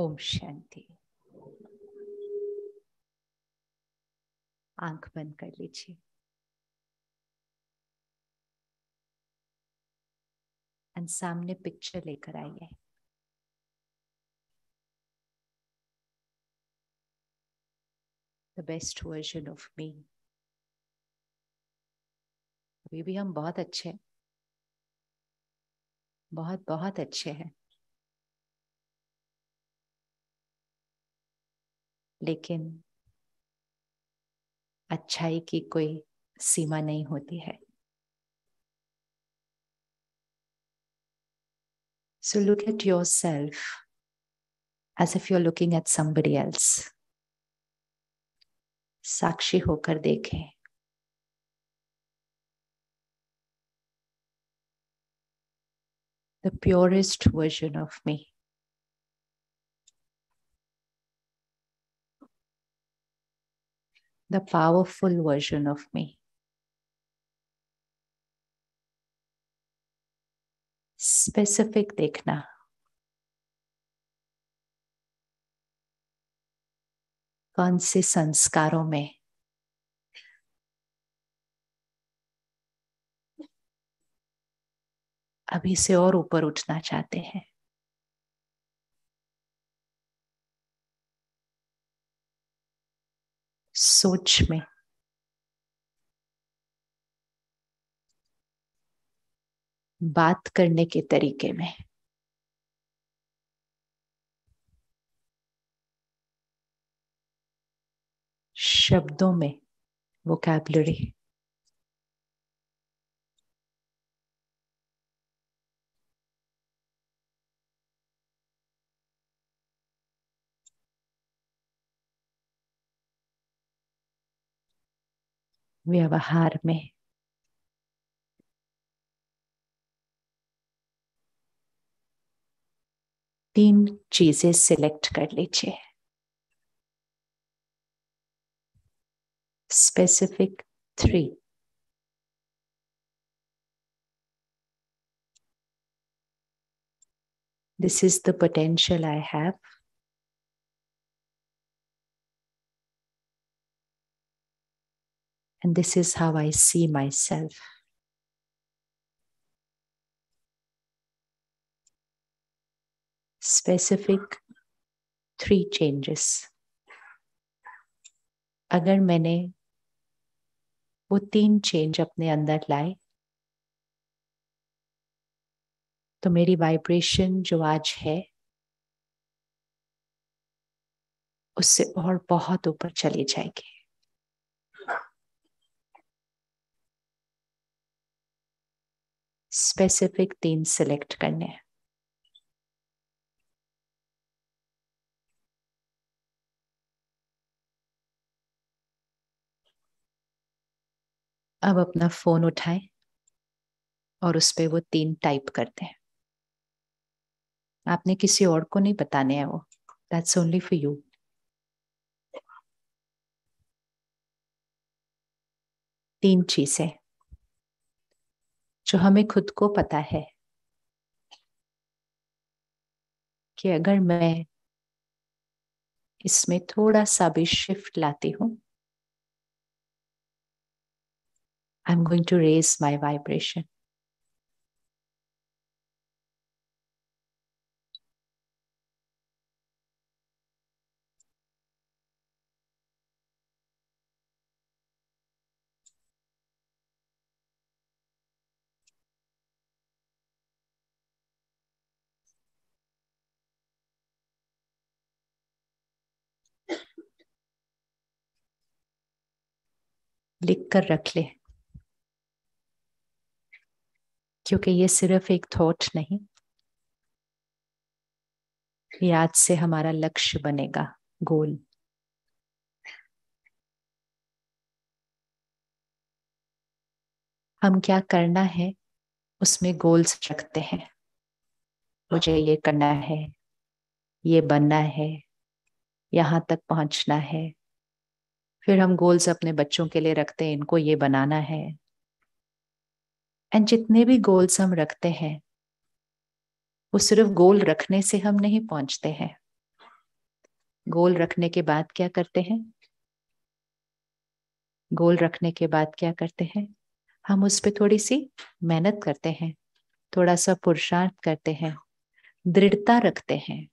ओम शांति आंख बंद कर लीजिए एंड सामने पिक्चर लेकर आइए the best version of me अभी भी हम बहुत अच्छे हैं बहुत बहुत अच्छे हैं लेकिन अच्छाई की कोई सीमा नहीं होती है so look at yourself as if you're looking at somebody else साक्षी होकर देखें the purest version of me the powerful version of me. Specific dekhna. कौन से संस्कारों में अभी से और ऊपर उठना चाहते हैं सोच में बात करने के तरीके में शब्दों में वो कैबलरी व्यवहार में तीन चीजें सिलेक्ट कर लीजिए specific three this is the potential I have And this is how I see myself. Specific three changes. अगर मैंने वो तीन चेंज अपने अंदर लाए तो मेरी वाइब्रेशन जो आज है उससे और बहुत ऊपर चली जाएगी स्पेसिफिक तीन सिलेक्ट करने हैं अब अपना फोन उठाएं और उस पर वो तीन टाइप करते हैं आपने किसी और को नहीं बताने हैं वो दैट्स ओनली फॉर यू तीन चीजें जो हमें खुद को पता है कि अगर मैं इसमें थोड़ा सा भी शिफ्ट लाती हूं I am going to raise my vibration लिख कर रख ले क्योंकि ये सिर्फ एक थॉट नहीं याद से हमारा लक्ष्य बनेगा गोल हम क्या करना है उसमें गोल्स रखते हैं मुझे ये करना है ये बनना है यहां तक पहुंचना है फिर हम गोल्स अपने बच्चों के लिए रखते हैं इनको ये बनाना है एंड जितने भी गोल्स हम रखते हैं वो सिर्फ गोल रखने से हम नहीं पहुंचते हैं गोल रखने के बाद क्या करते हैं गोल रखने के बाद क्या करते हैं हम उस पर थोड़ी सी मेहनत करते हैं थोड़ा सा पुरुषार्थ करते हैं दृढ़ता रखते हैं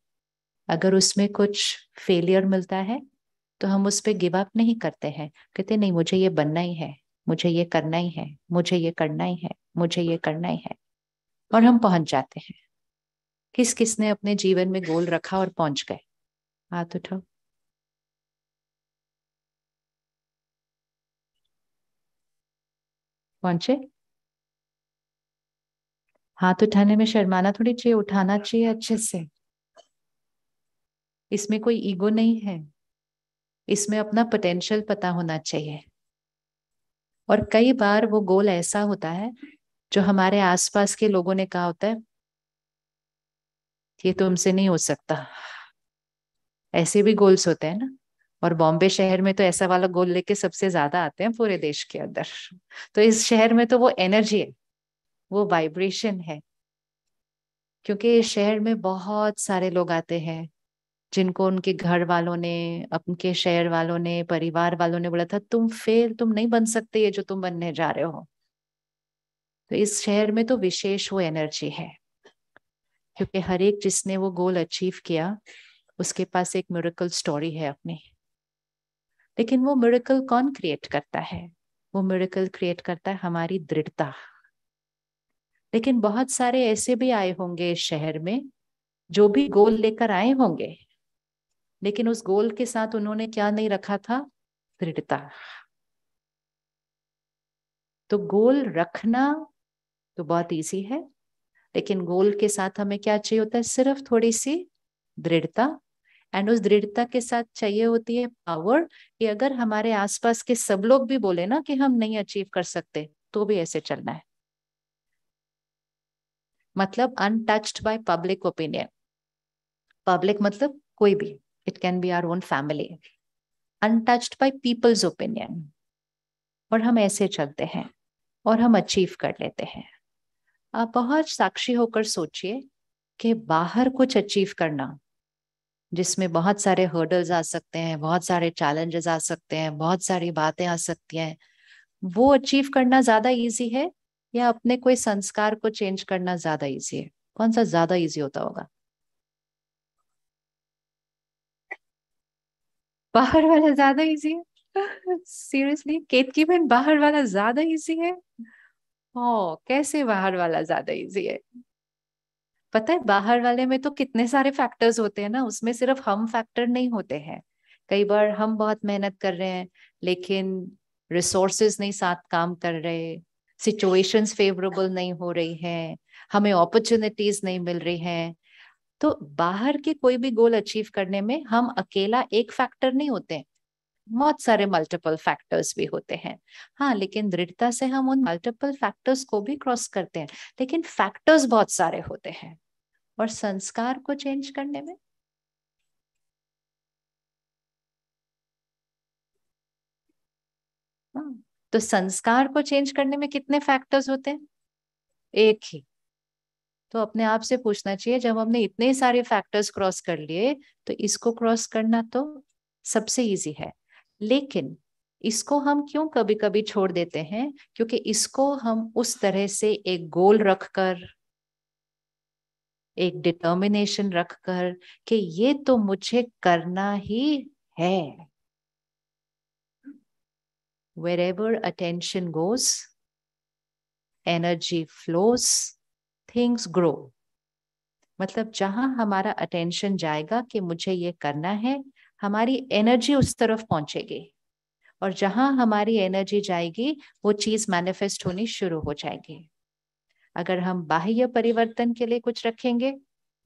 अगर उसमें कुछ फेलियर मिलता है तो हम उस पर गिव अप नहीं करते हैं कहते नहीं मुझे ये बनना ही है मुझे ये करना ही है मुझे ये करना ही है मुझे ये करना ही है और हम पहुंच जाते हैं किस किसने अपने जीवन में गोल रखा और पहुंच गए हाथ उठाओ पहुंचे हाथ उठाने में शर्माना थोड़ी चाहिए उठाना चाहिए अच्छे से इसमें कोई ईगो नहीं है इसमें अपना पोटेंशियल पता होना चाहिए और कई बार वो गोल ऐसा होता है जो हमारे आसपास के लोगों ने कहा होता है ये तुमसे तो नहीं हो सकता ऐसे भी गोल्स होते हैं ना और बॉम्बे शहर में तो ऐसा वाला गोल लेके सबसे ज्यादा आते हैं पूरे देश के अंदर तो इस शहर में तो वो एनर्जी है वो वाइब्रेशन है क्योंकि इस शहर में बहुत सारे लोग आते हैं जिनको उनके घर वालों ने उनके शहर वालों ने परिवार वालों ने बोला था तुम फेल तुम नहीं बन सकते ये जो तुम बनने जा रहे हो तो इस शहर में तो विशेष वो एनर्जी है क्योंकि हर एक जिसने वो गोल अचीव किया उसके पास एक मिरेकल स्टोरी है अपनी लेकिन वो मिरेकल कौन क्रिएट करता है वो मिरेकल क्रिएट करता है हमारी दृढ़ता लेकिन बहुत सारे ऐसे भी आए होंगे इस शहर में जो भी गोल लेकर आए होंगे लेकिन उस गोल के साथ उन्होंने क्या नहीं रखा था दृढ़ता तो गोल रखना तो बहुत इजी है लेकिन गोल के साथ हमें क्या चाहिए होता है सिर्फ थोड़ी सी दृढ़ता एंड उस दृढ़ता के साथ चाहिए होती है पावर कि अगर हमारे आसपास के सब लोग भी बोले ना कि हम नहीं अचीव कर सकते तो भी ऐसे चलना है मतलब untouched by public opinion public मतलब कोई भी it can be our own family, untouched by people's opinion. और हम ऐसे चलते हैं और हम अचीव कर लेते हैं आप बहुत साक्षी होकर सोचिए कि बाहर कुछ अचीव करना जिसमें बहुत सारे हर्डल्स आ सकते हैं बहुत सारे चैलेंजेस आ सकते हैं बहुत सारी बातें आ सकती हैं वो अचीव करना ज्यादा इजी है या अपने कोई संस्कार को चेंज करना ज्यादा इजी है कौन सा ज्यादा इजी होता होगा बाहर वाला ज्यादा इजी है सीरियसली केत की बहन बाहर वाला ज्यादा इजी है ओ oh, कैसे बाहर वाला ज्यादा इजी है पता है बाहर वाले में तो कितने सारे फैक्टर्स होते हैं ना उसमें सिर्फ हम फैक्टर नहीं होते हैं कई बार हम बहुत मेहनत कर रहे हैं लेकिन रिसोर्सेज नहीं साथ काम कर रहे सिचुएशंस फेवरेबल नहीं हो रही हैं हमें अपॉर्चुनिटीज नहीं मिल रही हैं तो बाहर के कोई भी गोल अचीव करने में हम अकेला एक फैक्टर नहीं होते बहुत सारे मल्टीपल फैक्टर्स भी होते हैं हाँ लेकिन दृढ़ता से हम उन मल्टीपल फैक्टर्स को भी क्रॉस करते हैं लेकिन फैक्टर्स बहुत सारे होते हैं और संस्कार को चेंज करने में हाँ, तो संस्कार को चेंज करने में कितने फैक्टर्स होते हैं एक ही तो अपने आप से पूछना चाहिए जब हमने इतने सारे फैक्टर्स क्रॉस कर लिए तो इसको क्रॉस करना तो सबसे इजी है लेकिन इसको हम क्यों कभी कभी छोड़ देते हैं क्योंकि इसको हम उस तरह से एक गोल रखकर एक डिटर्मिनेशन रखकर कि ये तो मुझे करना ही है wherever attention goes energy flows things grow मतलब जहां हमारा अटेंशन जाएगा कि मुझे ये करना है हमारी एनर्जी उस तरफ पहुंचेगी और जहां हमारी एनर्जी जाएगी वो चीज मैनिफेस्ट होनी शुरू हो जाएगी अगर हम बाह्य परिवर्तन के लिए कुछ रखेंगे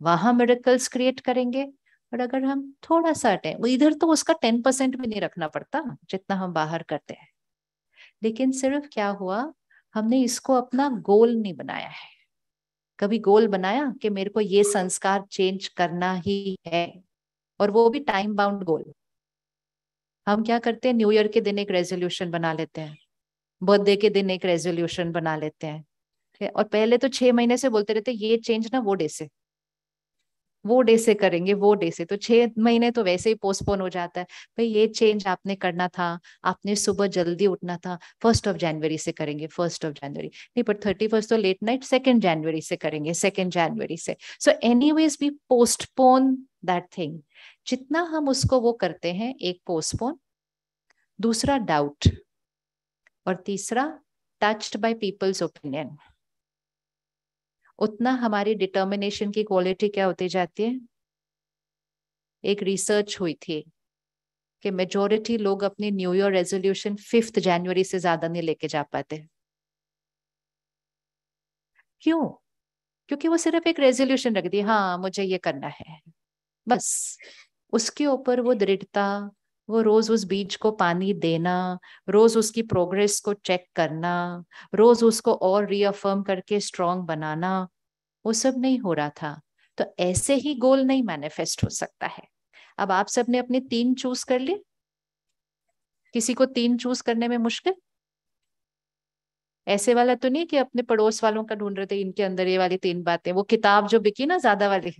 वहां मेडिकल्स क्रिएट करेंगे और अगर हम थोड़ा सा इधर तो उसका टेन परसेंट भी नहीं रखना पड़ता जितना हम बाहर करते हैं लेकिन सिर्फ क्या हुआ हमने इसको अपना गोल नहीं बनाया है कभी गोल बनाया कि मेरे को ये संस्कार चेंज करना ही है और वो भी टाइम बाउंड गोल हम क्या करते हैं न्यू ईयर के दिन एक रेजोल्यूशन बना लेते हैं बर्थडे के दिन एक रेजोल्यूशन बना लेते हैं और पहले तो छह महीने से बोलते रहते ये चेंज ना वो डे से वो डे से करेंगे वो डे से तो छह महीने तो वैसे ही पोस्टपोन हो जाता है भाई ये चेंज आपने करना था आपने सुबह जल्दी उठना था फर्स्ट ऑफ जनवरी से करेंगे फर्स्ट ऑफ जनवरी नहीं बट थर्टी फर्स्ट तो लेट नाइट सेकेंड जनवरी से करेंगे सेकेंड जनवरी से so anyways be postpone that thing जितना हम उसको वो करते हैं एक पोस्टपोन दूसरा डाउट और तीसरा टच्ड बाय पीपल्स ओपिनियन उतना हमारी डिटर्मिनेशन की क्वालिटी क्या होती जाती है एक रिसर्च हुई थी कि मेजोरिटी लोग अपनी new year resolution fifth January से ज्यादा नहीं लेके जा पाते क्यों क्योंकि वो सिर्फ एक रेजोल्यूशन रख दी हाँ मुझे ये करना है बस उसके ऊपर वो दृढ़ता वो रोज उस बीज को पानी देना रोज उसकी प्रोग्रेस को चेक करना रोज उसको और रीअफर्म करके स्ट्रोंग बनाना वो सब नहीं हो रहा था तो ऐसे ही गोल नहीं मैनिफेस्ट हो सकता है अब आप सबने अपने तीन चूज कर लिए किसी को तीन चूज करने में मुश्किल ऐसे वाला तो नहीं कि अपने पड़ोस वालों का ढूंढ रहे थे इनके अंदर ये वाली तीन बातें वो किताब जो बिकी ना ज्यादा वाली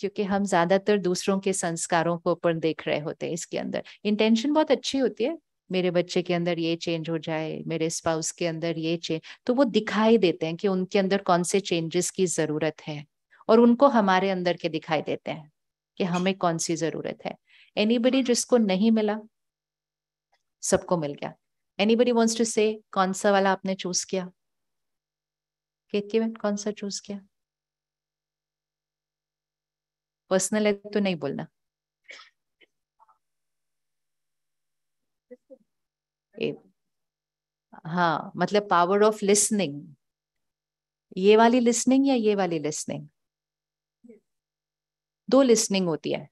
क्योंकि हम ज्यादातर दूसरों के संस्कारों को ऊपर देख रहे होते हैं इसके अंदर इंटेंशन बहुत अच्छी होती है मेरे बच्चे के अंदर ये चेंज हो जाए मेरे स्पाउस के अंदर ये चेंज तो वो दिखाई देते हैं कि उनके अंदर कौन से चेंजेस की जरूरत है और उनको हमारे अंदर के दिखाई देते हैं कि हमें कौन सी जरूरत है एनीबडी जिसको नहीं मिला सबको मिल गया एनीबडी वॉन्ट्स टू से कौन सा वाला आपने चूज किया कौन सा चूज किया पर्सनल है तो नहीं बोलना हाँ मतलब पावर ऑफ लिसनिंग ये वाली लिसनिंग या ये वाली लिसनिंग दो लिसनिंग होती है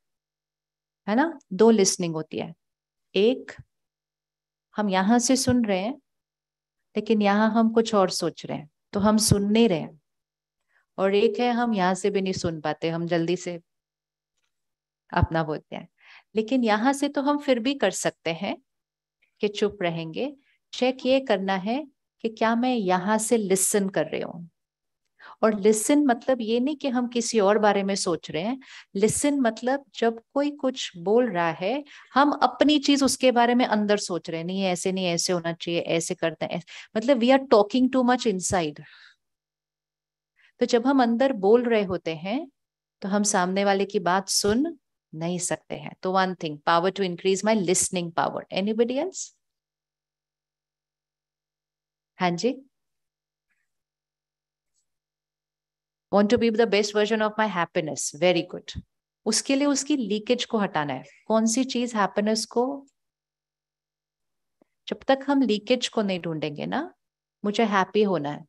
है ना दो लिसनिंग होती है एक हम यहां से सुन रहे हैं लेकिन यहाँ हम कुछ और सोच रहे हैं तो हम सुन नहीं रहे हैं और एक है हम यहां से भी नहीं सुन पाते हम जल्दी से अपना बोलते हैं लेकिन यहाँ से तो हम फिर भी कर सकते हैं कि चुप रहेंगे चेक ये करना है कि क्या मैं यहाँ से लिसन कर रही हूँ और लिसन मतलब ये नहीं कि हम किसी और बारे में सोच रहे हैं लिसन मतलब जब कोई कुछ बोल रहा है हम अपनी चीज उसके बारे में अंदर सोच रहे हैं नहीं ऐसे नहीं ऐसे होना चाहिए ऐसे करते हैं मतलब we are talking too much inside तो जब हम अंदर बोल रहे होते हैं तो हम सामने वाले की बात सुन नहीं सकते हैं तो one thing power to increase my listening power anybody else हाँ जी want to be the best version of my happiness very good उसके लिए उसकी लीकेज को हटाना है कौन सी चीज हैप्पीनेस को जब तक हम लीकेज को नहीं ढूंढेंगे ना मुझे हैप्पी होना है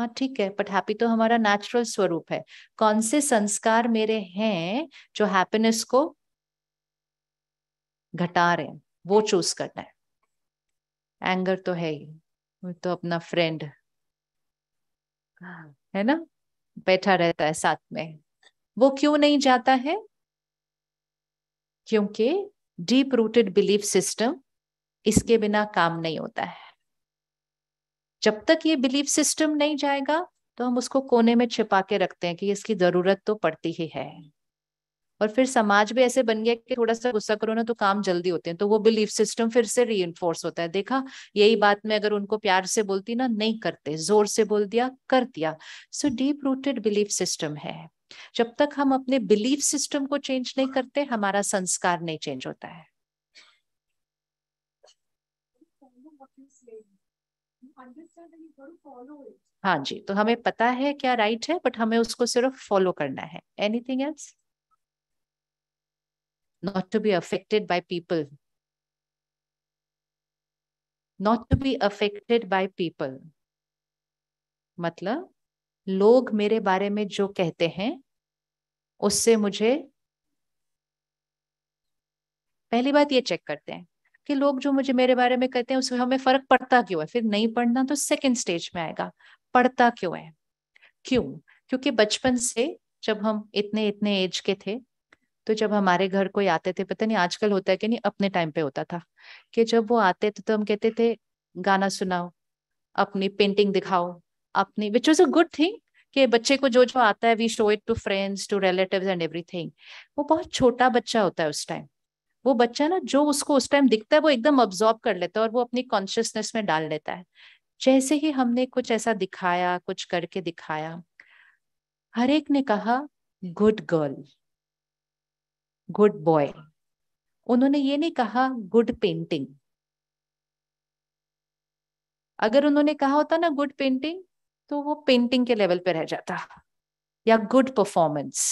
हाँ ठीक है बट हैप्पी तो हमारा नेचुरल स्वरूप है कौन से संस्कार मेरे हैं जो हैप्पीनेस को घटा रहे हैं वो चूज करना है एंगर तो है ही तो अपना फ्रेंड है ना बैठा रहता है साथ में वो क्यों नहीं जाता है क्योंकि डीप रूटेड बिलीफ सिस्टम इसके बिना काम नहीं होता है जब तक ये बिलीफ सिस्टम नहीं जाएगा तो हम उसको कोने में छिपा के रखते हैं कि इसकी जरूरत तो पड़ती ही है और फिर समाज भी ऐसे बन गया कि थोड़ा सा गुस्सा करो ना तो काम जल्दी होते हैं तो वो बिलीफ सिस्टम फिर से री होता है देखा यही बात में अगर उनको प्यार से बोलती ना नहीं करते जोर से बोल दिया कर दिया so deep rooted belief system है जब तक हम अपने बिलीफ सिस्टम को चेंज नहीं करते हमारा संस्कार नहीं चेंज होता है हाँ जी तो हमें पता है क्या राइट है बट हमें उसको सिर्फ फॉलो करना है anything else not to be affected by people not to be affected by people मतलब लोग मेरे बारे में जो कहते हैं उससे मुझे पहली बात ये चेक करते हैं कि लोग जो मुझे मेरे बारे में कहते हैं उसमें हमें फर्क पड़ता क्यों है फिर नहीं पढ़ना तो सेकेंड स्टेज में आएगा पढ़ता क्यों है क्यों क्योंकि बचपन से जब हम इतने इतने एज के थे तो जब हमारे घर कोई आते थे पता नहीं आजकल होता है कि नहीं अपने टाइम पे होता था कि जब वो आते थे तो हम कहते थे गाना सुनाओ अपनी पेंटिंग दिखाओ अपनी which was a good thing कि बच्चे को जो जो आता है we show it to friends to relative and everything वो बहुत छोटा बच्चा होता है उस टाइम वो बच्चा ना जो उसको उस टाइम दिखता है वो एकदम ऑब्जॉर्ब कर लेता है और वो अपनी कॉन्शियसनेस में डाल लेता है जैसे ही हमने कुछ ऐसा दिखाया कुछ करके दिखाया हर एक ने कहा गुड गर्ल गुड बॉय उन्होंने ये नहीं कहा गुड पेंटिंग अगर उन्होंने कहा होता ना गुड पेंटिंग तो वो पेंटिंग के लेवल पे रह जाता या गुड परफॉर्मेंस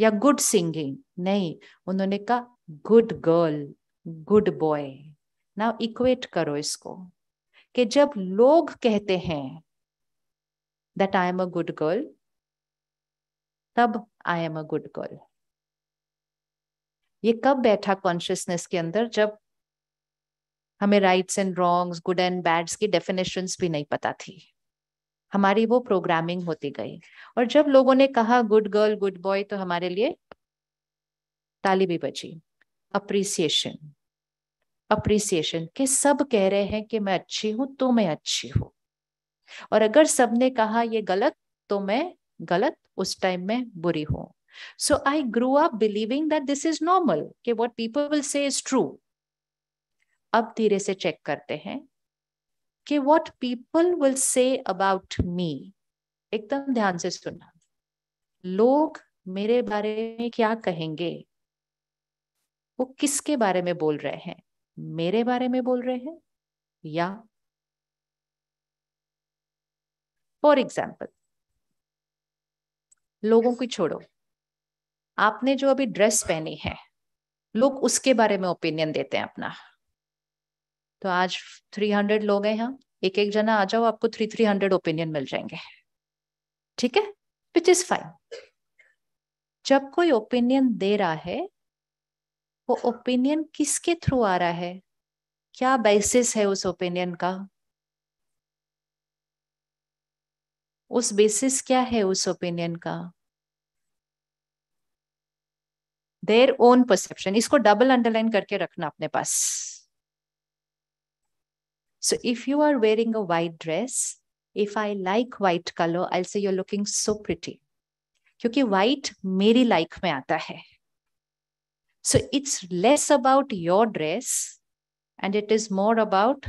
या गुड सिंगिंग नहीं उन्होंने कहा good girl good boy now equate करो इसको कि जब लोग कहते हैं that I am a good girl तब I am a good girl ये कब बैठा कॉन्शियसनेस के अंदर जब हमें rights and wrongs good and bads की डेफिनेशन भी नहीं पता थी हमारी वो प्रोग्रामिंग होती गई और जब लोगों ने कहा गुड गर्ल गुड बॉय तो हमारे लिए ताली भी बची अप्रिसिएशन अप्रिसिएशन के सब कह रहे हैं कि मैं अच्छी हूं तो मैं अच्छी हूं और अगर सबने कहा ये गलत तो मैं गलत उस टाइम में बुरी हूं so I grew up believing that this is normal कि what people will say is true अब धीरे से चेक करते हैं कि what people will say about me एकदम ध्यान से सुनना लोग मेरे बारे में क्या कहेंगे वो किसके बारे में बोल रहे हैं मेरे बारे में बोल रहे हैं या फॉर एग्जाम्पल लोगों को छोड़ो आपने जो अभी ड्रेस पहनी है लोग उसके बारे में ओपिनियन देते हैं अपना तो आज थ्री हंड्रेड लोग हैं यहाँ एक एक जना आ जाओ आपको थ्री थ्री हंड्रेड ओपिनियन मिल जाएंगे ठीक है विच इज फाइन जब कोई ओपिनियन दे रहा है वो ओपिनियन किसके थ्रू आ रहा है क्या बेसिस है उस ओपिनियन का उस बेसिस क्या है उस ओपिनियन का देयर ओन परसेप्शन इसको डबल अंडरलाइन करके रखना अपने पास so if you are wearing a white dress if I like white colour I say you looking so pretty क्योंकि व्हाइट मेरी लाइक में आता है So it's less about your dress and it is more about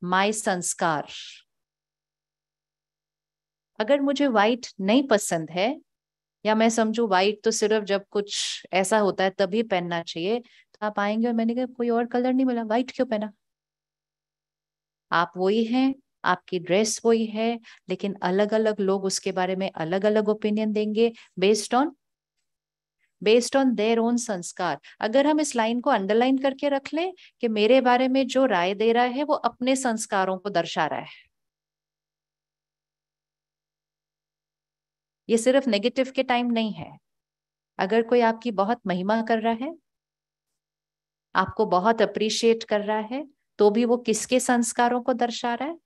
my संस्कार अगर मुझे white नहीं पसंद है या मैं समझू व्हाइट तो सिर्फ जब कुछ ऐसा होता है तभी पहनना चाहिए तो आप आएंगे और मैंने कहा कोई और कलर नहीं मिला व्हाइट क्यों पहना आप वही हैं आपकी ड्रेस वही है लेकिन अलग अलग लोग उसके बारे में अलग अलग ओपिनियन देंगे based on based on their own संस्कार अगर हम इस लाइन को अंडरलाइन करके रख लें कि मेरे बारे में जो राय दे रहा है वो अपने संस्कारों को दर्शा रहा है ये सिर्फ नेगेटिव के टाइम नहीं है अगर कोई आपकी बहुत महिमा कर रहा है आपको बहुत अप्रिशिएट कर रहा है तो भी वो किसके संस्कारों को दर्शा रहा है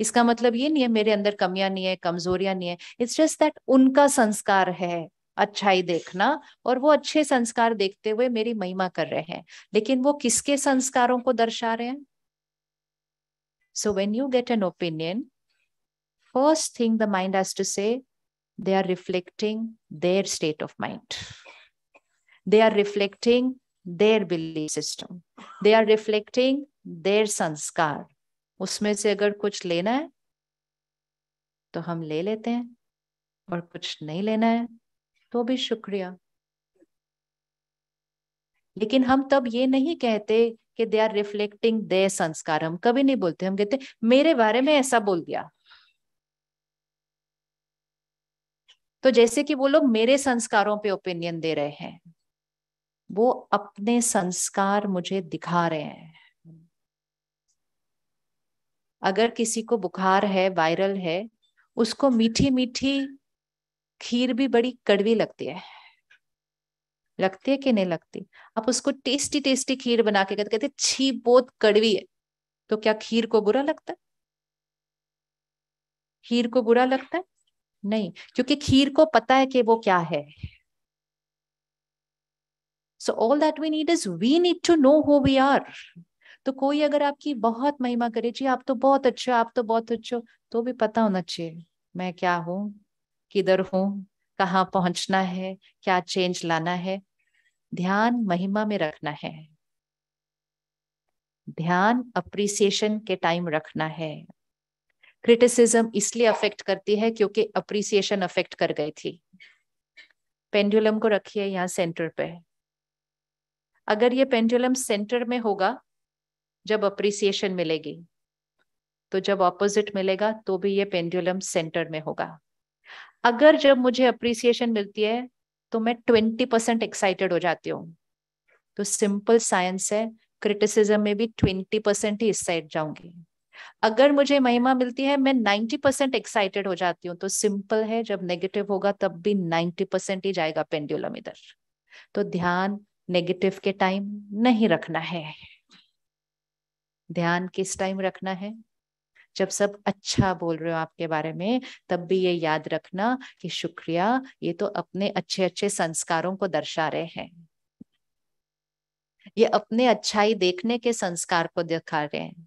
इसका मतलब ये नहीं है मेरे अंदर कमियां नहीं है कमजोरियां नहीं है इट्स जस्ट दैट उनका संस्कार है अच्छाई देखना और वो अच्छे संस्कार देखते हुए मेरी महिमा कर रहे हैं लेकिन वो किसके संस्कारों को दर्शा रहे हैं so when you get an opinion first thing the mind has to say they are reflecting their state of mind they are reflecting their belief system they are reflecting their संस्कार उसमें से अगर कुछ लेना है तो हम ले लेते हैं और कुछ नहीं लेना है तो भी शुक्रिया लेकिन हम तब ये नहीं कहते कि दे आर रिफ्लेक्टिंग दे संस्कार हम कभी नहीं बोलते हम कहते मेरे बारे में ऐसा बोल दिया तो जैसे कि वो लोग मेरे संस्कारों पे ओपिनियन दे रहे हैं वो अपने संस्कार मुझे दिखा रहे हैं अगर किसी को बुखार है वायरल है उसको मीठी मीठी खीर भी बड़ी कड़वी लगती है लगती है कि नहीं लगती आप उसको टेस्टी टेस्टी खीर बना के कहते कहते छी बहुत कड़वी है तो क्या खीर को बुरा लगता है खीर को बुरा लगता है नहीं क्योंकि खीर को पता है कि वो क्या है so all that we need is we need to know who we are तो कोई अगर आपकी बहुत महिमा करे जी आप तो बहुत अच्छे हो आप तो बहुत अच्छे हो तो भी पता होना चाहिए मैं क्या हूं किधर हूँ कहाँ पहुंचना है क्या चेंज लाना है ध्यान महिमा में रखना है ध्यान अप्रिसिएशन के टाइम रखना है क्रिटिसिज्म इसलिए अफेक्ट करती है क्योंकि अप्रिसिएशन अफेक्ट कर गई थी पेंडुलम को रखिए यहाँ सेंटर पे अगर ये पेंडुलम सेंटर में होगा जब अप्रिसिएशन मिलेगी तो जब ऑपोजिट मिलेगा तो भी ये पेंडुलम सेंटर में होगा अगर जब मुझे अप्रिसिएशन मिलती है तो मैं ट्वेंटी परसेंट एक्साइटेड हो जाती हूँ तो सिंपल साइंस है क्रिटिसिज्म में भी ट्वेंटी परसेंट ही इस साइड जाऊंगी अगर मुझे महिमा मिलती है मैं नाइन्टी परसेंट एक्साइटेड हो जाती हूँ तो सिंपल है जब नेगेटिव होगा तब भी नाइन्टी परसेंट ही जाएगा पेंडुलम इधर तो ध्यान नेगेटिव के टाइम नहीं रखना है ध्यान किस टाइम रखना है जब सब अच्छा बोल रहे हो आपके बारे में तब भी ये याद रखना कि शुक्रिया ये तो अपने अच्छे अच्छे संस्कारों को दर्शा रहे हैं ये अपने अच्छाई देखने के संस्कार को दिखा रहे हैं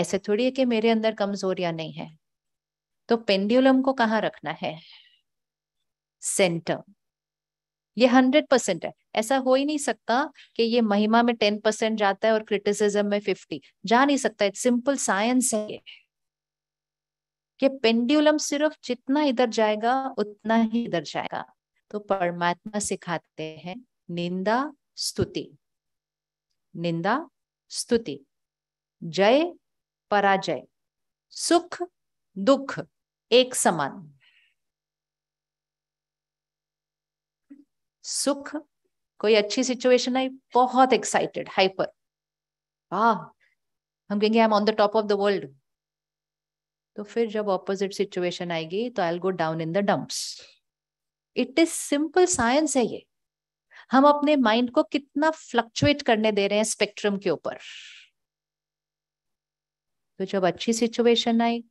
ऐसे थोड़ी है कि मेरे अंदर कमजोरिया नहीं है तो पेंडुलम को कहाँ रखना है सेंटर ये हंड्रेड परसेंट है ऐसा हो ही नहीं सकता कि ये महिमा में टेन परसेंट जाता है और क्रिटिसिज्म में फिफ्टी जा नहीं सकता इट्स सिंपल साइंस है कि पेंडुलम सिर्फ जितना इधर जाएगा उतना ही इधर जाएगा तो परमात्मा सिखाते हैं निंदा स्तुति निंदा स्तुति जय पराजय सुख दुख एक समान सुख कोई अच्छी सिचुएशन आई बहुत एक्साइटेड हाइपर वाह हम कहेंगे I am on the top of the world तो फिर जब ऑपोजिट सिचुएशन आएगी तो I go down in the dumps it is simple science है ये हम अपने माइंड को कितना फ्लक्चुएट करने दे रहे हैं स्पेक्ट्रम के ऊपर तो जब अच्छी सिचुएशन आई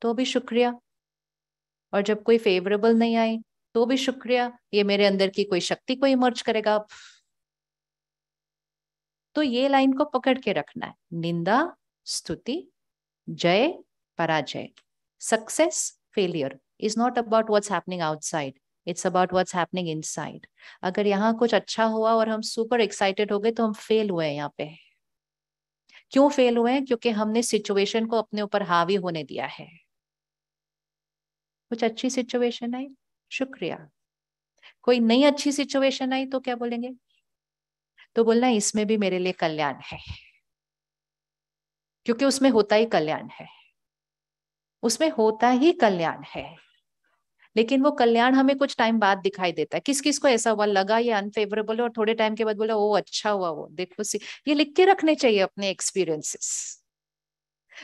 तो भी शुक्रिया और जब कोई फेवरेबल नहीं आई तो भी शुक्रिया ये मेरे अंदर की कोई शक्ति को इमर्ज करेगा आप तो ये लाइन को पकड़ के रखना है निंदा स्तुति जय Parajay. Success, failure is not about what's happening outside. It's about what's happening inside अगर यहाँ कुछ अच्छा हुआ और हम सुपर एक्साइटेड हो गए तो हम फेल हुए हैं यहाँ पे क्यों फेल हुए हैं क्योंकि हमने सिचुएशन को अपने ऊपर हावी होने दिया है कुछ अच्छी सिचुएशन आई शुक्रिया कोई नई अच्छी सिचुएशन आई तो क्या बोलेंगे तो बोलना इसमें भी मेरे लिए कल्याण है क्योंकि उसमें होता ही कल्याण है उसमें होता ही कल्याण है लेकिन वो कल्याण हमें कुछ टाइम बाद दिखाई देता है किस किस को ऐसा हुआ लगा ये अनफेवरेबल और थोड़े टाइम के बाद बोला वो अच्छा हुआ वो देखो सी ये लिख के रखने चाहिए अपने एक्सपीरियंसेस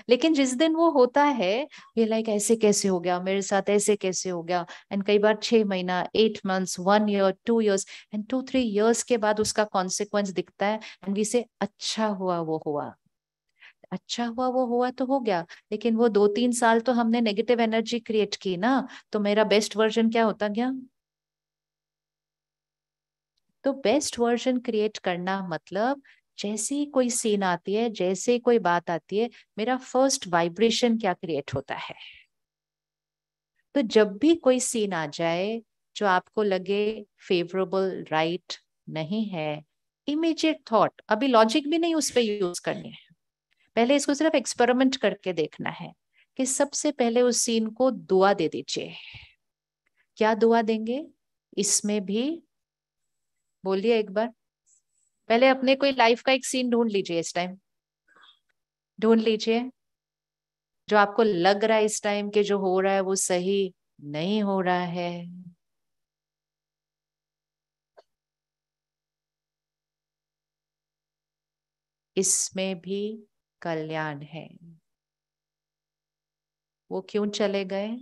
लेकिन जिस दिन वो होता है ये लाइक ऐसे कैसे हो गया मेरे साथ ऐसे कैसे हो गया एंड कई बार छह महीना eight months one year two years and two three years के बाद उसका कॉन्सिक्वेंस दिखता है एंड वी से अच्छा हुआ वो हुआ अच्छा हुआ वो हुआ तो हो गया लेकिन वो दो तीन साल तो हमने नेगेटिव एनर्जी क्रिएट की ना तो मेरा बेस्ट वर्जन क्या होता गया तो बेस्ट वर्जन क्रिएट करना मतलब जैसे ही कोई सीन आती है जैसे ही कोई बात आती है मेरा फर्स्ट वाइब्रेशन क्या क्रिएट होता है तो जब भी कोई सीन आ जाए जो आपको लगे फेवरेबल राइट right नहीं है इमीजिएट थॉट अभी लॉजिक भी नहीं उस पर यूज करनी है पहले इसको सिर्फ एक्सपेरिमेंट करके देखना है कि सबसे पहले उस सीन को दुआ दे दीजिए क्या दुआ देंगे इसमें भी बोलिए एक बार पहले अपने कोई लाइफ का एक सीन ढूंढ लीजिए इस टाइम ढूंढ लीजिए जो आपको लग रहा है इस टाइम के जो हो रहा है वो सही नहीं हो रहा है इसमें भी कल्याण है वो क्यों चले गए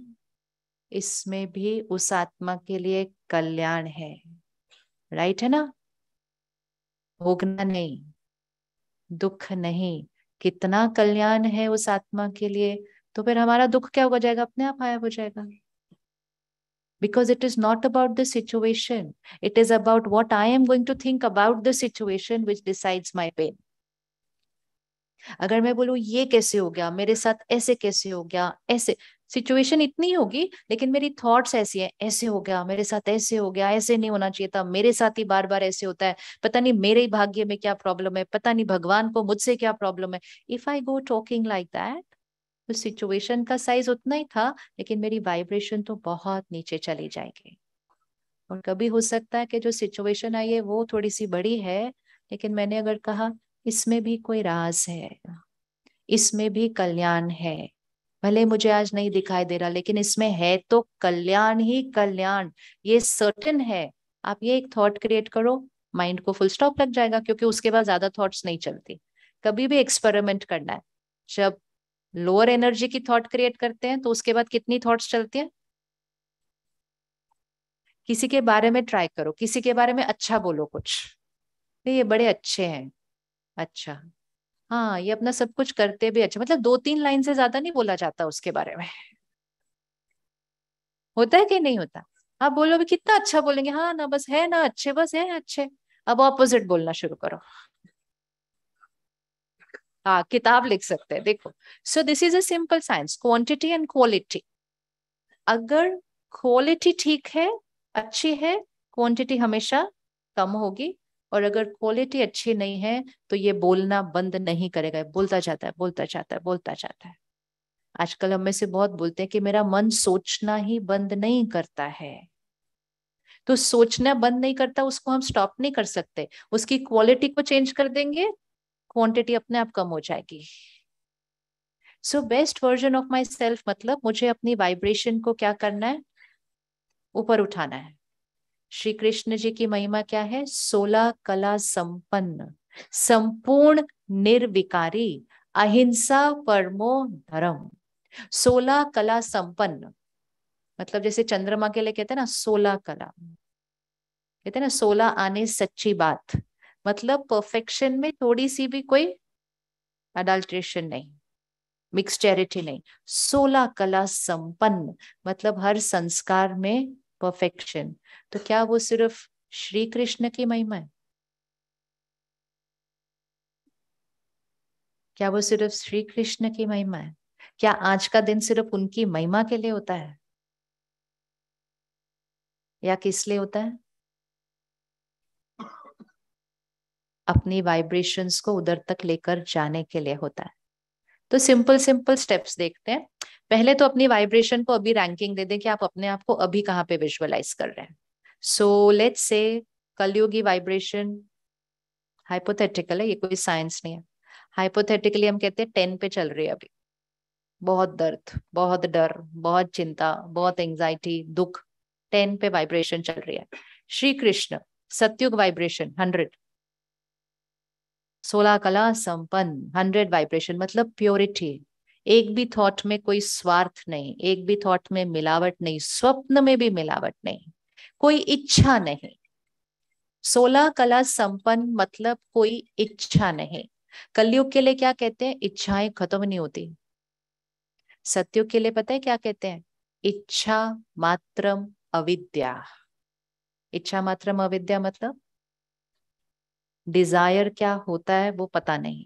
इसमें भी उस आत्मा के लिए कल्याण है राइट है ना भोगना नहीं दुख नहीं कितना कल्याण है उस आत्मा के लिए तो फिर हमारा दुख क्या हो जाएगा अपने आप आया हो जाएगा because it is not about the situation it is about what I am going to think about the situation which decides my pain अगर मैं बोलूँ ये कैसे हो गया मेरे साथ ऐसे कैसे हो गया ऐसे सिचुएशन इतनी होगी लेकिन मेरी थॉट्स ऐसी है ऐसे हो गया मेरे साथ ऐसे हो गया ऐसे नहीं होना चाहिए था मेरे साथ ही बार बार ऐसे होता है पता नहीं मेरे ही भाग्य में क्या प्रॉब्लम है पता नहीं भगवान को मुझसे क्या प्रॉब्लम है if I go talking like that तो सिचुएशन का साइज उतना ही था लेकिन मेरी वाइब्रेशन तो बहुत नीचे चली जाएगी और कभी हो सकता है कि जो सिचुएशन आई है वो थोड़ी सी बड़ी है लेकिन मैंने अगर कहा इसमें भी कोई राज है इसमें भी कल्याण है भले मुझे आज नहीं दिखाई दे रहा लेकिन इसमें है तो कल्याण ही कल्याण ये सर्टन है आप ये एक थॉट क्रिएट करो माइंड को फुल स्टॉप लग जाएगा क्योंकि उसके बाद ज्यादा थॉट्स नहीं चलती कभी भी एक्सपेरिमेंट करना है जब लोअर एनर्जी की थॉट क्रिएट करते हैं तो उसके बाद कितनी थॉट्स चलती हैं किसी के बारे में ट्राई करो किसी के बारे में अच्छा बोलो कुछ ये बड़े अच्छे हैं अच्छा हाँ ये अपना सब कुछ करते भी अच्छा मतलब दो तीन लाइन से ज्यादा नहीं बोला जाता उसके बारे में होता है कि नहीं होता आप बोलो भी कितना अच्छा बोलेंगे हाँ ना बस है ना अच्छे बस है अच्छे अब ऑपोजिट बोलना शुरू करो हाँ किताब लिख सकते हैं देखो so this is a simple science quantity and quality अगर क्वालिटी ठीक है अच्छी है क्वांटिटी हमेशा कम होगी और अगर क्वालिटी अच्छी नहीं है तो ये बोलना बंद नहीं करेगा बोलता जाता है बोलता जाता है बोलता जाता है आजकल हम में से बहुत बोलते हैं कि मेरा मन सोचना ही बंद नहीं करता है तो सोचना बंद नहीं करता उसको हम स्टॉप नहीं कर सकते उसकी क्वालिटी को चेंज कर देंगे क्वांटिटी अपने आप कम हो जाएगी so best version of myself मतलब मुझे अपनी वाइब्रेशन को क्या करना है ऊपर उठाना है श्री कृष्ण जी की महिमा क्या है सोलह कला संपन्न संपूर्ण निर्विकारी अहिंसा परमो धर्म सोलह कला संपन्न मतलब जैसे चंद्रमा के लिए कहते हैं ना सोलह कला कहते हैं ना सोलह आने सच्ची बात मतलब परफेक्शन में थोड़ी सी भी कोई अडल्ट्रेशन नहीं मिक्स चैरिटी नहीं सोलह कला संपन्न मतलब हर संस्कार में परफेक्शन तो क्या वो सिर्फ श्री कृष्ण की महिमा है क्या वो सिर्फ श्री कृष्ण की महिमा है क्या आज का दिन सिर्फ उनकी महिमा के लिए होता है या किस लिए होता है अपनी वाइब्रेशंस को उधर तक लेकर जाने के लिए होता है तो सिंपल सिंपल स्टेप्स देखते हैं पहले तो अपनी वाइब्रेशन को अभी रैंकिंग दे दें कि आप अपने आप को अभी कहाँ पे विजुअलाइज कर रहे हैं so let's say कलयुगी vibration hypothetical है ये कोई साइंस नहीं है हाइपोथेटिकली हम कहते हैं टेन पे चल रही है अभी बहुत दर्द बहुत डर बहुत चिंता बहुत एंजाइटी दुख टेन पे वाइब्रेशन चल रही है श्री कृष्ण सत्युग वाइब्रेशन हंड्रेड सोलह कला संपन्न हंड्रेड वाइब्रेशन मतलब प्योरिटी एक भी थॉट में कोई स्वार्थ नहीं एक भी थॉट में मिलावट नहीं स्वप्न में भी मिलावट नहीं कोई इच्छा नहीं सोलह कला संपन्न मतलब कोई इच्छा नहीं कलयुग के लिए क्या कहते हैं इच्छाएं खत्म नहीं होती सत्युग के लिए पता है क्या कहते हैं इच्छा मात्रम अविद्या इच्छा मात्रम अविद्या मतलब डिजायर क्या होता है वो पता नहीं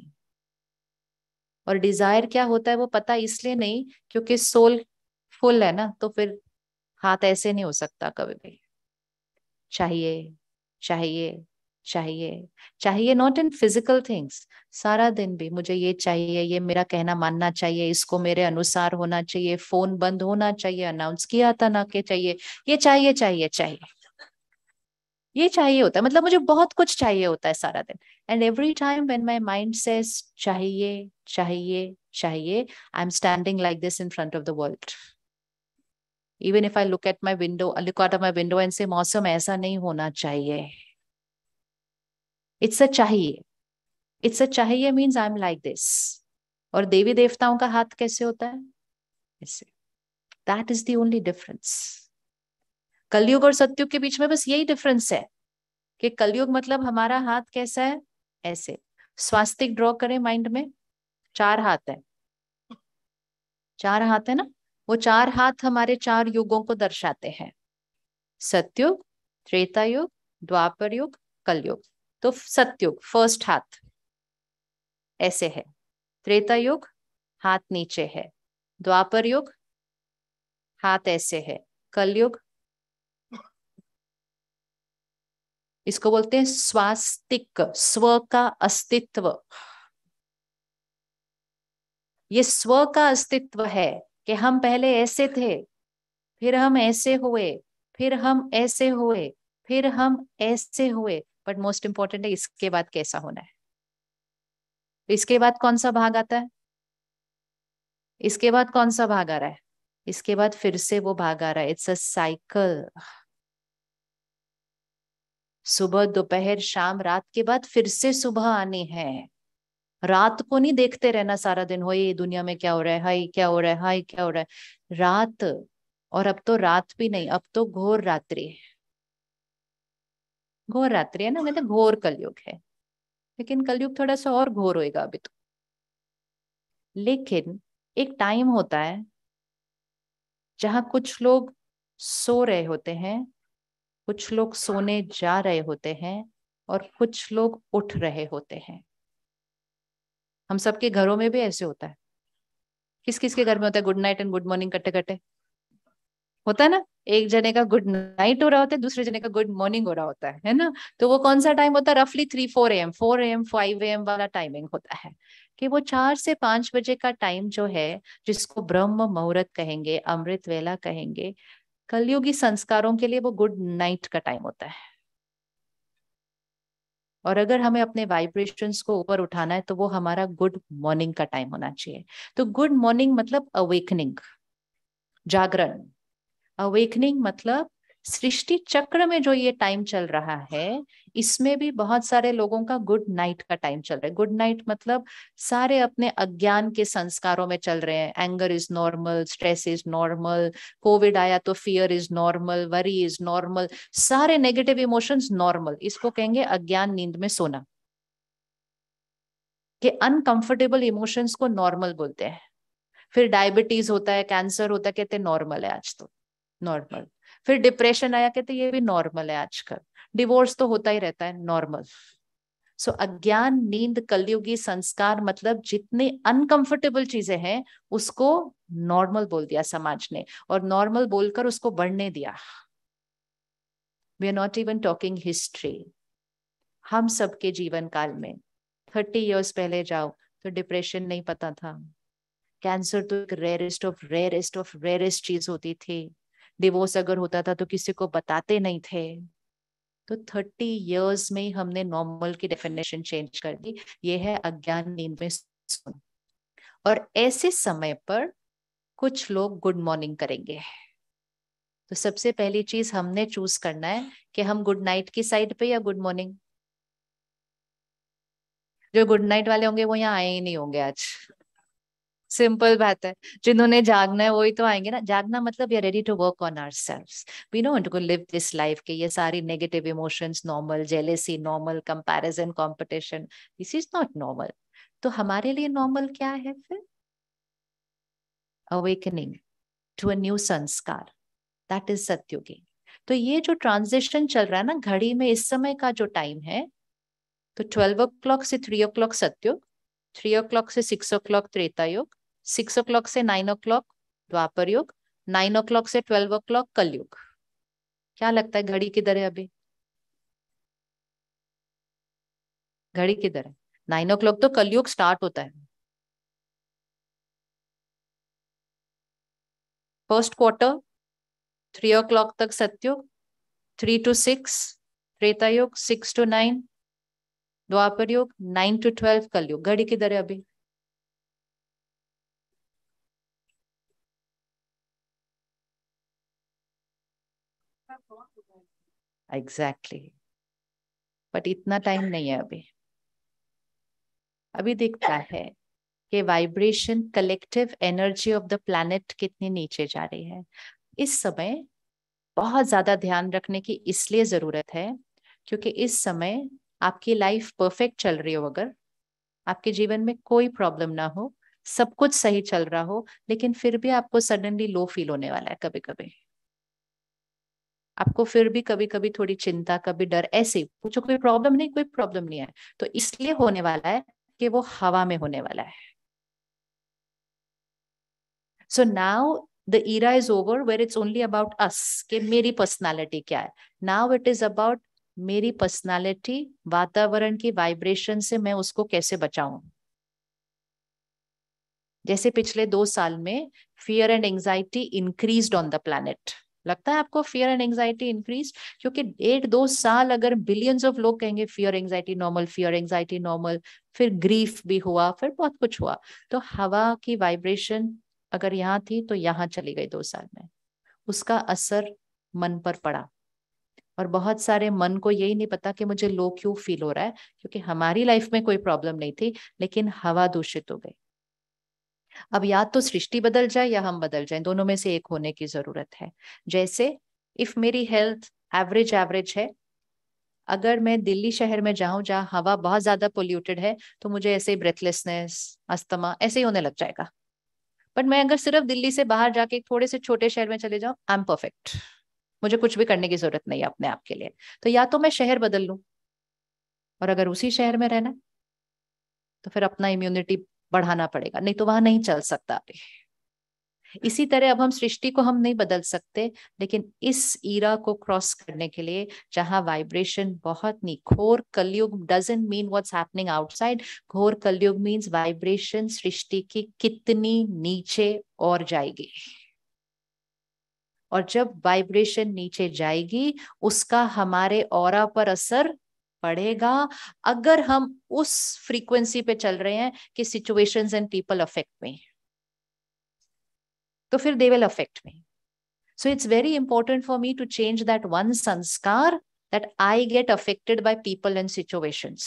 और डिजायर क्या होता है वो पता इसलिए नहीं क्योंकि सोल फुल है ना तो फिर हाथ ऐसे नहीं हो सकता कभी भी चाहिए चाहिए चाहिए चाहिए नॉट इन फिजिकल थिंग्स सारा दिन भी मुझे ये चाहिए ये मेरा कहना मानना चाहिए इसको मेरे अनुसार होना चाहिए फोन बंद होना चाहिए अनाउंस किया था ना के चाहिए ये चाहिए चाहिए चाहिए ये चाहिए होता है मतलब मुझे बहुत कुछ चाहिए होता है सारा दिन and every time when my mind says चाहिए चाहिए चाहिए I am standing like this in front of the world even if I look at my window look out of my window and say मौसम ऐसा नहीं होना चाहिए it's a चाहिए it's a चाहिए means I am like this और देवी देवताओं का हाथ कैसे होता है that is the only difference Kalyug और सत्युग के बीच में बस यही डिफरेंस है कि कलयुग मतलब हमारा हाथ कैसा है ऐसे स्वास्तिक ड्रॉ करें माइंड में चार हाथ है चार हाथ है ना वो चार हाथ हमारे चार युगों को दर्शाते हैं सत्युग त्रेता युग द्वापर युग कलयुग तो सत्युग फर्स्ट हाथ ऐसे है त्रेता युग हाथ नीचे है द्वापर युग हाथ ऐसे है कलयुग इसको बोलते हैं स्वास्तिक स्व का अस्तित्व ये स्व का अस्तित्व है कि हम पहले ऐसे थे फिर हम ऐसे हुए फिर हम ऐसे हुए फिर हम ऐसे हुए बट मोस्ट इंपॉर्टेंट है इसके बाद कैसा होना है तो इसके बाद कौन सा भाग आता है इसके बाद कौन सा भाग आ रहा है इसके बाद फिर से वो भाग आ रहा है इट्स अ साइकिल सुबह दोपहर शाम रात के बाद फिर से सुबह आनी है रात को नहीं देखते रहना सारा दिन हो ये दुनिया में क्या हो रहा है हाय क्या हो रहा है हाय क्या हो रहा है रात और अब तो रात भी नहीं अब तो घोर रात्रि है घोर रात्रि है ना कहते मतलब घोर कलयुग है लेकिन कलयुग थोड़ा सा और घोर होएगा अभी तो लेकिन एक टाइम होता है जहां कुछ लोग सो रहे होते हैं कुछ लोग सोने जा रहे होते हैं और कुछ लोग उठ रहे होते हैं हम सबके घरों में भी ऐसे होता है किस किस के घर में होता है good night and good morning कट्टे कट्टे होता है ना एक जने का गुड नाइट हो रहा होता है दूसरे जने का गुड मॉर्निंग हो रहा होता है है ना तो वो कौन सा टाइम होता है रफली three four AM four AM five AM वाला टाइमिंग होता है कि वो चार से पांच बजे का टाइम जो है जिसको ब्रह्म मुहूर्त कहेंगे अमृत वेला कहेंगे कलयुगी संस्कारों के लिए वो गुड नाइट का टाइम होता है और अगर हमें अपने वाइब्रेशंस को ऊपर उठाना है तो वो हमारा गुड मॉर्निंग का टाइम होना चाहिए तो गुड मॉर्निंग मतलब अवेकनिंग जागरण अवेकनिंग मतलब सृष्टि चक्र में जो ये टाइम चल रहा है इसमें भी बहुत सारे लोगों का गुड नाइट का टाइम चल रहा है गुड नाइट मतलब सारे अपने अज्ञान के संस्कारों में चल रहे हैं anger is normal stress is normal covid आया तो fear is normal worry is normal सारे नेगेटिव इमोशंस नॉर्मल इसको कहेंगे अज्ञान नींद में सोना कि अनकंफर्टेबल इमोशंस को नॉर्मल बोलते हैं फिर डायबिटीज होता है कैंसर होता है कहते नॉर्मल है आज तो नॉर्मल फिर डिप्रेशन आया कहते ये भी नॉर्मल है आजकल डिवोर्स तो होता ही रहता है नॉर्मल सो so, अज्ञान नींद कलयुगी संस्कार मतलब जितने अनकंफर्टेबल चीजें हैं उसको नॉर्मल बोल दिया समाज ने और नॉर्मल बोलकर उसको बढ़ने दिया we are not even talking history हम सबके जीवन काल में थर्टी इयर्स पहले जाओ तो डिप्रेशन नहीं पता था कैंसर तो एक rarest of rarest of rarest चीज होती थी डिवोर्स अगर होता था तो किसी को बताते नहीं थे तो थर्टी इयर्स में ही हमने नॉर्मल की डेफिनेशन चेंज कर दी ये है अज्ञान नींद में सुन और ऐसे समय पर कुछ लोग गुड मॉर्निंग करेंगे तो सबसे पहली चीज हमने चूज करना है कि हम गुड नाइट की साइड पे या गुड मॉर्निंग जो गुड नाइट वाले होंगे वो यहाँ आए ही नहीं होंगे आज सिंपल बात है जिन्होंने जागना है वही तो आएंगे ना जागना मतलब we ready to work on our self we know to live this life के ये सारी negative emotions normal jealousy normal comparison competition this is not normal तो हमारे लिए नॉर्मल क्या है फिर अवेकनिंग टू अ न्यू संस्कार दैट इज सत्युगी तो ये जो ट्रांजिशन चल रहा है ना घड़ी में इस समय का जो टाइम है तो ट्वेल्व ओ क्लॉक से three o'clock Satyug three o'clock से six o'clock Treta Yug six o'clock से nine o'clock Dwapar Yug nine o'clock से ट्वेल्व ओ क्लॉक कलयुग क्या लगता है घड़ी किधर है अभी घड़ी किधर है नाइन ओ क्लॉक तो कलयुग स्टार्ट होता है first quarter three o'clock तक Satyug three to six Treta Yug six to nine Dwapar Yug nine to twelve कलयुग घड़ी किधर है अभी एग्जैक्टली बट इतना टाइम नहीं है अभी अभी दिखता है कि vibration collective energy of the planet कितनी नीचे जा रही है इस समय बहुत ज्यादा ध्यान रखने की इसलिए जरूरत है क्योंकि इस समय आपकी लाइफ परफेक्ट चल रही हो अगर आपके जीवन में कोई प्रॉब्लम ना हो सब कुछ सही चल रहा हो लेकिन फिर भी आपको सडनली लो फील होने वाला है कभी कभी आपको फिर भी कभी कभी थोड़ी चिंता कभी डर ऐसे पूछो कोई प्रॉब्लम नहीं कोई प्रॉब्लम नहीं है तो इसलिए होने वाला है कि वो हवा में होने वाला है so now the era is over where it's only about us के मेरी पर्सनालिटी क्या है नाउ इट इज अबाउट मेरी पर्सनालिटी वातावरण की वाइब्रेशन से मैं उसको कैसे बचाऊं जैसे पिछले दो साल में fear and anxiety increase on the planet लगता है आपको फियर एंड एंगजाइटी इंक्रीज क्योंकि डेढ़ दो साल अगर बिलियंस ऑफ लोग कहेंगे fear anxiety normal fear anxiety normal फिर ग्रीफ भी हुआ फिर बहुत कुछ हुआ तो हवा की वाइब्रेशन अगर यहाँ थी तो यहाँ चली गई दो साल में उसका असर मन पर पड़ा और बहुत सारे मन को यही नहीं पता कि मुझे लो क्यों फील हो रहा है क्योंकि हमारी लाइफ में कोई प्रॉब्लम नहीं थी लेकिन हवा दूषित हो गई अब या तो सृष्टि बदल जाए या हम बदल जाए दोनों में से एक होने की जरूरत है जैसे इफ मेरी हेल्थ एवरेज एवरेज है अगर मैं दिल्ली शहर में जाऊं जहाँ हवा बहुत ज्यादा पोल्यूटेड है तो मुझे ऐसे ही ब्रेथलेसनेस अस्थमा ऐसे ही होने लग जाएगा बट मैं अगर सिर्फ दिल्ली से बाहर जाके थोड़े से छोटे शहर में चले जाऊं आई एम परफेक्ट मुझे कुछ भी करने की जरूरत नहीं है अपने आप के लिए तो या तो मैं शहर बदल लूं और अगर उसी शहर में रहना तो फिर अपना इम्यूनिटी बढ़ाना पड़ेगा नहीं तो वहां नहीं चल सकता इसी तरह अब हम सृष्टि को हम नहीं बदल सकते लेकिन इस ईरा को क्रॉस करने के लिए जहां वाइब्रेशन बहुत नहीं घोर Kalyug doesn't mean what's happening outside घोर कलयुग मीन्स वाइब्रेशन सृष्टि की कितनी नीचे और जाएगी और जब वाइब्रेशन नीचे जाएगी उसका हमारे और पर असर पड़ेगा अगर हम उस फ्रीक्वेंसी पे चल रहे हैं कि सिचुएशंस एंड पीपल अफेक्ट में तो फिर दे will affect me so it's very important for me to change that one sanskar that I get affected by people and situations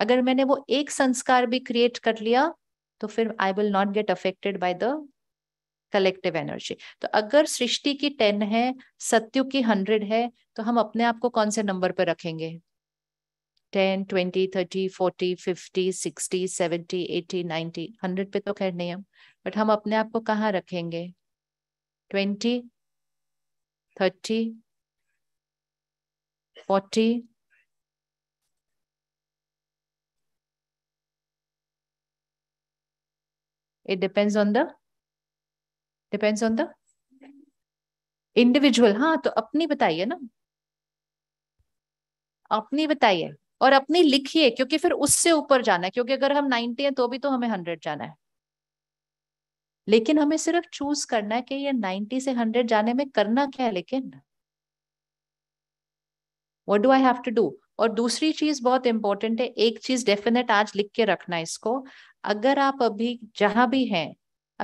अगर मैंने वो एक संस्कार भी क्रिएट कर लिया तो फिर I will not get affected by the collective energy तो अगर सृष्टि की टेन है सत्यु की हंड्रेड है तो हम अपने आप को कौन से नंबर पर रखेंगे ten twenty thirty forty fifty sixty seventy eighty ninety hundred पे तो खैर नहीं हम बट हम अपने आप को कहाँ रखेंगे twenty thirty forty it depends on the depends on the individual हाँ तो अपनी बताइए ना अपनी बताइए और अपनी लिखिए क्योंकि फिर उससे ऊपर जाना है क्योंकि अगर हम नाइनटी हैं तो भी तो हमें हंड्रेड जाना है लेकिन हमें सिर्फ चूज करना है कि ये नाइनटी से हंड्रेड जाने में करना क्या है लेकिन what do I have to do और दूसरी चीज बहुत इंपॉर्टेंट है एक चीज डेफिनेट आज लिख के रखना इसको अगर आप अभी जहां भी हैं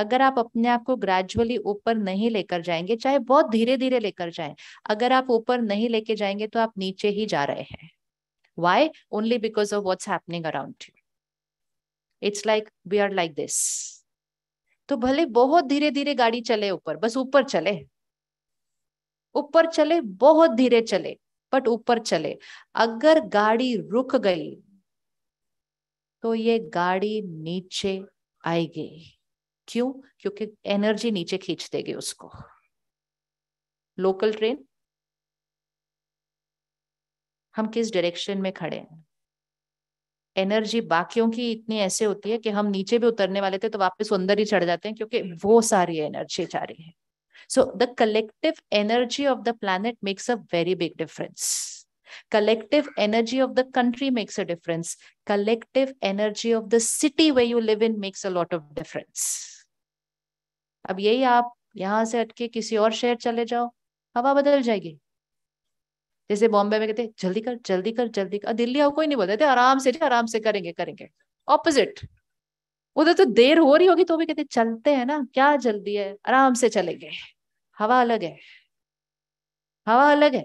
अगर आप अपने आप को ग्रेजुअली ऊपर नहीं लेकर जाएंगे चाहे बहुत धीरे धीरे लेकर जाए अगर आप ऊपर नहीं लेके जाएंगे तो आप नीचे ही जा रहे हैं why only because of what's happening around you it's like we are like this तो भले बहुत धीरे धीरे गाड़ी चले ऊपर बस ऊपर चले ऊपर चले बहुत धीरे चले बट ऊपर चले अगर गाड़ी रुक गई तो ये गाड़ी नीचे आएगी क्यों क्योंकि एनर्जी नीचे खींच देगी उसको लोकल ट्रेन हम किस डायरेक्शन में खड़े हैं एनर्जी बाकियों की इतनी ऐसे होती है कि हम नीचे भी उतरने वाले थे तो वापस अंदर ही चढ़ जाते हैं क्योंकि वो सारी एनर्जी जा रही है so the collective energy of the planet makes a very big difference collective energy of the country makes a difference collective energy of the city way you live in makes a lot of difference अब यही आप यहाँ से हटके किसी और शहर चले जाओ हवा बदल जाएगी जैसे बॉम्बे में कहते जल्दी कर जल्दी कर जल्दी कर दिल्ली आओ कोई नहीं बोलते आराम से आराम से करेंगे करेंगे ऑपोजिट उधर तो देर हो रही होगी तो भी कहते चलते हैं ना क्या जल्दी है आराम से चलेंगे हवा अलग है हवा अलग है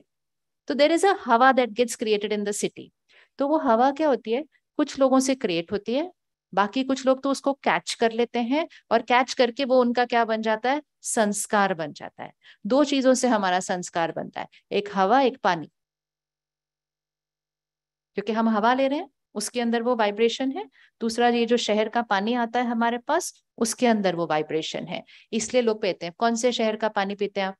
तो देर is a hawa that gets created in the city तो वो हवा क्या होती है कुछ लोगों से क्रिएट होती है बाकी कुछ लोग तो उसको कैच कर लेते हैं और कैच करके वो उनका क्या बन जाता है संस्कार बन जाता है दो चीजों से हमारा संस्कार बनता है एक हवा एक पानी क्योंकि हम हवा ले रहे हैं उसके अंदर वो वाइब्रेशन है दूसरा ये जो शहर का पानी आता है हमारे पास उसके अंदर वो वाइब्रेशन है इसलिए लोग पीते हैं कौन से शहर का पानी पीते हैं आप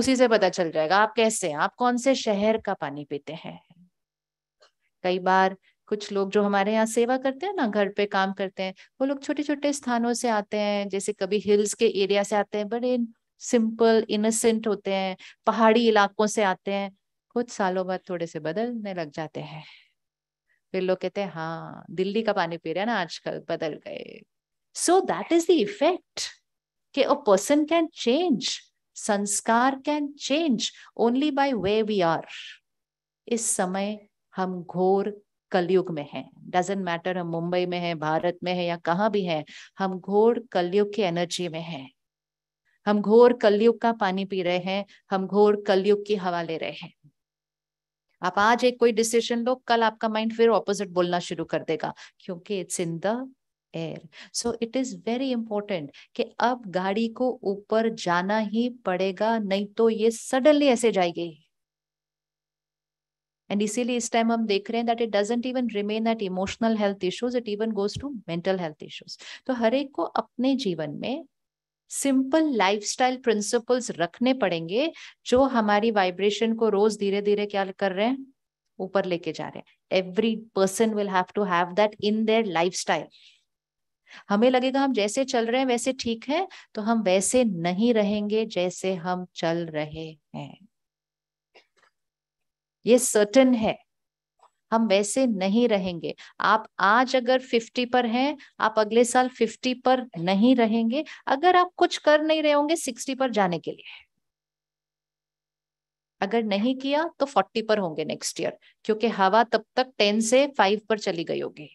उसी से पता चल जाएगा आप कैसे हैं आप कौन से शहर का पानी पीते हैं कई बार कुछ लोग जो हमारे यहाँ सेवा करते हैं ना घर पे काम करते हैं वो लोग छोटे छोटे स्थानों से आते हैं जैसे कभी हिल्स के एरिया से आते हैं बड़े सिंपल इनोसेंट होते हैं पहाड़ी इलाकों से आते हैं कुछ सालों बाद थोड़े से बदलने लग जाते हैं फिर लोग कहते हैं हाँ दिल्ली का पानी पी रहे हैं ना आजकल बदल गए so that is the effect कि a person can change sanskar can change only by way we are इस समय हम घोर कलयुग में है डजेंट मैटर हम मुंबई में है भारत में है या कहाँ भी है हम घोर कलयुग की एनर्जी में है हम घोर कलयुग का पानी पी रहे हैं हम घोर कलयुग की हवा ले रहे हैं आप आज एक कोई डिसीजन लो कल आपका माइंड फिर ऑपोजिट बोलना शुरू कर देगा क्योंकि it's in the air so it is very important कि अब गाड़ी को ऊपर जाना ही पड़ेगा नहीं तो ये सडनली ऐसे जाएगी एंड इसीलिए इस टाइम हम देख रहे हैं that it doesn't even remain at emotional health issues it even goes to mental health issues तो हर एक को अपने जीवन में सिंपल लाइफस्टाइल प्रिंसिपल्स रखने पड़ेंगे जो हमारी वाइब्रेशन को रोज धीरे धीरे क्या कर रहे हैं ऊपर लेके जा रहे हैं every person will have to have that in their lifestyle हमें लगेगा हम जैसे चल रहे हैं वैसे ठीक है तो हम वैसे नहीं रहेंगे जैसे हम चल रहे हैं ये सर्टन है हम वैसे नहीं रहेंगे आप आज अगर 50 पर हैं आप अगले साल 50 पर नहीं रहेंगे अगर आप कुछ कर नहीं रहे होंगे 60 पर जाने के लिए अगर नहीं किया तो 40 पर होंगे नेक्स्ट ईयर क्योंकि हवा तब तक 10 से 5 पर चली गई होगी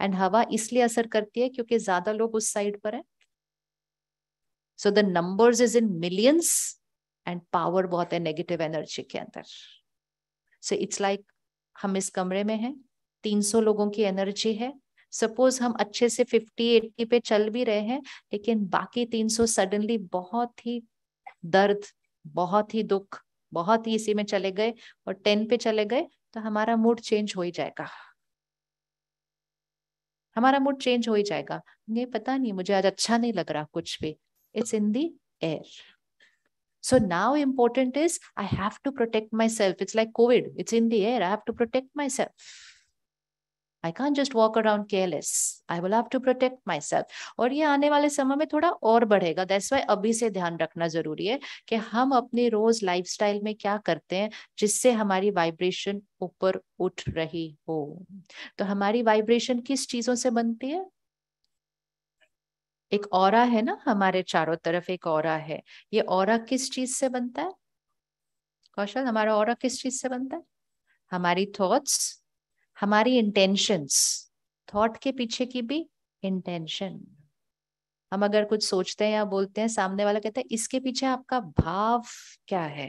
एंड हवा इसलिए असर करती है क्योंकि ज्यादा लोग उस साइड पर है so the numbers is in millions and power बहुत है नेगेटिव एनर्जी के अंदर सो इट्स लाइक हम इस कमरे में हैं 300 लोगों की एनर्जी है सपोज हम अच्छे से 50 80 पे चल भी रहे हैं लेकिन बाकी 300 सडनली बहुत ही दर्द बहुत ही दुख बहुत ही इसी में चले गए और 10 पे चले गए तो हमारा मूड चेंज हो ही जाएगा हमारा मूड चेंज हो ही जाएगा ये पता नहीं मुझे आज अच्छा नहीं लग रहा कुछ भी it's in the air So now important is I have to protect myself. It's like COVID, it's in the air. I have to protect myself. I can't just walk around careless. I will have to protect myself. और ये आने वाले समय में थोड़ा और बढ़ेगा That's why अभी से ध्यान रखना जरूरी है कि हम अपने रोज लाइफस्टाइल में क्या करते हैं जिससे हमारी वाइब्रेशन ऊपर उठ रही हो तो हमारी वाइब्रेशन किस चीजों से बनती है एक और है ना हमारे चारों तरफ एक और है ये और किस चीज से बनता है कौशल हमारा और किस चीज से बनता है हमारी थॉट्स हमारी इंटेंशंस थॉट के पीछे की भी इंटेंशन हम अगर कुछ सोचते हैं या बोलते हैं सामने वाला कहता है इसके पीछे आपका भाव क्या है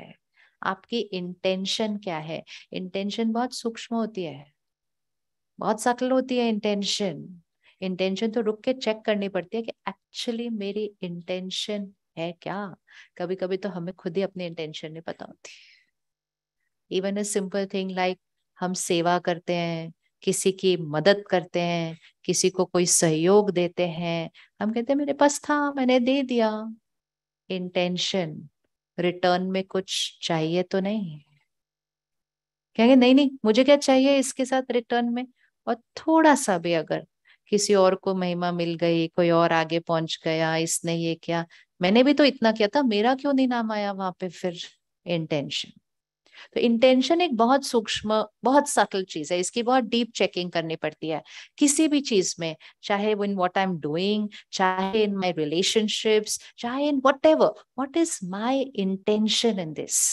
आपकी इंटेंशन क्या है इंटेंशन बहुत सूक्ष्म होती है बहुत सकल होती है इंटेंशन इंटेंशन तो रुक के चेक करनी पड़ती है कि एक्चुअली मेरी इंटेंशन है क्या कभी कभी तो हमें खुद ही अपने इंटेंशन नहीं पता होती even a simple thing like हम सेवा करते हैं किसी की मदद करते हैं किसी को कोई सहयोग देते हैं हम कहते हैं मेरे पास था मैंने दे दिया इंटेंशन रिटर्न में कुछ चाहिए तो नहीं कहेंगे नहीं नहीं मुझे क्या चाहिए इसके साथ रिटर्न में और थोड़ा सा भी अगर किसी और को महिमा मिल गई कोई और आगे पहुंच गया इसने ये किया मैंने भी तो इतना किया था मेरा क्यों नहीं नाम आया वहां पे फिर इंटेंशन तो इंटेंशन एक बहुत सूक्ष्म बहुत सटल चीज है इसकी बहुत डीप चेकिंग करनी पड़ती है किसी भी चीज में चाहे in what I am doing चाहे इन माई रिलेशनशिप्स चाहे in whatever what is my intention in this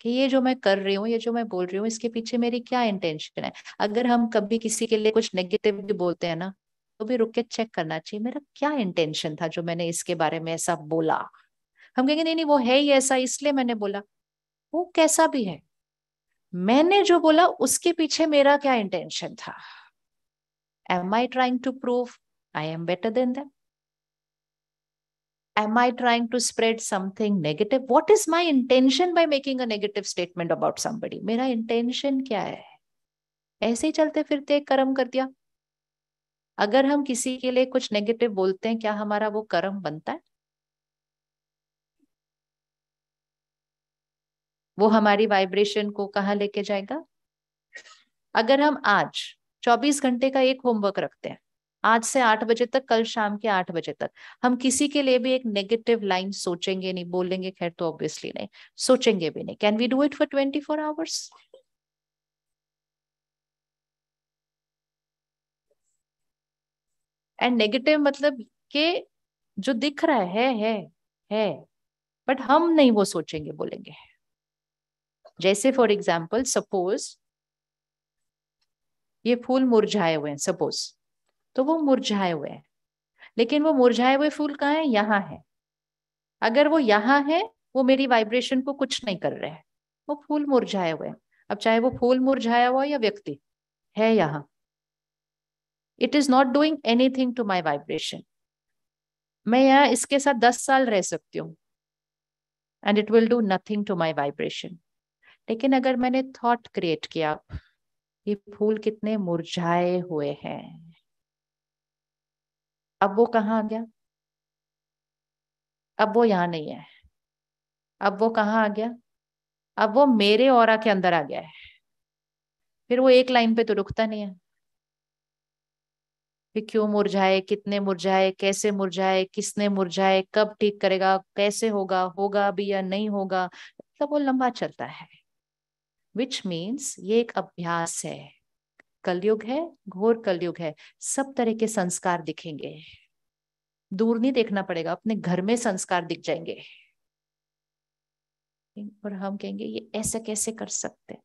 कि ये जो मैं कर रही हूँ ये जो मैं बोल रही हूँ इसके पीछे मेरी क्या इंटेंशन है अगर हम कभी किसी के लिए कुछ नेगेटिव भी बोलते हैं ना तो भी रुक के चेक करना चाहिए मेरा क्या इंटेंशन था जो मैंने इसके बारे में ऐसा बोला हम कहेंगे नहीं नहीं वो है ही ऐसा इसलिए मैंने बोला वो कैसा भी है मैंने जो बोला उसके पीछे मेरा क्या इंटेंशन था am I trying to prove I am better than them am I trying to spread something negative? What is my intention by making a negative statement about somebody? mera intention kya hai aise hi chalte firte एक कर्म कर दिया अगर हम किसी के लिए कुछ नेगेटिव बोलते हैं क्या हमारा वो कर्म बनता है वो हमारी वाइब्रेशन को कहा लेके जाएगा अगर हम आज 24 घंटे का एक होमवर्क रखते हैं आज से आठ बजे तक कल शाम के आठ बजे तक हम किसी के लिए भी एक नेगेटिव लाइन सोचेंगे नहीं बोलेंगे खैर तो ऑब्वियसली नहीं सोचेंगे भी नहीं can we do it for twenty four hours and negative मतलब के जो दिख रहा है है है बट हम नहीं वो सोचेंगे बोलेंगे जैसे फॉर एग्जाम्पल सपोज ये फूल मुरझाए हुए हैं सपोज तो वो मुरझाए हुए हैं लेकिन वो मुरझाए हुए फूल कहाँ है यहाँ है अगर वो यहाँ है वो मेरी वाइब्रेशन को कुछ नहीं कर रहे हैं वो फूल मुरझाए हुए हैं अब चाहे वो फूल मुरझाया हुआ या व्यक्ति है यहाँ it is not doing anything to my vibration मैं यहाँ इसके साथ दस साल रह सकती हूँ and it will do nothing to my vibration लेकिन अगर मैंने थॉट क्रिएट किया ये फूल कितने मुरझाए हुए हैं अब वो कहाँ आ गया अब वो यहाँ नहीं है अब वो कहाँ आ गया अब वो मेरे और के अंदर आ गया है फिर वो एक लाइन पे तो रुकता नहीं है फिर क्यों मुरझाए कितने मुरझाए कैसे मुरझाए किसने मुरझाए कब ठीक करेगा कैसे होगा होगा भी या नहीं होगा मतलब तो वो लंबा चलता है विच मीन्स ये एक अभ्यास है कलयुग है घोर कलयुग है सब तरह के संस्कार दिखेंगे दूर नहीं देखना पड़ेगा अपने घर में संस्कार दिख जाएंगे और हम कहेंगे ये ऐसे कैसे कर सकते हैं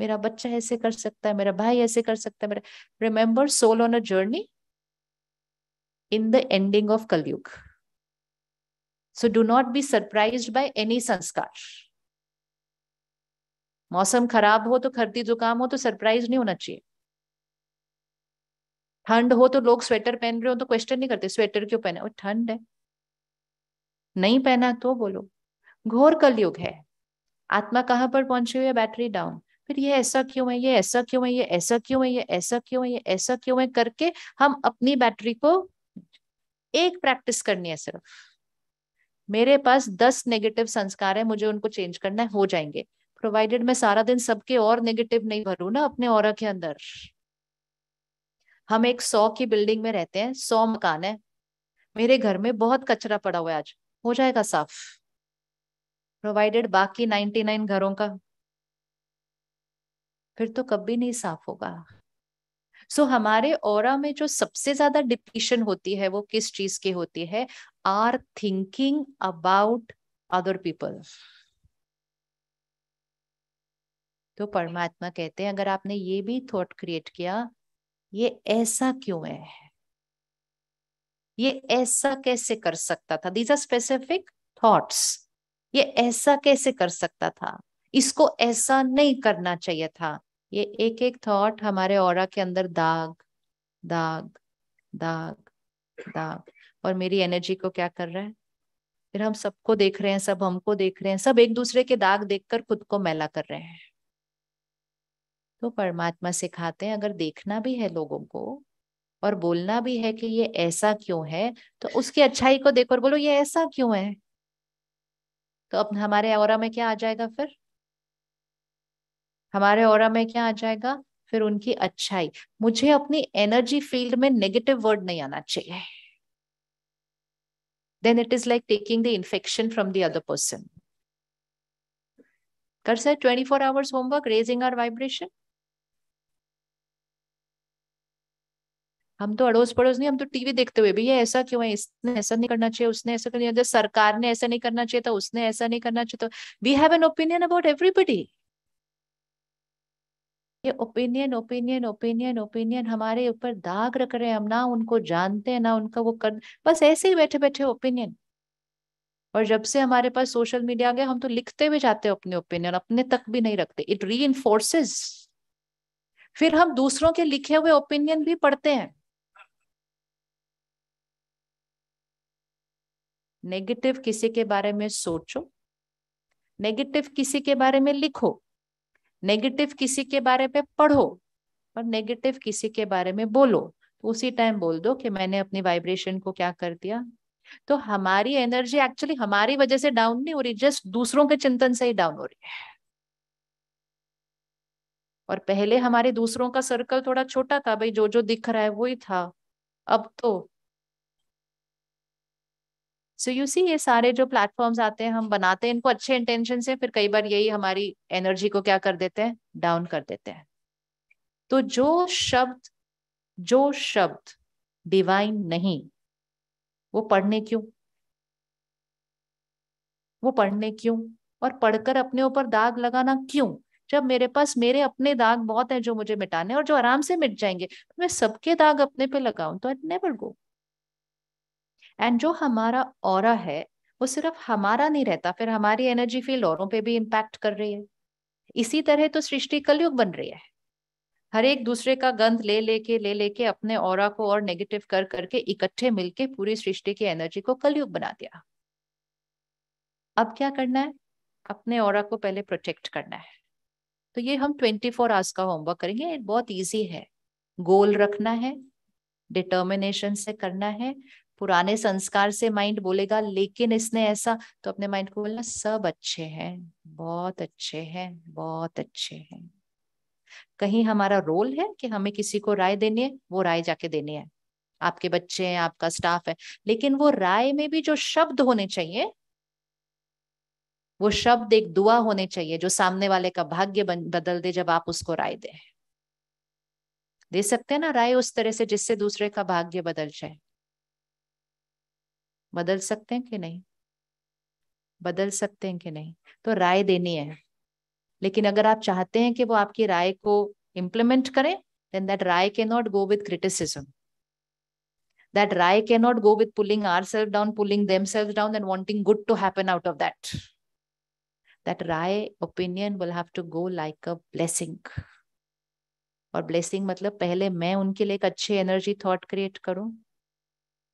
मेरा बच्चा ऐसे कर सकता है मेरा भाई ऐसे कर सकता है मेरा remember soul on a journey in the ending of Kalyug so do not be surprise by any sanskar मौसम खराब हो तो खरती जुकाम हो तो सरप्राइज नहीं होना चाहिए ठंड हो तो लोग स्वेटर पहन रहे हो तो क्वेश्चन नहीं करते स्वेटर क्यों पहना और ठंड है नहीं पहना तो बोलो घोर कलयुग है आत्मा कहाँ पर पहुंची हुई है बैटरी डाउन फिर ये ऐसा क्यों है ये ऐसा क्यों है ये ऐसा क्यों है ये ऐसा क्यों है ये ऐसा क्यों है करके हम अपनी बैटरी को एक प्रैक्टिस करनी है सिर्फ मेरे पास दस नेगेटिव संस्कार है मुझे उनको चेंज करना है हो जाएंगे प्रोवाइडेड मैं सारा दिन सबके और नेगेटिव नहीं भरू ना अपने और के अंदर हम एक सौ की बिल्डिंग में रहते हैं सौ मकान है मेरे घर में बहुत कचरा पड़ा हुआ है आज हो जाएगा साफ प्रोवाइडेड बाकी नाइनटी नाइन घरों का फिर तो कभी नहीं साफ होगा सो so, हमारे और में जो सबसे ज्यादा डिप्रेशन होती है वो किस चीज की होती है are thinking about other people तो परमात्मा कहते हैं अगर आपने ये भी थॉट क्रिएट किया ये ऐसा क्यों है ये ऐसा कैसे कर सकता था दीज आर स्पेसिफिक थॉट्स ये ऐसा कैसे कर सकता था इसको ऐसा नहीं करना चाहिए था ये एक एक थॉट हमारे और के अंदर दाग दाग दाग दाग और मेरी एनर्जी को क्या कर रहा है फिर हम सबको देख रहे हैं सब हमको देख रहे हैं सब एक दूसरे के दाग देखकर खुद को मैला कर रहे हैं तो परमात्मा सिखाते हैं अगर देखना भी है लोगों को और बोलना भी है कि ये ऐसा क्यों है तो उसकी अच्छाई को देखो और बोलो ये ऐसा क्यों है तो अब हमारे और में क्या आ जाएगा फिर हमारे और में क्या आ जाएगा फिर उनकी अच्छाई मुझे अपनी एनर्जी फील्ड में नेगेटिव वर्ड नहीं आना चाहिए then it is like taking the infection from the other person कर सर twenty four hours homework raising our vibration हम तो अड़ोस पड़ोस नहीं हम तो टीवी देखते हुए भैया ऐसा क्यों है इसने ऐसा नहीं करना चाहिए उसने ऐसा करना चाहिए सरकार ने ऐसा नहीं करना चाहिए था तो उसने ऐसा नहीं करना चाहिए तो we have an opinion about everybody ये ओपिनियन ओपिनियन ओपिनियन ओपिनियन हमारे ऊपर दाग रख रहे हैं हम ना उनको जानते हैं ना उनका वो कर बस ऐसे ही बैठे बैठे ओपिनियन और जब से हमारे पास सोशल मीडिया आ गया हम तो लिखते हुए जाते हैं अपने ओपिनियन अपने तक भी नहीं रखते इट री फिर हम दूसरों के लिखे हुए ओपिनियन भी पढ़ते हैं नेगेटिव किसी के बारे में सोचो नेगेटिव किसी के बारे में लिखो नेगेटिव किसी के बारे में पढ़ो और नेगेटिव किसी के बारे में बोलो तो उसी टाइम बोल दो कि मैंने अपनी वाइब्रेशन को क्या कर दिया तो हमारी एनर्जी एक्चुअली हमारी वजह से डाउन नहीं हो रही जस्ट दूसरों के चिंतन से ही डाउन हो रही है और पहले हमारे दूसरों का सर्कल थोड़ा छोटा था भाई जो जो दिख रहा है वही था अब तो सो यू सी ये सारे जो प्लेटफॉर्म्स आते हैं हम बनाते हैं इनको अच्छे इंटेंशन से फिर कई बार यही हमारी एनर्जी को क्या कर देते हैं डाउन कर देते हैं तो जो शब्द जो शब्द डिवाइन नहीं वो पढ़ने क्यों वो पढ़ने क्यों और पढ़कर अपने ऊपर दाग लगाना क्यों जब मेरे पास मेरे अपने दाग बहुत हैं जो मुझे मिटाने और जो आराम से मिट जाएंगे तो मैं सबके दाग अपने पे लगाऊं तो आई नेवर गो एंड जो हमारा और है वो सिर्फ हमारा नहीं रहता फिर हमारी एनर्जी फील्ड औरों पे भी इम्पैक्ट कर रही है इसी तरह तो सृष्टि कलयुग बन रही है हर एक दूसरे का गंध ले लेके ले लेके ले अपने और को और नेगेटिव कर करके इकट्ठे मिलके पूरी सृष्टि की एनर्जी को कलयुग बना दिया अब क्या करना है अपने और को पहले प्रोटेक्ट करना है तो ये हम ट्वेंटी फोर आवर्स का होमवर्क करेंगे बहुत ईजी है गोल रखना है डिटर्मिनेशन से करना है पुराने संस्कार से माइंड बोलेगा लेकिन इसने ऐसा तो अपने माइंड को बोलना सब अच्छे हैं बहुत अच्छे हैं बहुत अच्छे हैं कहीं हमारा रोल है कि हमें किसी को राय देनी है वो राय जाके देनी है आपके बच्चे हैं आपका स्टाफ है लेकिन वो राय में भी जो शब्द होने चाहिए वो शब्द एक दुआ होने चाहिए जो सामने वाले का भाग्य बदल दे जब आप उसको राय दे दे सकते हैं ना राय उस तरह से जिससे दूसरे का भाग्य बदल जाए बदल सकते हैं कि नहीं बदल सकते हैं कि नहीं तो राय देनी है लेकिन अगर आप चाहते हैं कि वो आपकी राय को इम्प्लीमेंट करें then that rai can not go with criticism that rai can not go with pulling our self down pulling them self down and wanting good to happen out of that that rai opinion will have to go like a blessing और blessing मतलब पहले मैं उनके लिए एक अच्छे energy thought create करूं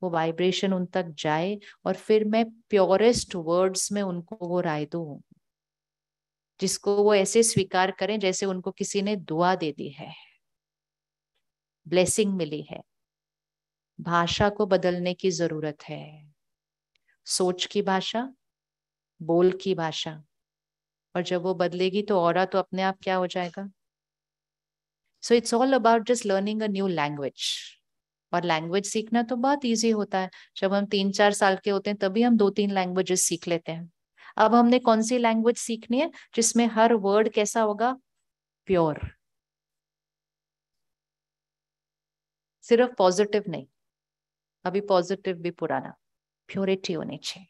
वो वाइब्रेशन उन तक जाए और फिर मैं प्योरेस्ट वर्ड्स में उनको वो राय दू जिसको वो ऐसे स्वीकार करें जैसे उनको किसी ने दुआ दे दी है ब्लेसिंग मिली है भाषा को बदलने की जरूरत है सोच की भाषा बोल की भाषा और जब वो बदलेगी तो और तो अपने आप क्या हो जाएगा so it's all about just learning a new language और लैंग्वेज सीखना तो बहुत ईजी होता है जब हम तीन चार साल के होते हैं तभी हम दो तीन लैंग्वेजेस सीख लेते हैं अब हमने कौन सी लैंग्वेज सीखनी है जिसमें हर वर्ड कैसा होगा प्योर सिर्फ पॉजिटिव नहीं अभी पॉजिटिव भी पुराना प्योरिटी होनी चाहिए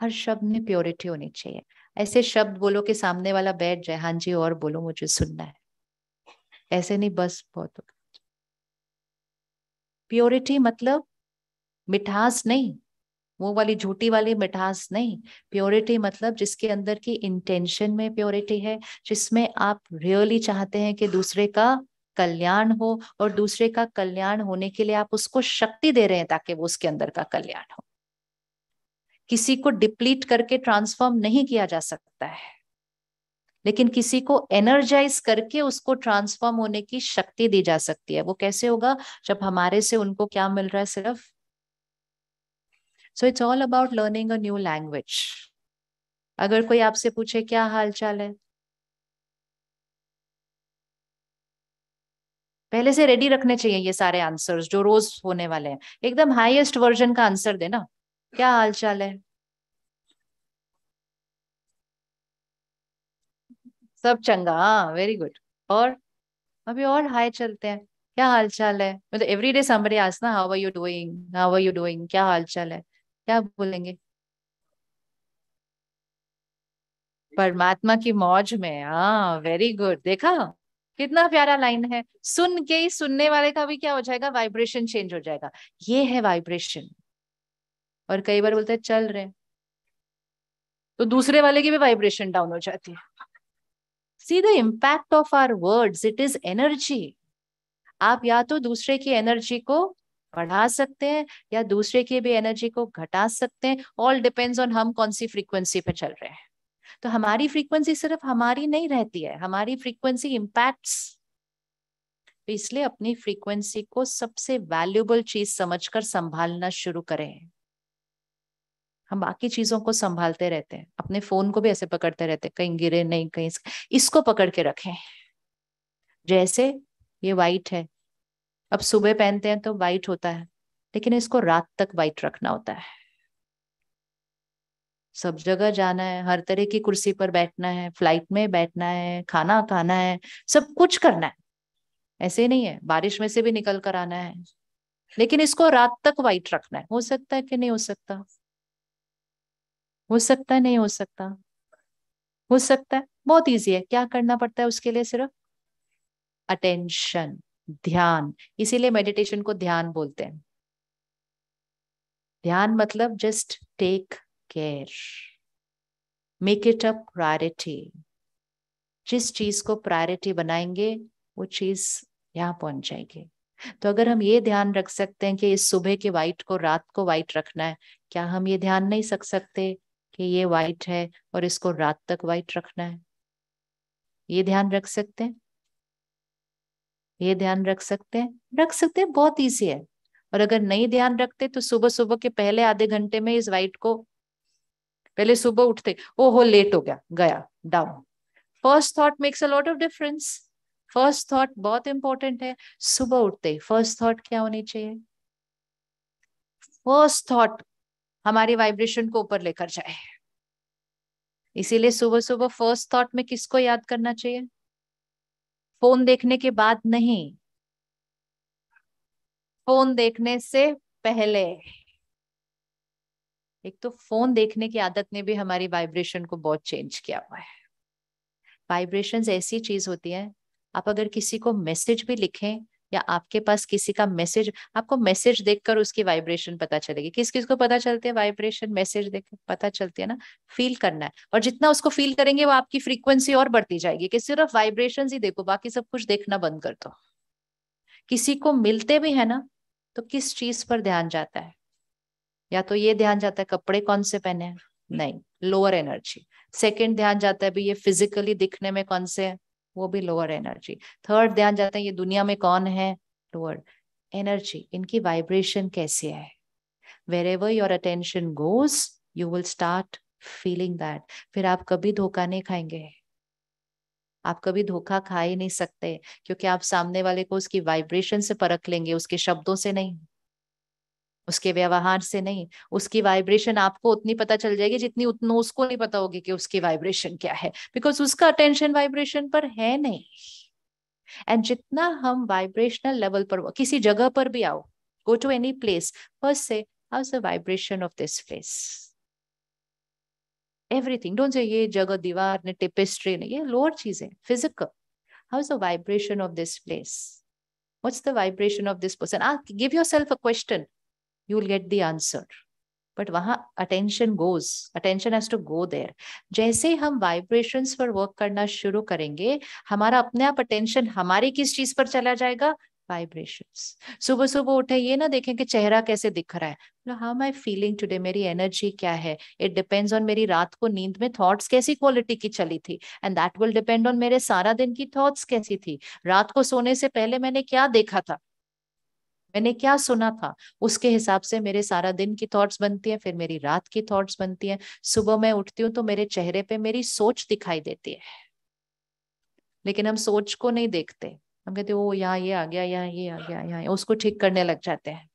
हर शब्द में प्योरिटी होनी चाहिए ऐसे शब्द बोलो कि सामने वाला बैठ जाए हाँ जी और बोलो मुझे सुनना है ऐसे नहीं बस बहुत होगा प्योरिटी मतलब मिठास नहीं वो वाली झूठी वाली मिठास नहीं प्योरिटी मतलब जिसके अंदर की इंटेंशन में प्योरिटी है जिसमें आप रियली चाहते हैं कि दूसरे का कल्याण हो और दूसरे का कल्याण होने के लिए आप उसको शक्ति दे रहे हैं ताकि वो उसके अंदर का कल्याण हो किसी को डिप्लीट करके ट्रांसफॉर्म नहीं किया जा सकता है लेकिन किसी को एनर्जाइज करके उसको ट्रांसफॉर्म होने की शक्ति दी जा सकती है वो कैसे होगा जब हमारे से उनको क्या मिल रहा है सिर्फ so it's all about learning a new language अगर कोई आपसे पूछे क्या हाल चाल है पहले से रेडी रखने चाहिए ये सारे आंसर्स जो रोज होने वाले हैं एकदम हाईएस्ट वर्जन का आंसर देना क्या हाल चाल है सब चंगा हाँ वेरी गुड और अभी और हाय चलते हैं क्या हाल चाल है मतलब एवरी डे समबडी आज ना how are you doing how are you doing क्या हाल चाल है क्या बोलेंगे परमात्मा की मौज में हाँ वेरी गुड देखा कितना प्यारा लाइन है सुन के ही सुनने वाले का भी क्या हो जाएगा वाइब्रेशन चेंज हो जाएगा ये है वाइब्रेशन और कई बार बोलते हैं चल रहे तो दूसरे वाले की भी वाइब्रेशन डाउन हो जाती है see the impact of our words it is energy आप या तो दूसरे की एनर्जी को बढ़ा सकते हैं या दूसरे की भी एनर्जी को घटा सकते हैं ऑल डिपेंड्स ऑन हम कौन सी फ्रीक्वेंसी पे चल रहे हैं तो हमारी फ्रीक्वेंसी सिर्फ हमारी नहीं रहती है हमारी फ्रीक्वेंसी इम्पैक्ट्स तो इसलिए अपनी फ्रीक्वेंसी को सबसे वैल्यूबल चीज समझकर संभालना शुरू करें हम बाकी चीजों को संभालते रहते हैं अपने फोन को भी ऐसे पकड़ते रहते हैं कहीं गिरे नहीं कहीं इसको पकड़ के रखें जैसे ये वाइट है अब सुबह पहनते हैं तो वाइट होता है लेकिन इसको रात तक वाइट रखना होता है सब जगह जाना है हर तरह की कुर्सी पर बैठना है फ्लाइट में बैठना है खाना खाना है सब कुछ करना है ऐसे ही नहीं है बारिश में से भी निकल कर आना है लेकिन इसको रात तक वाइट रखना है हो सकता है कि नहीं हो सकता हो सकता है नहीं हो सकता हो सकता है बहुत ईजी है क्या करना पड़ता है उसके लिए सिर्फ अटेंशन ध्यान इसीलिए मेडिटेशन को ध्यान बोलते हैं ध्यान मतलब just take care make it a priority जिस चीज को प्रायोरिटी बनाएंगे वो चीज यहां पहुंच जाएगी तो अगर हम ये ध्यान रख सकते हैं कि इस सुबह के वाइट को रात को वाइट रखना है क्या हम ये ध्यान नहीं रख सकते कि ये वाइट है और इसको रात तक वाइट रखना है ये ध्यान रख सकते हैं ये ध्यान रख सकते हैं रख सकते हैं बहुत ईजी है और अगर नहीं ध्यान रखते तो सुबह सुबह के पहले आधे घंटे में इस वाइट को पहले सुबह उठते ओ हो लेट हो गया गया down first thought makes a lot of difference first thought बहुत इंपॉर्टेंट है सुबह उठते फर्स्ट थॉट क्या होनी चाहिए फर्स्ट थॉट हमारी वाइब्रेशन को ऊपर लेकर जाए इसीलिए सुबह सुबह फर्स्ट थॉट में किसको याद करना चाहिए फोन देखने के बाद नहीं फोन देखने से पहले एक तो फोन देखने की आदत ने भी हमारी वाइब्रेशन को बहुत चेंज किया हुआ है वाइब्रेशन ऐसी चीज होती है आप अगर किसी को मैसेज भी लिखें या आपके पास किसी का मैसेज आपको मैसेज देखकर उसकी वाइब्रेशन पता चलेगी किस किस को पता चलते है वाइब्रेशन मैसेज देख पता चलती है ना फील करना है और जितना उसको फील करेंगे वो आपकी फ्रीक्वेंसी और बढ़ती जाएगी कि सिर्फ वाइब्रेशन ही देखो बाकी सब कुछ देखना बंद कर दो किसी को मिलते भी है ना तो किस चीज पर ध्यान जाता है या तो ये ध्यान जाता है कपड़े कौन से पहने हैं नहीं लोअर एनर्जी सेकेंड ध्यान जाता है भी ये फिजिकली दिखने में कौन से है वो भी लोअर एनर्जी थर्ड ध्यान जाते हैं ये दुनिया में कौन है लोअर एनर्जी इनकी वाइब्रेशन कैसी है wherever your attention goes you will start feeling that फिर आप कभी धोखा नहीं खाएंगे आप कभी धोखा खा ही नहीं सकते क्योंकि आप सामने वाले को उसकी वाइब्रेशन से परख लेंगे उसके शब्दों से नहीं उसके व्यवहार से नहीं उसकी वाइब्रेशन आपको उतनी पता चल जाएगी जितनी उतना उसको नहीं पता होगी कि उसकी वाइब्रेशन क्या है बिकॉज उसका अटेंशन वाइब्रेशन पर है नहीं एंड जितना हम वाइब्रेशनल लेवल पर किसी जगह पर भी आओ go to any place first say how is the vibration of this place everything don't say ये जगह दीवार ने टेपेस्ट्री ने ये लोअर चीज है physical how is the vibration of this place What's the vibration of this person? Ah, give yourself a question. You will get the answer but वहां attention goes attention has to go there जैसे हम vibrations पर work करना शुरू करेंगे हमारा अपने आप अटेंशन हमारे किस चीज पर चला जाएगा वाइब्रेशंस सुबह सुबह उठे ये ना देखें कि चेहरा कैसे दिख रहा है हाउ माई फीलिंग टूडे मेरी एनर्जी क्या है इट डिपेंड्स ऑन मेरी रात को नींद में थॉट्स कैसी क्वालिटी की चली थी and that will depend on मेरे सारा दिन की थॉट्स कैसी थी रात को सोने से पहले मैंने क्या देखा था मैंने क्या सुना था उसके हिसाब से मेरे सारा दिन की थॉट्स बनती है फिर मेरी रात की थॉट्स बनती है सुबह मैं उठती हूँ तो मेरे चेहरे पे मेरी सोच दिखाई देती है लेकिन हम सोच को नहीं देखते हम कहते वो यहाँ ये आ गया यहाँ ये आ गया यहाँ उसको ठीक करने लग जाते हैं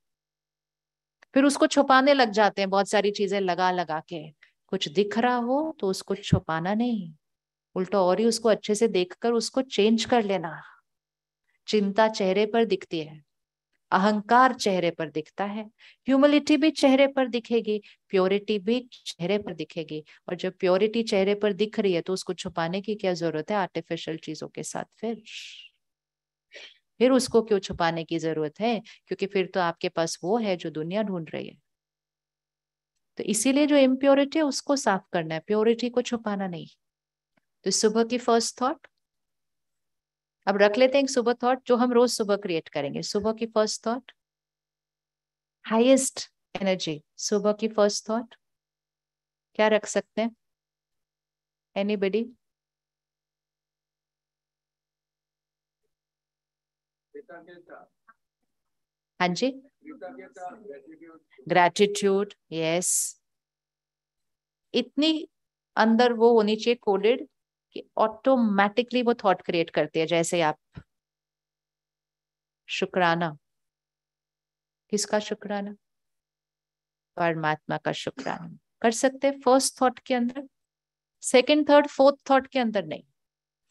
फिर उसको छुपाने लग जाते हैं बहुत सारी चीजें लगा लगा के कुछ दिख रहा हो तो उसको छुपाना नहीं उल्टा और ही उसको अच्छे से देखकर उसको चेंज कर लेना चिंता चेहरे पर दिखती है अहंकार चेहरे पर दिखता है ह्यूमिलिटी भी चेहरे पर दिखेगी प्योरिटी भी चेहरे पर दिखेगी और जब प्योरिटी चेहरे पर दिख रही है तो उसको छुपाने की क्या जरूरत है आर्टिफिशियल चीजों के साथ फिर फिर उसको क्यों छुपाने की जरूरत है क्योंकि फिर तो आपके पास वो है जो दुनिया ढूंढ रही है तो इसीलिए जो इम्प्योरिटी है उसको साफ करना है प्योरिटी को छुपाना नहीं तो सुबह की फर्स्ट थॉट अब रख लेते हैं सुबह थॉट जो हम रोज सुबह क्रिएट करेंगे सुबह की फर्स्ट थॉट हाईएस्ट एनर्जी सुबह की फर्स्ट थॉट क्या रख सकते हैं एनीबडी हाँ जी ग्रेटिट्यूड यस इतनी अंदर वो होनी चाहिए कोडेड कि ऑटोमेटिकली वो थॉट क्रिएट करती है जैसे आप शुक्राना किसका शुक्राना परमात्मा का शुक्राना कर सकते हैं फर्स्ट थॉट के अंदर सेकंड थर्ड फोर्थ थॉट के अंदर नहीं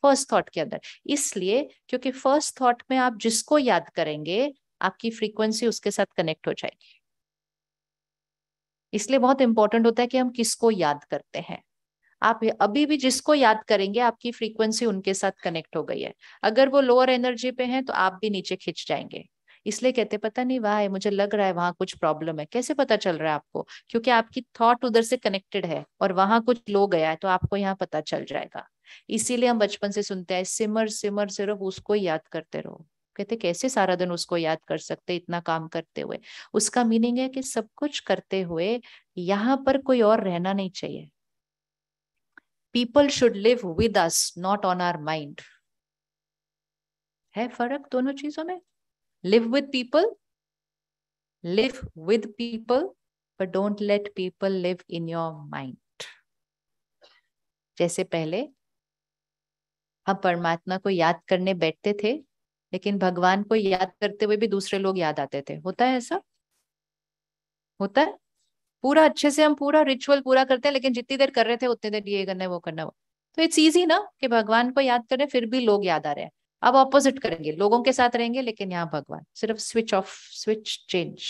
फर्स्ट थॉट के अंदर इसलिए क्योंकि फर्स्ट थॉट में आप जिसको याद करेंगे आपकी फ्रीक्वेंसी उसके साथ कनेक्ट हो जाएगी इसलिए बहुत इंपॉर्टेंट होता है कि हम किसको याद करते हैं आप अभी भी जिसको याद करेंगे आपकी फ्रीक्वेंसी उनके साथ कनेक्ट हो गई है अगर वो लोअर एनर्जी पे हैं तो आप भी नीचे खिंच जाएंगे इसलिए कहते पता नहीं वाह मुझे लग रहा है वहां कुछ प्रॉब्लम है कैसे पता चल रहा है आपको क्योंकि आपकी थॉट उधर से कनेक्टेड है और वहां कुछ लो गया है तो आपको यहाँ पता चल जाएगा इसीलिए हम बचपन से सुनते हैं सिमर सिमर सिर्फ उसको याद करते रहो कहते कैसे सारा दिन उसको याद कर सकते इतना काम करते हुए उसका मीनिंग है कि सब कुछ करते हुए यहाँ पर कोई और रहना नहीं चाहिए people should live with us not on our mind है फर्क दोनों चीजों में live with people live with people but don't let people live in your mind जैसे पहले हम परमात्मा को याद करने बैठते थे लेकिन भगवान को याद करते हुए भी दूसरे लोग याद आते थे होता है ऐसा होता है पूरा अच्छे से हम पूरा रिचुअल पूरा करते हैं लेकिन जितनी देर कर रहे थे उतनी देर ये करना है वो करना वो तो इट्स ईजी ना कि भगवान को याद करें फिर भी लोग याद आ रहे हैं अब ऑपोजिट करेंगे लोगों के साथ रहेंगे लेकिन यहाँ भगवान सिर्फ switch off switch change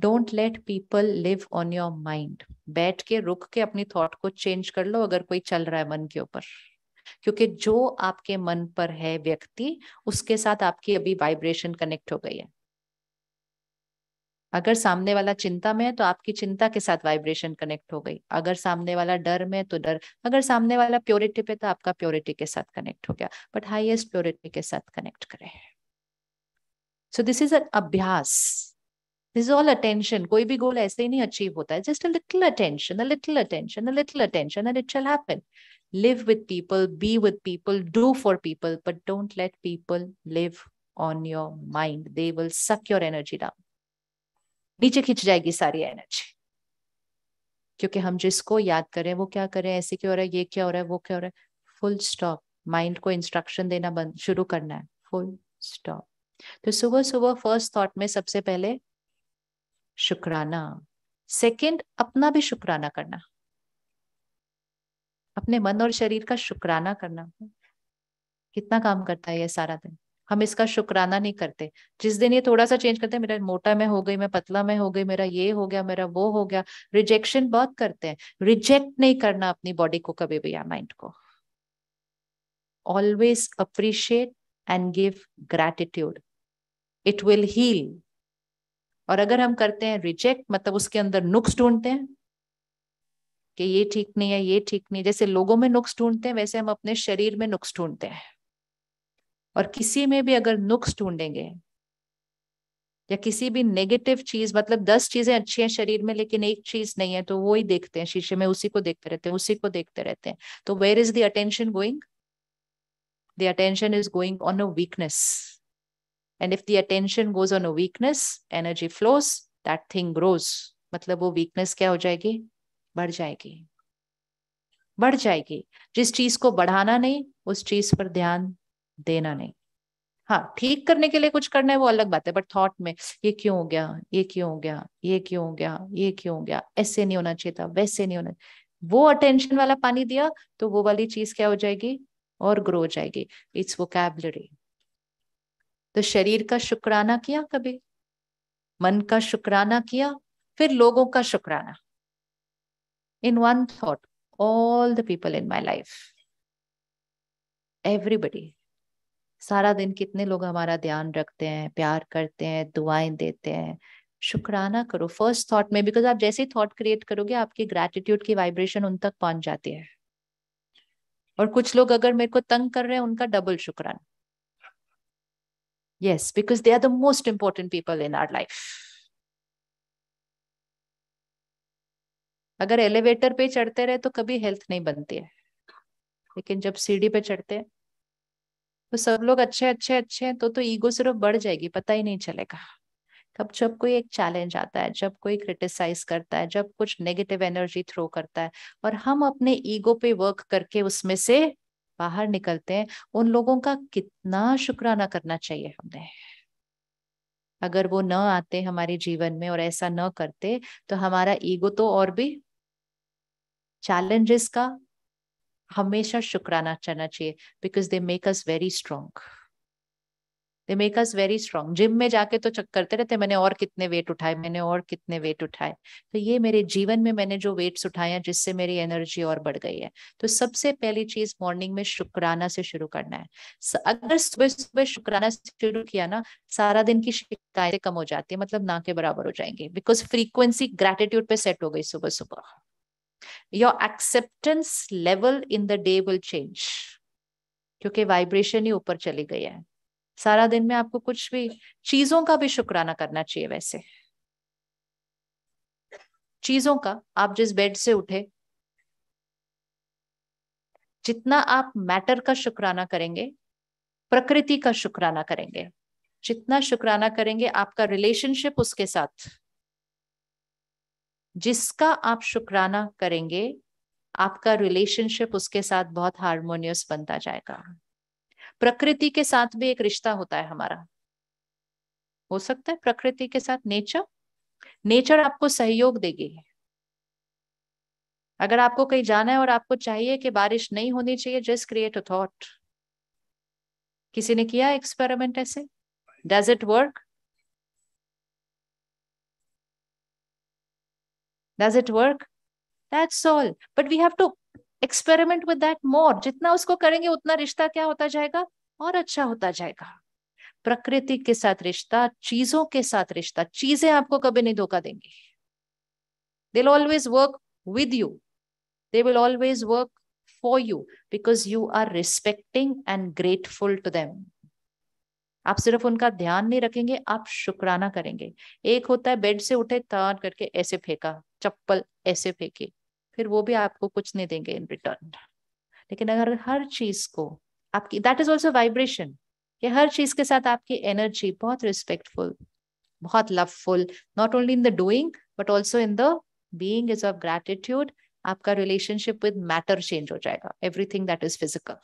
don't let people live on your mind बैठ के रुक के अपनी थॉट को चेंज कर लो अगर कोई चल रहा है मन के ऊपर क्योंकि जो आपके मन पर है व्यक्ति उसके साथ आपकी अभी वाइब्रेशन कनेक्ट हो गई है अगर सामने वाला चिंता में है तो आपकी चिंता के साथ वाइब्रेशन कनेक्ट हो गई अगर सामने वाला डर में तो डर अगर सामने वाला प्योरिटी पे तो आपका प्योरिटी के साथ कनेक्ट हो गया बट हाइएस्ट प्योरिटी के साथ कनेक्ट करें so this is abhyas this all attention कोई भी गोल ऐसे ही नहीं अचीव होता है just a little attention a little attention a little attention and it shall happen live with people be with people do for people but don't let people live on your mind they will suck your energy down नीचे खींच जाएगी सारी energy क्योंकि हम जिसको याद करें वो क्या करें ऐसे क्या हो रहा है ये क्या हो रहा है वो क्या हो रहा है फुल स्टॉप माइंड को इंस्ट्रक्शन देना बंद शुरू करना है फुल स्टॉप तो सुबह सुबह फर्स्ट थॉट में सबसे पहले शुक्राना सेकंड अपना भी शुक्राना करना अपने मन और शरीर का शुक्राना करना कितना काम करता है ये सारा दिन हम इसका शुक्राना नहीं करते जिस दिन ये थोड़ा सा चेंज करते हैं मेरा मोटा में हो गई मैं पतला में हो गई मेरा ये हो गया मेरा वो हो गया रिजेक्शन बहुत करते हैं रिजेक्ट नहीं करना अपनी बॉडी को कभी भी या माइंड को always appreciate and give gratitude it will heal और अगर हम करते हैं रिजेक्ट मतलब उसके अंदर नुक्स ढूंढते हैं कि ये ठीक नहीं है ये ठीक नहीं जैसे लोगों में नुक्स ढूंढते हैं वैसे हम अपने शरीर में नुक्स ढूंढते हैं और किसी में भी अगर नुक्स ढूंढेंगे या किसी भी नेगेटिव चीज मतलब दस चीजें अच्छी हैं शरीर में लेकिन एक चीज नहीं है तो वो ही देखते हैं शीशे में उसी को देखते रहते हैं उसी को देखते रहते हैं तो where is the attention going the attention is going on a weakness and if the attention goes on a weakness energy flows that thing grows मतलब वो वीकनेस क्या हो जाएगी बढ़ जाएगी बढ़ जाएगी जिस चीज को बढ़ाना नहीं उस चीज पर ध्यान देना नहीं हाँ ठीक करने के लिए कुछ करना है वो अलग बात है बट थॉट में ये क्यों हो गया ये क्यों हो गया ये क्यों हो गया ये क्यों हो गया ऐसे नहीं होना चाहिए था वैसे नहीं होना वो अटेंशन वाला पानी दिया तो वो वाली चीज क्या हो जाएगी और ग्रो हो जाएगी इट्स वोकेबलरी तो शरीर का शुक्राना किया कभी मन का शुक्राना किया फिर लोगों का शुक्राना in one thought all the people in my life everybody सारा दिन कितने लोग हमारा ध्यान रखते हैं प्यार करते हैं दुआएं देते हैं शुक्राना करो फर्स्ट थॉट में बिकॉज आप जैसे ही थॉट क्रिएट करोगे आपकी ग्रेटिट्यूड की वाइब्रेशन उन तक पहुंच जाती है और कुछ लोग अगर मेरे को तंग कर रहे हैं उनका डबल शुक्राना yes because they are the most important people in our life अगर एलिवेटर पे चढ़ते रहे तो कभी हेल्थ नहीं बनती है लेकिन जब सीढ़ी पे चढ़ते हैं तो सब लोग अच्छे अच्छे अच्छे हैं तो तो ईगो सिर्फ बढ़ जाएगी पता ही नहीं चलेगा तब जब कोई एक चैलेंज आता है जब कोई क्रिटिसाइज करता है जब कुछ नेगेटिव एनर्जी थ्रो करता है और हम अपने ईगो पे वर्क करके उसमें से बाहर निकलते हैं उन लोगों का कितना शुक्राना करना चाहिए हमने अगर वो न आते हमारे जीवन में और ऐसा न करते तो हमारा ईगो तो और भी चैलेंजेस का हमेशा शुक्राना चाहना चाहिए because they make us very strong they make us very strong gym में जाके तो चक करते रहते मैंने और कितने वेट उठाए मैंने और कितने वेट उठाए तो ये मेरे जीवन में मैंने जो वेट्स उठाए हैं जिससे मेरी एनर्जी और बढ़ गई है तो सबसे पहली चीज मॉर्निंग में शुक्राना से शुरू करना है अगर सुबह सुबह शुक्राना से शुरू किया ना सारा दिन की शिकायतें कम हो जाती है मतलब ना के बराबर हो जाएंगे बिकॉज फ्रीक्वेंसी ग्रेटिट्यूड पे सेट हो गई सुबह सुबह your acceptance level in the day will change क्योंकि वाइब्रेशन ही ऊपर चली गई है सारा दिन में आपको कुछ भी चीजों का भी शुक्राना करना चाहिए वैसे चीजों का आप जिस बेड से उठे जितना आप मैटर का शुक्राना करेंगे प्रकृति का शुक्राना करेंगे जितना शुक्राना करेंगे आपका रिलेशनशिप उसके साथ जिसका आप शुक्राना करेंगे आपका रिलेशनशिप उसके साथ बहुत हारमोनियस बनता जाएगा प्रकृति के साथ भी एक रिश्ता होता है हमारा हो सकता है प्रकृति के साथ नेचर नेचर आपको सहयोग देगी अगर आपको कहीं जाना है और आपको चाहिए कि बारिश नहीं होनी चाहिए जस्ट क्रिएट अ थॉट किसी ने किया एक्सपेरिमेंट ऐसे does it work does it work that's all but we have to experiment with that more जितना उसको करेंगे उतना रिश्ता क्या होता जाएगा और अच्छा होता जाएगा प्रकृति के साथ रिश्ता चीजों के साथ रिश्ता चीजें आपको कभी नहीं धोखा देंगी they'll always work with you they will always work for you because you are respecting and grateful to them आप सिर्फ उनका ध्यान नहीं रखेंगे आप शुक्राना करेंगे एक होता है बेड से उठे तान करके ऐसे फेंका चप्पल ऐसे फेंके फिर वो भी आपको कुछ नहीं देंगे इन रिटर्न लेकिन अगर हर चीज को आपकी दैट इज ऑल्सो वाइब्रेशन कि हर चीज के साथ आपकी एनर्जी बहुत रिस्पेक्टफुल बहुत loveful not only in the doing but also in the being is of gratitude आपका रिलेशनशिप विद मैटर चेंज हो जाएगा everything that is physical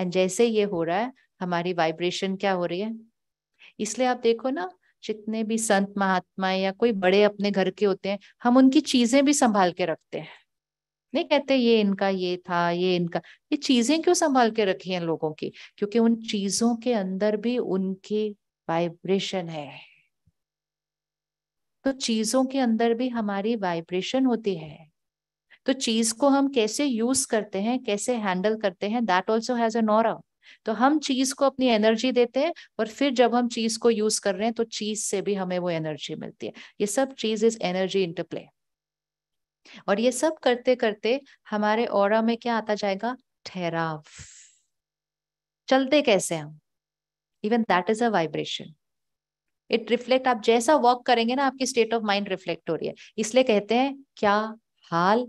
and जैसे ये हो रहा है हमारी वाइब्रेशन क्या हो रही है इसलिए आप देखो ना जितने भी संत महात्मा या कोई बड़े अपने घर के होते हैं हम उनकी चीजें भी संभाल के रखते हैं नहीं कहते ये इनका ये था ये इनका ये चीजें क्यों संभाल के रखी हैं लोगों की क्योंकि उन चीजों के अंदर भी उनकी वाइब्रेशन है तो चीजों के अंदर भी हमारी वाइब्रेशन होती है तो चीज को हम कैसे यूज करते हैं कैसे हैंडल करते हैं दैट ऑल्सो हैज अ और तो हम चीज को अपनी एनर्जी देते हैं और फिर जब हम चीज को यूज कर रहे हैं तो चीज से भी हमें वो एनर्जी मिलती है ये सब चीज इज एनर्जी इंटरप्ले और ये सब करते करते हमारे और में क्या आता जाएगा ठहराव चलते कैसे हम even that is a vibration it reflect आप जैसा वॉक करेंगे ना आपकी स्टेट ऑफ माइंड रिफ्लेक्ट हो रही है इसलिए कहते हैं क्या हाल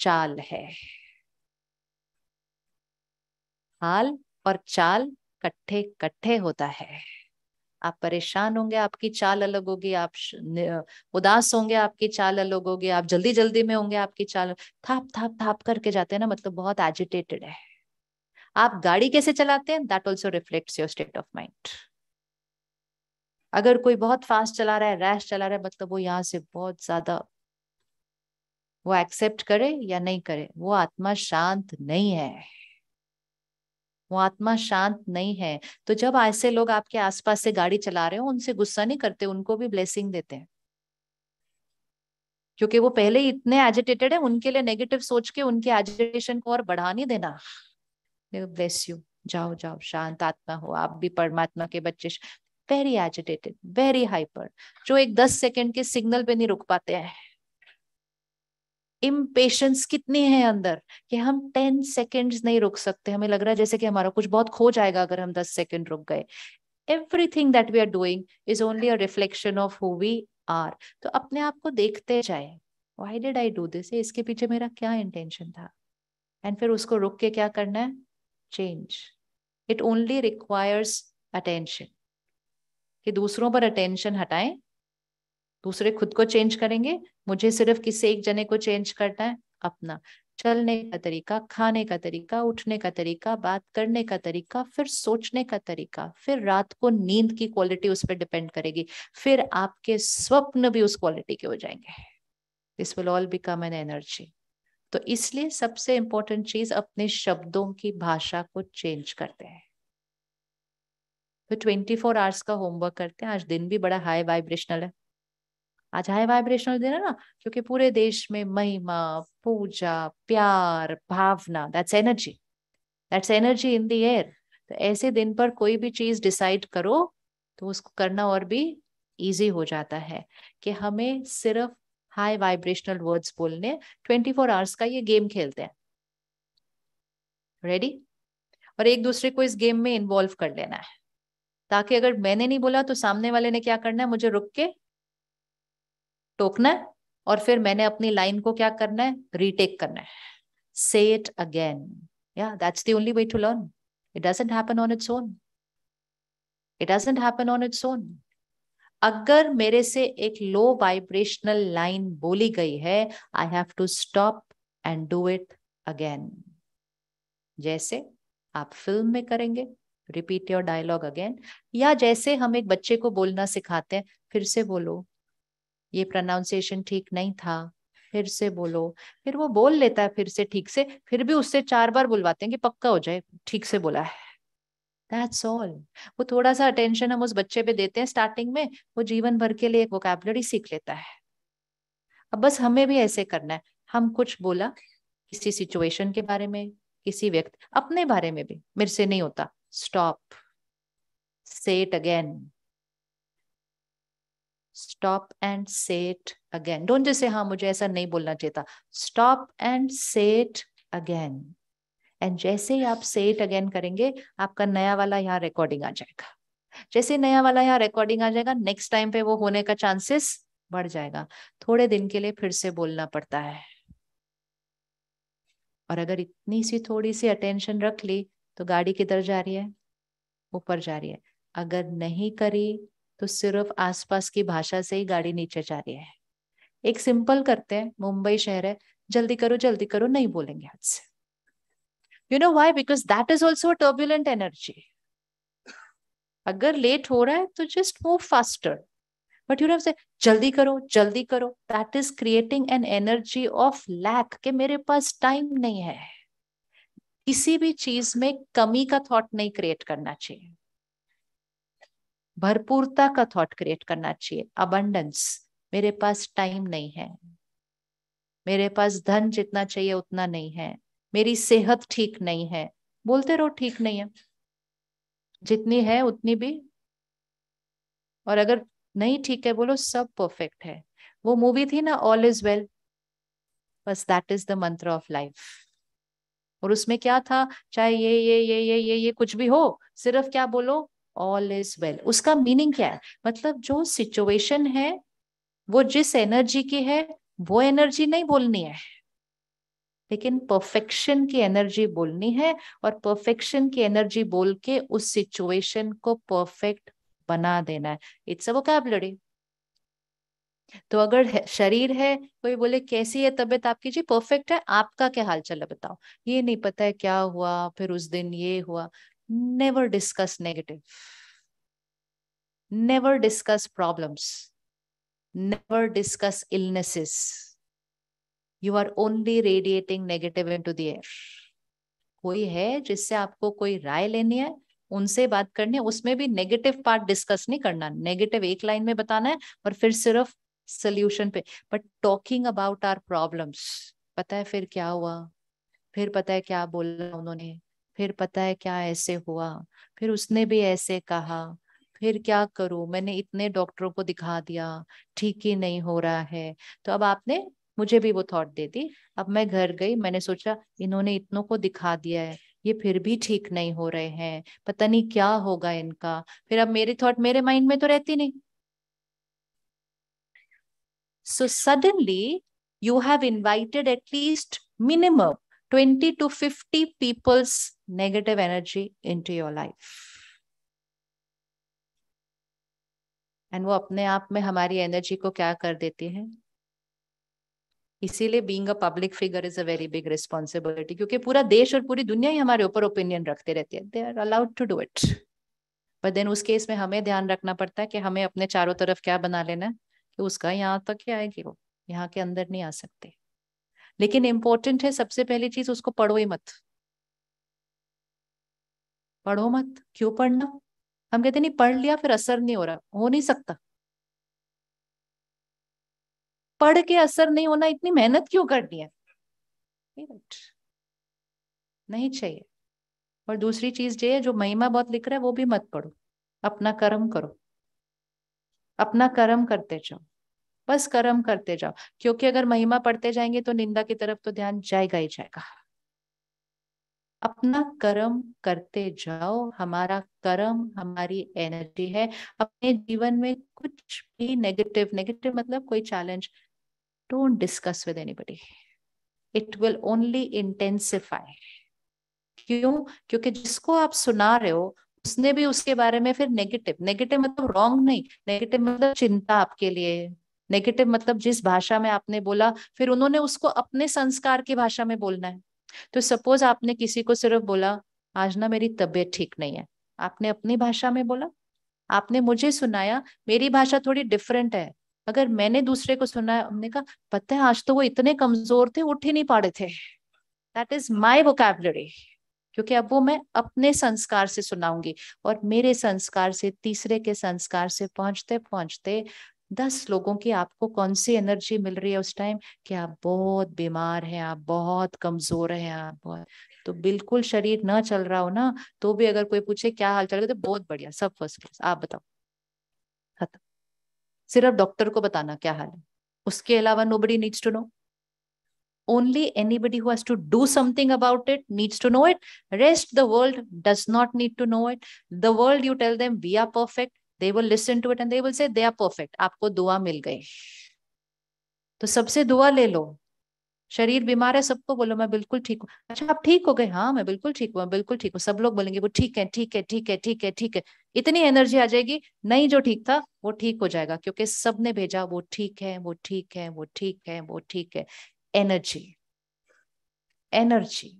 चाल है हाल और चाल कट्ठे कट्ठे होता है आप परेशान होंगे आपकी चाल अलग होगी आप उदास होंगे आपकी चाल अलग होगी आप जल्दी जल्दी में होंगे आपकी चाल थाप थाप थाप करके जाते हैं ना मतलब बहुत एजिटेटेड है आप गाड़ी कैसे चलाते हैं that also reflects your state of mind अगर कोई बहुत फास्ट चला रहा है रैश चला रहा है मतलब वो यहाँ से बहुत ज्यादा वो एक्सेप्ट करे या नहीं करे वो आत्मा शांत नहीं है वो आत्मा शांत नहीं है तो जब ऐसे लोग आपके आसपास से गाड़ी चला रहे हो उनसे गुस्सा नहीं करते उनको भी ब्लेसिंग देते हैं क्योंकि वो पहले ही इतने एजिटेटेड है उनके लिए नेगेटिव सोच के उनके एजिटेशन को और बढ़ा नहीं देना ब्लेस यू जाओ जाओ शांत आत्मा हो आप भी परमात्मा के बच्चे वेरी एजिटेटेड वेरी हाइपर जो एक दस सेकेंड के सिग्नल पे नहीं रुक पाते हैं इम्पेशंस कितनी है अंदर कि हम टेन सेकेंड्स नहीं रुक सकते हमें लग रहा है जैसे कि हमारा कुछ बहुत खो जाएगा अगर हम दस सेकेंड रुक गए everything that we are doing is only a reflection of who we are तो अपने आप को देखते जाए why did I do this इसके पीछे मेरा क्या इंटेंशन था एंड फिर उसको रुक के क्या करना है change it only requires attention कि दूसरों पर अटेंशन हटाएं दूसरे खुद को चेंज करेंगे मुझे सिर्फ किसी एक जने को चेंज करना है अपना चलने का तरीका खाने का तरीका उठने का तरीका बात करने का तरीका फिर सोचने का तरीका फिर रात को नींद की क्वालिटी उस पर डिपेंड करेगी फिर आपके स्वप्न भी उस क्वालिटी के हो जाएंगे this will all become an energy तो इसलिए सबसे इंपॉर्टेंट चीज अपने शब्दों की भाषा को चेंज करते हैं तो 24 फोर आवर्स का होमवर्क करते हैं आज दिन भी बड़ा हाई वाइब्रेशनल है आज हाई वाइब्रेशनल दिन है ना क्योंकि पूरे देश में महिमा पूजा प्यार भावना that's energy that's energy in the air तो ऐसे दिन पर कोई भी चीज डिसाइड करो तो उसको करना और भी इजी हो जाता है कि हमें सिर्फ हाई वाइब्रेशनल वर्ड्स बोलने 24 फोर आवर्स का ये गेम खेलते हैं रेडी और एक दूसरे को इस गेम में इन्वॉल्व कर लेना है ताकि अगर मैंने नहीं बोला तो सामने वाले ने क्या करना है मुझे रुक के टोकना है और फिर मैंने अपनी लाइन को क्या करना है रीटेक करना है से इट अगेन या that's the only way to learn it doesn't happen on its own it doesn't happen on its own अगर मेरे से एक लो वाइब्रेशनल लाइन बोली गई है I have to stop and do it again जैसे आप फिल्म में करेंगे रिपीट योर डायलॉग अगेन या जैसे हम एक बच्चे को बोलना सिखाते हैं फिर से बोलो ये प्रोनाउंसिएशन ठीक नहीं था फिर से बोलो फिर वो बोल लेता है फिर से ठीक से फिर भी उससे चार बार बुलवाते हैं कि पक्का हो जाए ठीक से बोला है दैट्स ऑल वो थोड़ा सा अटेंशन हम उस बच्चे पे देते हैं स्टार्टिंग में वो जीवन भर के लिए एक वोकेबलरी सीख लेता है अब बस हमें भी ऐसे करना है हम कुछ बोला किसी सिचुएशन के बारे में किसी व्यक्ति अपने बारे में भी मेरे से नहीं होता stop say it again stop and set again don't don't just हाँ मुझे ऐसा नहीं बोलना चाहिए था stop and set again and जैसे ही आप सेट अगेन करेंगे आपका नया वाला यहाँ रिकॉर्डिंग आ जाएगा जैसे नया वाला यहाँ रिकॉर्डिंग आ जाएगा नेक्स्ट टाइम पे वो होने का चांसेस बढ़ जाएगा थोड़े दिन के लिए फिर से बोलना पड़ता है और अगर इतनी सी थोड़ी सी अटेंशन रख ली तो गाड़ी किधर जा रही है ऊपर जा रही है अगर नहीं करी तो सिर्फ आसपास की भाषा से ही गाड़ी नीचे जा रही है एक सिंपल करते हैं मुंबई शहर है जल्दी करो जल्दी करो नहीं बोलेंगे हाथ से you know why because that is also turbulent energy अगर लेट हो रहा है तो just move faster but you know say जल्दी करो जल्दी करो that is creating an energy of lack के मेरे पास टाइम नहीं है किसी भी चीज में कमी का थॉट नहीं क्रिएट करना चाहिए भरपूरता का थॉट क्रिएट करना चाहिए अबंडेंस मेरे पास टाइम नहीं है मेरे पास धन जितना चाहिए उतना नहीं है मेरी सेहत ठीक नहीं है बोलते रहो ठीक नहीं है जितनी है उतनी भी और अगर नहीं ठीक है बोलो सब परफेक्ट है वो मूवी थी ना ऑल इज वेल बस that is the mantra of life और उसमें क्या था चाहे ये ये ये ये ये ये कुछ भी हो सिर्फ क्या बोलो ऑल इज वेल उसका मीनिंग क्या है मतलब जो सिचुएशन है वो जिस एनर्जी की है वो एनर्जी नहीं बोलनी है लेकिन परफेक्शन की एनर्जी बोलनी है और परफेक्शन की एनर्जी बोल के उस सिचुएशन को परफेक्ट बना देना है इट्स अ वोकैबलरी तो अगर शरीर है कोई बोले कैसी है तबियत आपकी जी परफेक्ट है आपका क्या हाल चाल है बताओ ये नहीं पता है क्या हुआ फिर उस दिन ये हुआ never discuss negative never discuss problems never discuss illnesses you are only radiating negative into the air कोई है जिससे आपको कोई राय लेनी है उनसे बात करनी है उसमें भी नेगेटिव पार्ट डिस्कस नहीं करना नेगेटिव एक लाइन में बताना है और फिर सिर्फ सोल्यूशन पे but talking about our problems पता है फिर क्या हुआ फिर पता है क्या बोला उन्होंने फिर पता है क्या ऐसे हुआ फिर उसने भी ऐसे कहा फिर क्या करूं मैंने इतने डॉक्टरों को दिखा दिया ठीक ही नहीं हो रहा है तो अब आपने मुझे भी वो थॉट दे दी अब मैं घर गई मैंने सोचा इन्होंने इतनों को दिखा दिया है ये फिर भी ठीक नहीं हो रहे हैं पता नहीं क्या होगा इनका फिर अब मेरी थॉट मेरे माइंड में तो रहती नहीं so suddenly you have invited at least minimum 20 to 50 people's negative energy into your life. And वो अपने आप में हमारी एनर्जी को क्या कर देती है इसीलिए being a public figure is a very big responsibility क्योंकि पूरा देश और पूरी दुनिया ही हमारे ऊपर ओपिनियन रखते रहती है they are allowed to do it but then उस केस में हमें ध्यान रखना पड़ता है कि हमें अपने चारों तरफ क्या बना लेना है कि उसका यहाँ तक ही आएगी वो यहाँ के अंदर नहीं आ सकते लेकिन इंपॉर्टेंट है सबसे पहली चीज उसको पढ़ो ही मत पढ़ो मत क्यों पढ़ना हम कहते नहीं पढ़ लिया फिर असर नहीं हो रहा हो नहीं सकता पढ़ के असर नहीं होना इतनी मेहनत क्यों करनी है नहीं चाहिए और दूसरी चीज ये है जो महिमा बहुत लिख रहा है वो भी मत पढ़ो अपना कर्म करो अपना कर्म करते जाओ बस कर्म करते जाओ क्योंकि अगर महिमा पढ़ते जाएंगे तो निंदा की तरफ तो ध्यान जाएगा ही जाएगा अपना कर्म करते जाओ हमारा कर्म हमारी एनर्जी है अपने जीवन में कुछ भी नेगेटिव नेगेटिव मतलब कोई challenge don't discuss with anybody it will only intensify क्यों क्योंकि जिसको आप सुना रहे हो उसने भी उसके बारे में फिर नेगेटिव नेगेटिव मतलब रॉन्ग नहीं नेगेटिव मतलब चिंता आपके लिए नेगेटिव मतलब जिस भाषा में आपने बोला फिर उन्होंने उसको अपने संस्कार की भाषा में बोलना है तो सपोज आपने किसी को सिर्फ बोला आज ना मेरी तबीयत ठीक नहीं है आपने अपनी भाषा में बोला आपने मुझे सुनाया मेरी भाषा थोड़ी डिफरेंट है अगर मैंने दूसरे को सुनाया हमने कहा पता है आज तो वो इतने कमजोर थे उठ ही नहीं पा रहे थे दैट इज माई वोकेबलरी क्योंकि अब वो मैं अपने संस्कार से सुनाऊंगी और मेरे संस्कार से तीसरे के संस्कार से पहुंचते पहुंचते दस लोगों की आपको कौन सी एनर्जी मिल रही है उस टाइम कि आप बहुत बीमार हैं आप बहुत कमजोर हैं आप बहुत तो बिल्कुल शरीर ना चल रहा हो ना तो भी अगर कोई पूछे क्या हाल चल रहा तो बहुत बढ़िया सब फर्स्ट क्लास आप बताओ सिर्फ डॉक्टर को बताना क्या हाल है उसके अलावा nobody needs to know only anybody has to do something about it needs to know it rest the world does not need to know it the world you tell them we are they will listen to it and they will say they are perfect आपको दुआ मिल गई तो सबसे दुआ ले लो शरीर बीमार है सबको बोलो मैं बिल्कुल ठीक हूँ अच्छा आप ठीक हो गए हाँ मैं बिल्कुल ठीक हूँ बिल्कुल ठीक हूँ सब लोग बोलेंगे वो ठीक है ठीक है ठीक है ठीक है ठीक है इतनी एनर्जी आ जाएगी नहीं जो ठीक था वो ठीक हो जाएगा क्योंकि सब ने भेजा वो ठीक है वो ठीक है वो ठीक है वो ठीक है एनर्जी एनर्जी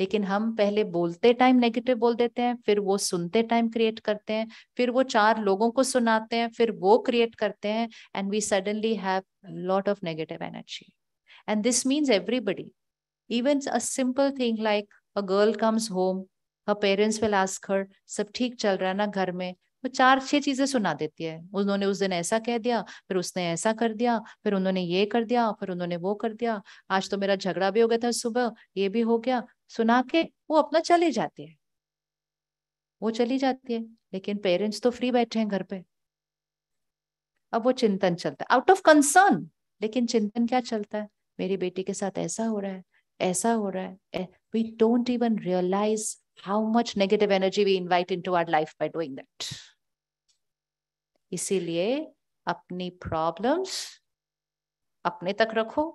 लेकिन हम पहले बोलते टाइम नेगेटिव बोल देते हैं फिर वो सुनते टाइम क्रिएट करते हैं फिर वो चार लोगों को सुनाते हैं फिर वो क्रिएट करते हैं and we suddenly have lot of negative energy and this means everybody even a simple thing like a girl comes home a parents will ask her सब ठीक चल रहा है ना घर में वो चार छह चीजें सुना देती है उन्होंने उस दिन ऐसा कह दिया फिर उसने ऐसा कर दिया फिर उन्होंने ये कर दिया फिर उन्होंने वो कर दिया आज तो मेरा झगड़ा भी हो गया था सुबह ये भी हो गया सुना के वो अपना चले जाती है वो चली जाती है लेकिन पेरेंट्स तो फ्री बैठे हैं घर पे अब वो चिंतन चलता है आउट ऑफ कंसर्न लेकिन चिंतन क्या चलता है मेरी बेटी के साथ ऐसा हो रहा है ऐसा हो रहा है we don't even realize how much negative energy we invite into our life by doing that इसीलिए अपनी प्रॉब्लम्स अपने तक रखो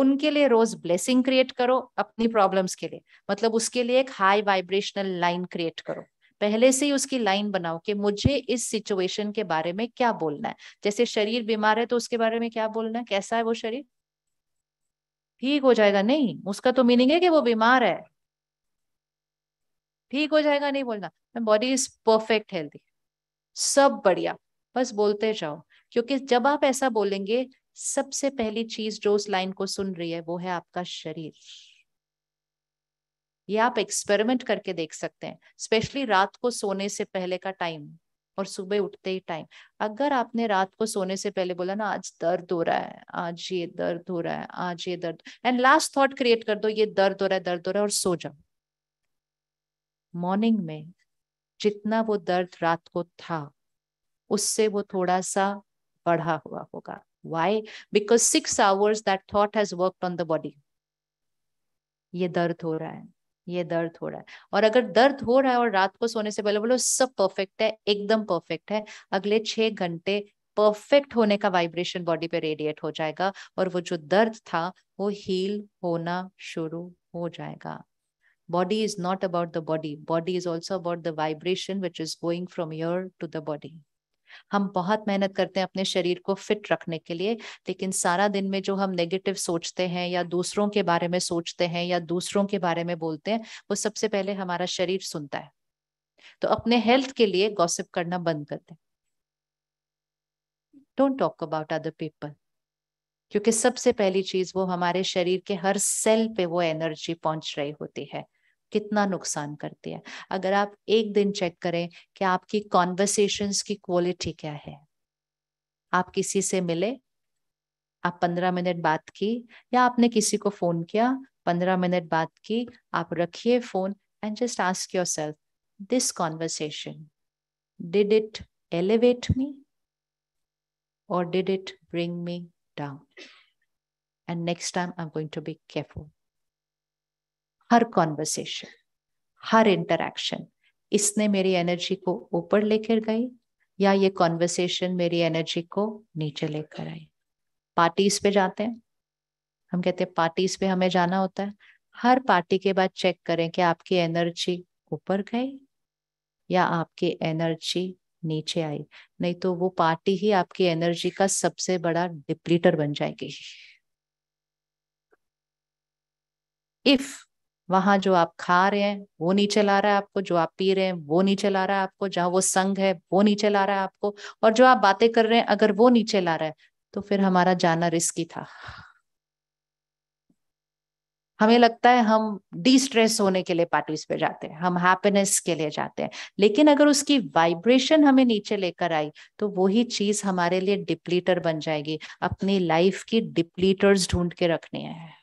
उनके लिए रोज ब्लेसिंग क्रिएट करो अपनी प्रॉब्लम्स के लिए मतलब उसके लिए एक हाई वाइब्रेशनल लाइन क्रिएट करो पहले से ही उसकी लाइन बनाओ कि मुझे इस सिचुएशन के बारे में क्या बोलना है जैसे शरीर बीमार है तो उसके बारे में क्या बोलना है कैसा है वो शरीर ठीक हो जाएगा नहीं उसका तो मीनिंग है कि वो बीमार है ठीक हो जाएगा नहीं बोलना बॉडी इज परफेक्ट हेल्थी सब बढ़िया बस बोलते जाओ क्योंकि जब आप ऐसा बोलेंगे सबसे पहली चीज जो उस लाइन को सुन रही है वो है आपका शरीर ये आप एक्सपेरिमेंट करके देख सकते हैं स्पेशली रात को सोने से पहले का टाइम और सुबह उठते ही टाइम अगर आपने रात को सोने से पहले बोला ना आज दर्द हो रहा है आज ये दर्द हो रहा है आज ये दर्द एंड लास्ट थॉट क्रिएट कर दो ये दर्द हो रहा है दर्द हो रहा है और सो जाओ मॉर्निंग में जितना वो दर्द रात को था उससे वो थोड़ा सा बढ़ा हुआ होगा Why? Because six hours that thought has worked on the body. ये दर्द हो रहा है ये दर्द हो रहा है और अगर दर्द हो रहा है और रात को सोने से पहले बोलो सब परफेक्ट है एकदम परफेक्ट है अगले छह घंटे परफेक्ट होने का वाइब्रेशन बॉडी पे रेडिएट हो जाएगा और वो जो दर्द था वो हील होना शुरू हो जाएगा body is not about the body body is also about the vibration which is going from your to the body हम बहुत मेहनत करते हैं अपने शरीर को फिट रखने के लिए लेकिन सारा दिन में जो हम नेगेटिव सोचते हैं या दूसरों के बारे में सोचते हैं या दूसरों के बारे में बोलते हैं वो सबसे पहले हमारा शरीर सुनता है तो अपने हेल्थ के लिए गॉसिप करना बंद कर दें don't talk about other people क्योंकि सबसे पहली चीज वो हमारे शरीर के हर सेल पे वो एनर्जी पहुंच रही होती है कितना नुकसान करती है अगर आप एक दिन चेक करें कि आपकी कॉन्वर्सेशंस की क्वालिटी क्या है आप किसी से मिले आप पंद्रह मिनट बात की या आपने किसी को फोन किया पंद्रह मिनट बात की आप रखिए phone and just ask yourself this conversation did it elevate me did it bring me down and next time I am going to be careful हर कॉन्वर्सेशन हर इंटरेक्शन इसने मेरी एनर्जी को ऊपर लेकर गई या ये कॉन्वर्सेशन मेरी एनर्जी को नीचे लेकर आई पार्टीज पे जाते हैं हम कहते हैं पार्टीज पे हमें जाना होता है हर पार्टी के बाद चेक करें कि आपकी एनर्जी ऊपर गई या आपकी एनर्जी नीचे आई नहीं तो वो पार्टी ही आपकी एनर्जी का सबसे बड़ा डिप्लीटर बन जाएगी इफ वहां जो आप खा रहे हैं वो नीचे चला रहा है आपको जो आप पी रहे हैं वो नीचे चला रहा है आपको जहाँ वो संग है वो नीचे ला रहा है आपको और जो आप बातें कर रहे हैं अगर वो नीचे ला रहा है तो फिर हमारा जाना रिस्की था हमें लगता है हम डी स्ट्रेस होने के लिए पार्टीज पे जाते हैं हम हैप्पीनेस के लिए जाते हैं लेकिन अगर उसकी वाइब्रेशन हमें नीचे लेकर आई तो वही चीज हमारे लिए डिप्लीटर बन जाएगी अपनी लाइफ की डिप्लीटर्स ढूंढ के रखनी है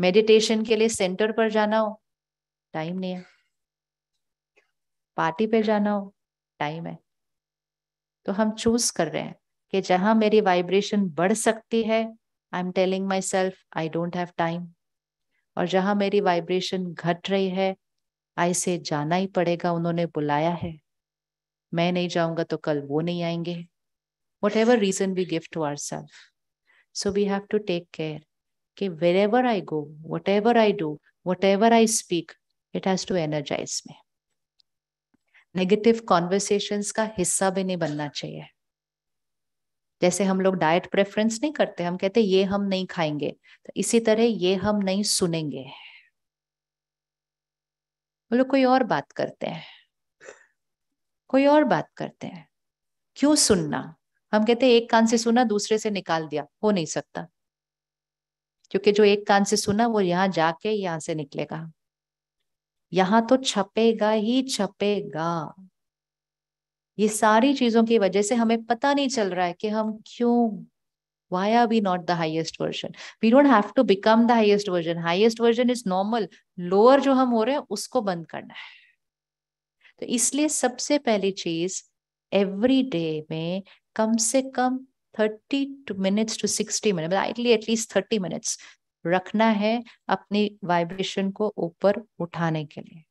मेडिटेशन के लिए सेंटर पर जाना हो टाइम नहीं है पार्टी पे जाना हो टाइम है तो हम चूज कर रहे हैं कि जहां मेरी वाइब्रेशन बढ़ सकती है I am telling myself I don't have time और जहां मेरी वाइब्रेशन घट रही है आई से जाना ही पड़ेगा उन्होंने बुलाया है मैं नहीं जाऊंगा तो कल वो नहीं आएंगे whatever reason we give to our self so we have to take care कि wherever I go whatever I do whatever I speak it has to energize में नेगेटिव कॉन्वर्सेशन का हिस्सा भी नहीं बनना चाहिए जैसे हम लोग डाइट प्रेफरेंस नहीं करते हम कहते ये हम नहीं खाएंगे तो इसी तरह ये हम नहीं सुनेंगे वो लोग कोई और बात करते हैं कोई और बात करते हैं क्यों सुनना हम कहते हैं एक कान से सुना दूसरे से निकाल दिया हो नहीं सकता क्योंकि जो एक कान से सुना वो यहाँ जाके यहाँ से निकलेगा यहाँ तो छपेगा ही छपेगा ये सारी चीजों की वजह से हमें पता नहीं चल रहा है कि हम क्यों why are we not the highest version we don't have to become the highest version highest version is normal lower जो हम हो रहे हैं उसको बंद करना है तो इसलिए सबसे पहली चीज एवरी डे में कम से कम thirty minutes to sixty minute ideally मतलब एटलीस्ट थर्टी मिनट्स रखना है अपनी वाइब्रेशन को ऊपर उठाने के लिए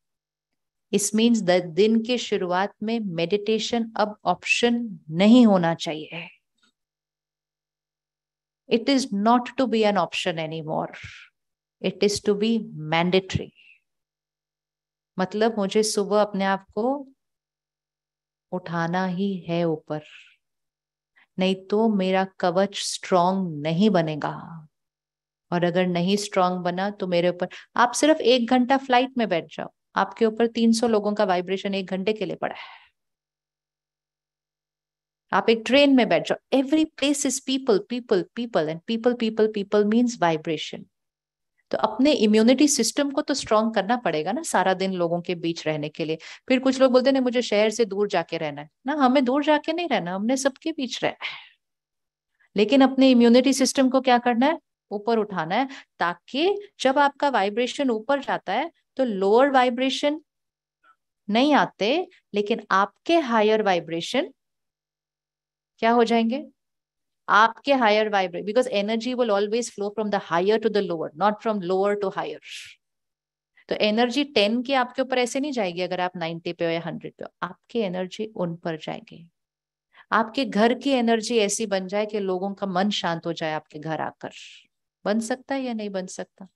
इस मीन्स द दिन के शुरुआत में मेडिटेशन अब ऑप्शन नहीं होना चाहिए it is not to be an option anymore it is to be mandatory मतलब मुझे सुबह अपने आप को उठाना ही है ऊपर नहीं तो मेरा कवच स्ट्रांग नहीं बनेगा और अगर नहीं स्ट्रांग बना तो मेरे ऊपर आप सिर्फ एक घंटा फ्लाइट में बैठ जाओ आपके ऊपर 300 लोगों का वाइब्रेशन एक घंटे के लिए पड़ा है आप एक ट्रेन में बैठ जाओ every place is people people people and people people people means vibration तो अपने इम्यूनिटी सिस्टम को तो स्ट्रांग करना पड़ेगा ना सारा दिन लोगों के बीच रहने के लिए फिर कुछ लोग बोलते हैं मुझे शहर से दूर जाके रहना है ना हमें दूर जाके नहीं रहना हमने सबके बीच रहना है लेकिन अपने इम्यूनिटी सिस्टम को क्या करना है ऊपर उठाना है ताकि जब आपका वाइब्रेशन ऊपर जाता है तो लोअर वाइब्रेशन नहीं आते लेकिन आपके हायर वाइब्रेशन क्या हो जाएंगे आपके higher vibrate because energy will always flow from the higher to the lower not from lower to higher तो एनर्जी टेन के आपके ऊपर ऐसे नहीं जाएगी अगर आप नाइन्टी पे हो या हंड्रेड पे हो आपकी एनर्जी उन पर जाएगी आपके घर की एनर्जी ऐसी बन जाए कि लोगों का मन शांत हो जाए आपके घर आकर बन सकता है या नहीं बन सकता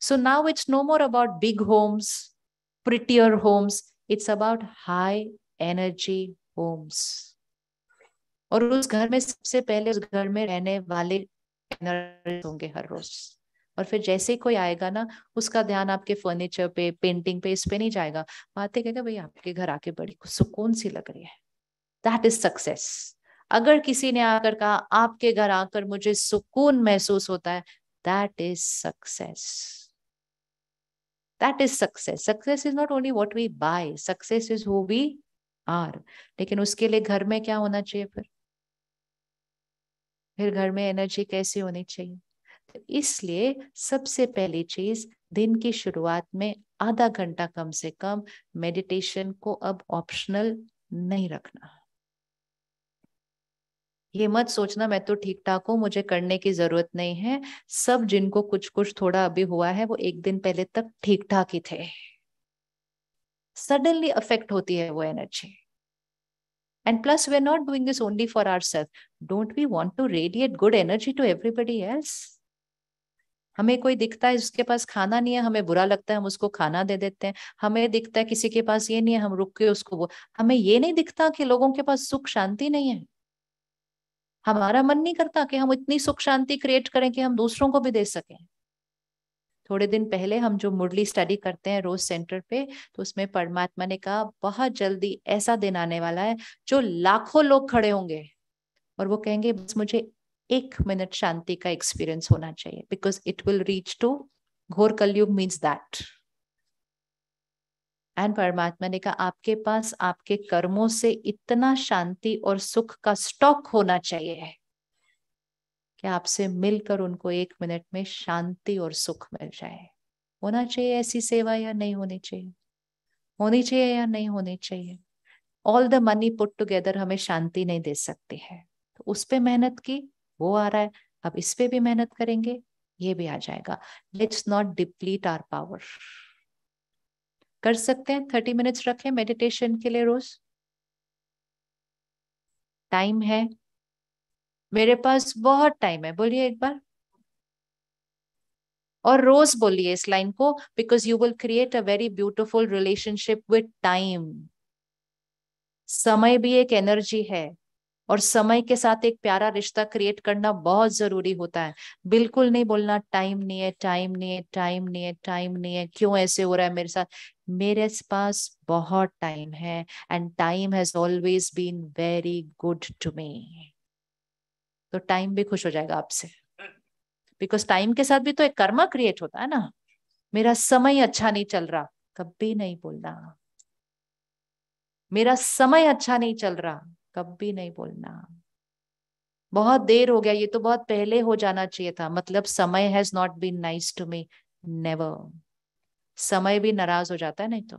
so now it's no more about big homes prettier homes it's about high energy homes और उस घर में सबसे पहले उस घर में रहने वाले होंगे हर रोज और फिर जैसे ही कोई आएगा ना उसका ध्यान आपके फर्नीचर पे पेंटिंग पे इस पे नहीं जाएगा बातें कहेगा भाई आपके घर आके बड़ी सुकून सी लग रही है दैट इज सक्सेस अगर किसी ने आकर कहा आपके घर आकर मुझे सुकून महसूस होता है that is success that is success success is not only what we buy success is who we are लेकिन उसके लिए घर में क्या होना चाहिए फिर फिर घर में एनर्जी कैसे होनी चाहिए तो इसलिए सबसे पहली चीज दिन की शुरुआत में आधा घंटा कम से कम मेडिटेशन को अब ऑप्शनल नहीं रखना ये मत सोचना मैं तो ठीक ठाक हूँ मुझे करने की जरूरत नहीं है सब जिनको कुछ कुछ थोड़ा अभी हुआ है वो एक दिन पहले तक ठीक ठाक ही थे सडनली अफेक्ट होती है वो energy And plus, we're not doing this only for ourselves. Don't we want to radiate good energy to everybody else? हमें कोई दिखता है उसके पास खाना नहीं है हमें बुरा लगता है हम उसको खाना दे देते हैं हमें दिखता है किसी के पास ये नहीं है हम रुक के उसको वो हमें ये नहीं दिखता कि लोगों के पास सुख शांति नहीं है हमारा मन नहीं करता कि हम इतनी सुख शांति क्रिएट करें कि हम दूसरों को भी दे सकें थोड़े दिन पहले हम जो मुरली स्टडी करते हैं रोज सेंटर पे तो उसमें परमात्मा ने कहा बहुत जल्दी ऐसा दिन आने वाला है जो लाखों लोग खड़े होंगे और वो कहेंगे बस मुझे एक मिनट शांति का एक्सपीरियंस होना चाहिए because it will reach to घोर कलयुग मीन्स दैट एंड परमात्मा ने कहा आपके पास आपके कर्मों से इतना शांति और सुख का स्टॉक होना चाहिए कि आपसे मिलकर उनको एक मिनट में शांति और सुख मिल जाए होना चाहिए ऐसी सेवा या नहीं होनी चाहिए होनी चाहिए या नहीं होनी चाहिए all the money put together हमें शांति नहीं दे सकती है तो उस पर मेहनत की वो आ रहा है अब इस पर भी मेहनत करेंगे ये भी आ जाएगा let's not deplete our power कर सकते हैं थर्टी मिनट्स रखें मेडिटेशन के लिए रोज टाइम है मेरे पास बहुत टाइम है बोलिए एक बार और रोज बोलिए इस लाइन को because you will create a very beautiful relationship with time समय भी एक एनर्जी है और समय के साथ एक प्यारा रिश्ता क्रिएट करना बहुत जरूरी होता है बिल्कुल नहीं बोलना टाइम नहीं है टाइम नहीं है टाइम नहीं है टाइम नहीं है क्यों ऐसे हो रहा है मेरे साथ मेरे पास बहुत टाइम है and time has always been very good to me तो टाइम भी खुश हो जाएगा आपसे बिकॉज टाइम के साथ भी तो एक कर्मा क्रिएट होता है ना मेरा समय अच्छा नहीं चल रहा कभी नहीं बोलना मेरा समय अच्छा नहीं चल रहा कभी नहीं बोलना बहुत देर हो गया ये तो बहुत पहले हो जाना चाहिए था मतलब समय has not been nice to me never समय भी नाराज हो जाता है नहीं तो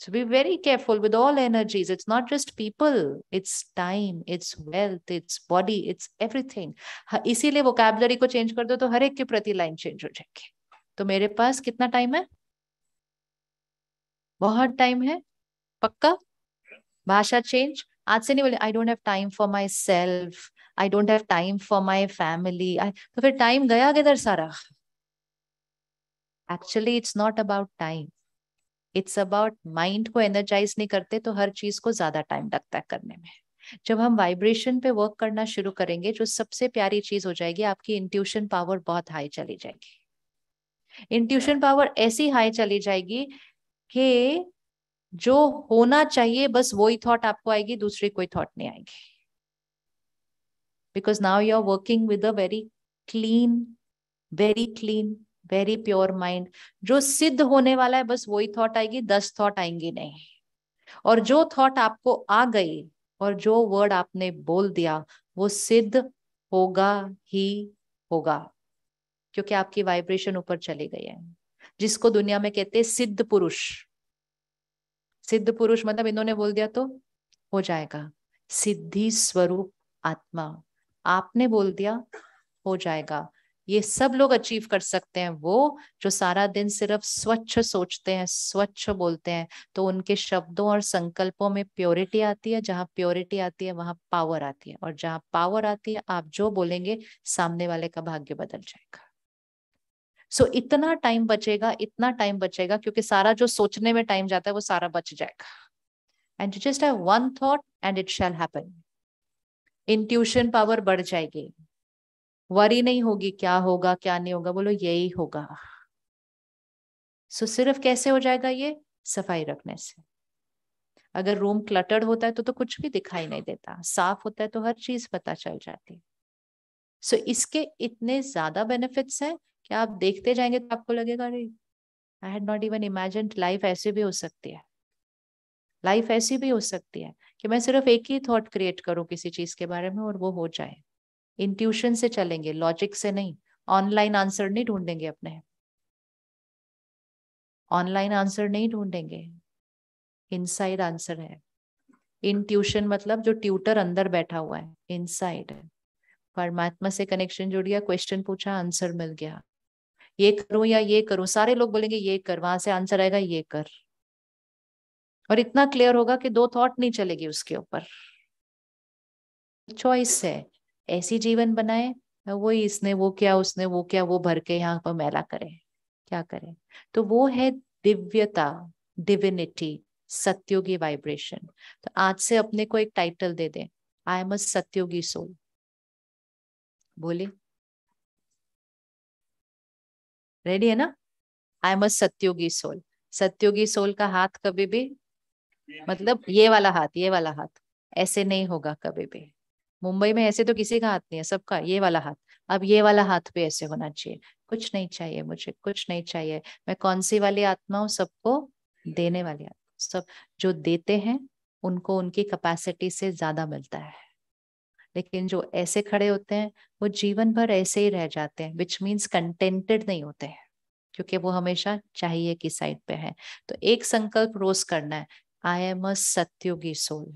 So be very careful with all energies. It's not just people, it's time, it's wealth, it's body, it's everything. इसीलिए vocabulary को चेंज कर दो तो हर एक के प्रति लाइन चेंज हो जाएगी तो मेरे पास कितना टाइम है बहुत टाइम है पक्का भाषा चेंज आज से नहीं बोले I don't have time for myself I don't have time for my family तो फिर टाइम गया किधर सारा actually it's not about time it's about mind को एनर्जाइज नहीं करते तो हर चीज को ज्यादा टाइम लगता है करने में जब हम वाइब्रेशन पे वर्क करना शुरू करेंगे जो सबसे प्यारी चीज हो जाएगी आपकी इंट्यूशन पावर बहुत हाई चली जाएगी इंट्यूशन पावर ऐसी हाई चली जाएगी कि जो होना चाहिए बस वही थॉट आपको आएगी दूसरी कोई थॉट नहीं आएगी because now you are working with a very clean very clean very pure mind जो सिद्ध होने वाला है बस वही थॉट आएगी दस थॉट आएंगे नहीं और जो थॉट आपको आ गई और जो वर्ड आपने बोल दिया वो सिद्ध होगा ही होगा क्योंकि आपकी वाइब्रेशन ऊपर चली गई है जिसको दुनिया में कहते हैं सिद्ध पुरुष सिद्ध पुरुष मतलब इन्होंने बोल दिया तो हो जाएगा सिद्धि स्वरूप आत्मा आपने बोल दिया हो जाएगा ये सब लोग अचीव कर सकते हैं वो जो सारा दिन सिर्फ स्वच्छ सोचते हैं स्वच्छ बोलते हैं तो उनके शब्दों और संकल्पों में प्योरिटी आती है जहाँ प्योरिटी आती है वहां पावर आती है और जहाँ पावर आती है आप जो बोलेंगे सामने वाले का भाग्य बदल जाएगा सो so, इतना टाइम बचेगा इतना टाइम बचेगा क्योंकि सारा जो सोचने में टाइम जाता है वो सारा बच जाएगा and just have one thought and it shall happen intuition power बढ़ जाएगी वरी नहीं होगी क्या होगा क्या नहीं होगा बोलो यही होगा सो so, सिर्फ कैसे हो जाएगा ये सफाई रखने से अगर रूम क्लटर्ड होता है तो तो कुछ भी दिखाई नहीं देता साफ होता है तो हर चीज पता चल जाती सो so, इसके इतने ज्यादा बेनिफिट्स हैं कि आप देखते जाएंगे तो आपको लगेगा अरे I had not even imagine life ऐसी भी हो सकती है लाइफ ऐसी भी हो सकती है कि मैं सिर्फ एक ही थॉट क्रिएट करूं किसी चीज के बारे में और वो हो जाए इंट्यूशन से चलेंगे लॉजिक से नहीं ऑनलाइन आंसर नहीं ढूंढेंगे अपने ऑनलाइन आंसर नहीं ढूंढेंगे इनसाइड आंसर है इंट्यूशन मतलब जो ट्यूटर अंदर बैठा हुआ है इनसाइड है परमात्मा से कनेक्शन जुड़ गया क्वेश्चन पूछा आंसर मिल गया ये करूं या ये करूं सारे लोग बोलेंगे ये कर वहां से आंसर आएगा ये कर और इतना क्लियर होगा कि दो थॉट नहीं चलेगी उसके ऊपर चॉइस है ऐसी जीवन बनाए वही इसने वो क्या उसने वो क्या वो भर के यहाँ पर मेला करे क्या करे तो वो है दिव्यता डिविनिटी सत्योगी वाइब्रेशन तो आज से अपने को एक टाइटल दे दे आई एम अ सत्योगी सोल बोले रेडी है ना आई एम अ सत्योगी सोल सत्योगी सोल का हाथ कभी भी मतलब ये वाला हाथ ये वाला हाथ ऐसे नहीं होगा कभी भी मुंबई में ऐसे तो किसी का हाथ नहीं है सबका ये वाला हाथ अब ये वाला हाथ भी ऐसे होना चाहिए कुछ नहीं चाहिए मुझे कुछ नहीं चाहिए मैं कौन सी वाली आत्मा हूँ सबको देने वाली आत्मा सब जो देते हैं उनको उनकी कैपेसिटी से ज्यादा मिलता है लेकिन जो ऐसे खड़े होते हैं वो जीवन भर ऐसे ही रह जाते हैं विच मीन्स कंटेंटेड नहीं होते हैं क्योंकि वो हमेशा चाहिए की साइड पे है तो एक संकल्प रोज करना है आई एम अ सत्योगी सोल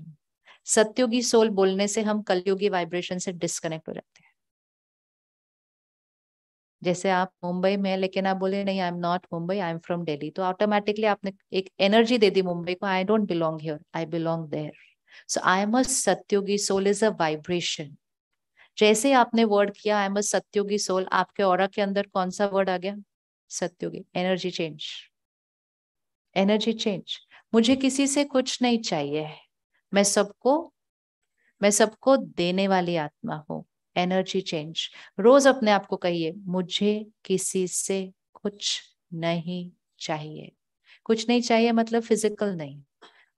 सत्योगी सोल बोलने से हम कलयोगी वाइब्रेशन से डिस्कनेक्ट हो जाते हैं जैसे आप मुंबई में लेकिन आप बोले नहीं I am not Mumbai I am from Delhi तो ऑटोमेटिकली आपने एक एनर्जी दे दी मुंबई को I don't belong here I belong there so I am a सत्योगी सोल इज अ वाइब्रेशन जैसे आपने वर्ड किया आई एम अ सत्योगी सोल आपके और के अंदर कौन सा वर्ड आ गया सत्योगी एनर्जी चेंज एनर्जी चेंज मुझे किसी से कुछ नहीं चाहिए है मैं सबको मैं सबको देने वाली आत्मा हूँ एनर्जी चेंज रोज अपने आप को कहिए मुझे किसी से कुछ नहीं चाहिए कुछ नहीं चाहिए मतलब फिजिकल नहीं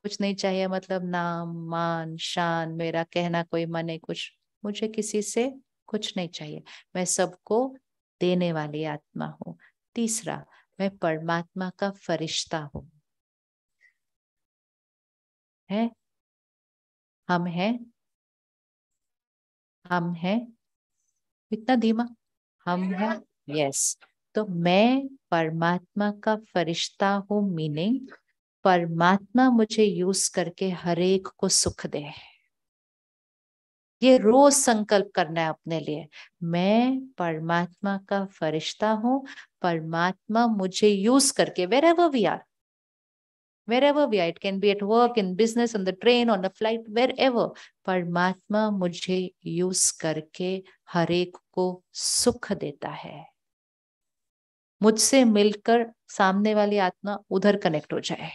कुछ नहीं चाहिए मतलब नाम मान शान मेरा कहना कोई मने कुछ मुझे किसी से कुछ नहीं चाहिए मैं सबको देने वाली आत्मा हूँ तीसरा मैं परमात्मा का फरिश्ता हूँ है हम हैं हम हैं इतना धीमा हम हैं यस yes. तो मैं परमात्मा का फरिश्ता हूँ मीनिंग परमात्मा मुझे यूज करके हरेक को सुख दे ये रोज संकल्प करना है अपने लिए मैं परमात्मा का फरिश्ता हूँ परमात्मा मुझे यूज करके wherever we are wherever we are. It can be at work, in business, on the train, on the flight, wherever. परमात्मा मुझे यूज करके har ek को सुख देता है मुझसे मिलकर सामने वाली आत्मा उधर कनेक्ट हो जाए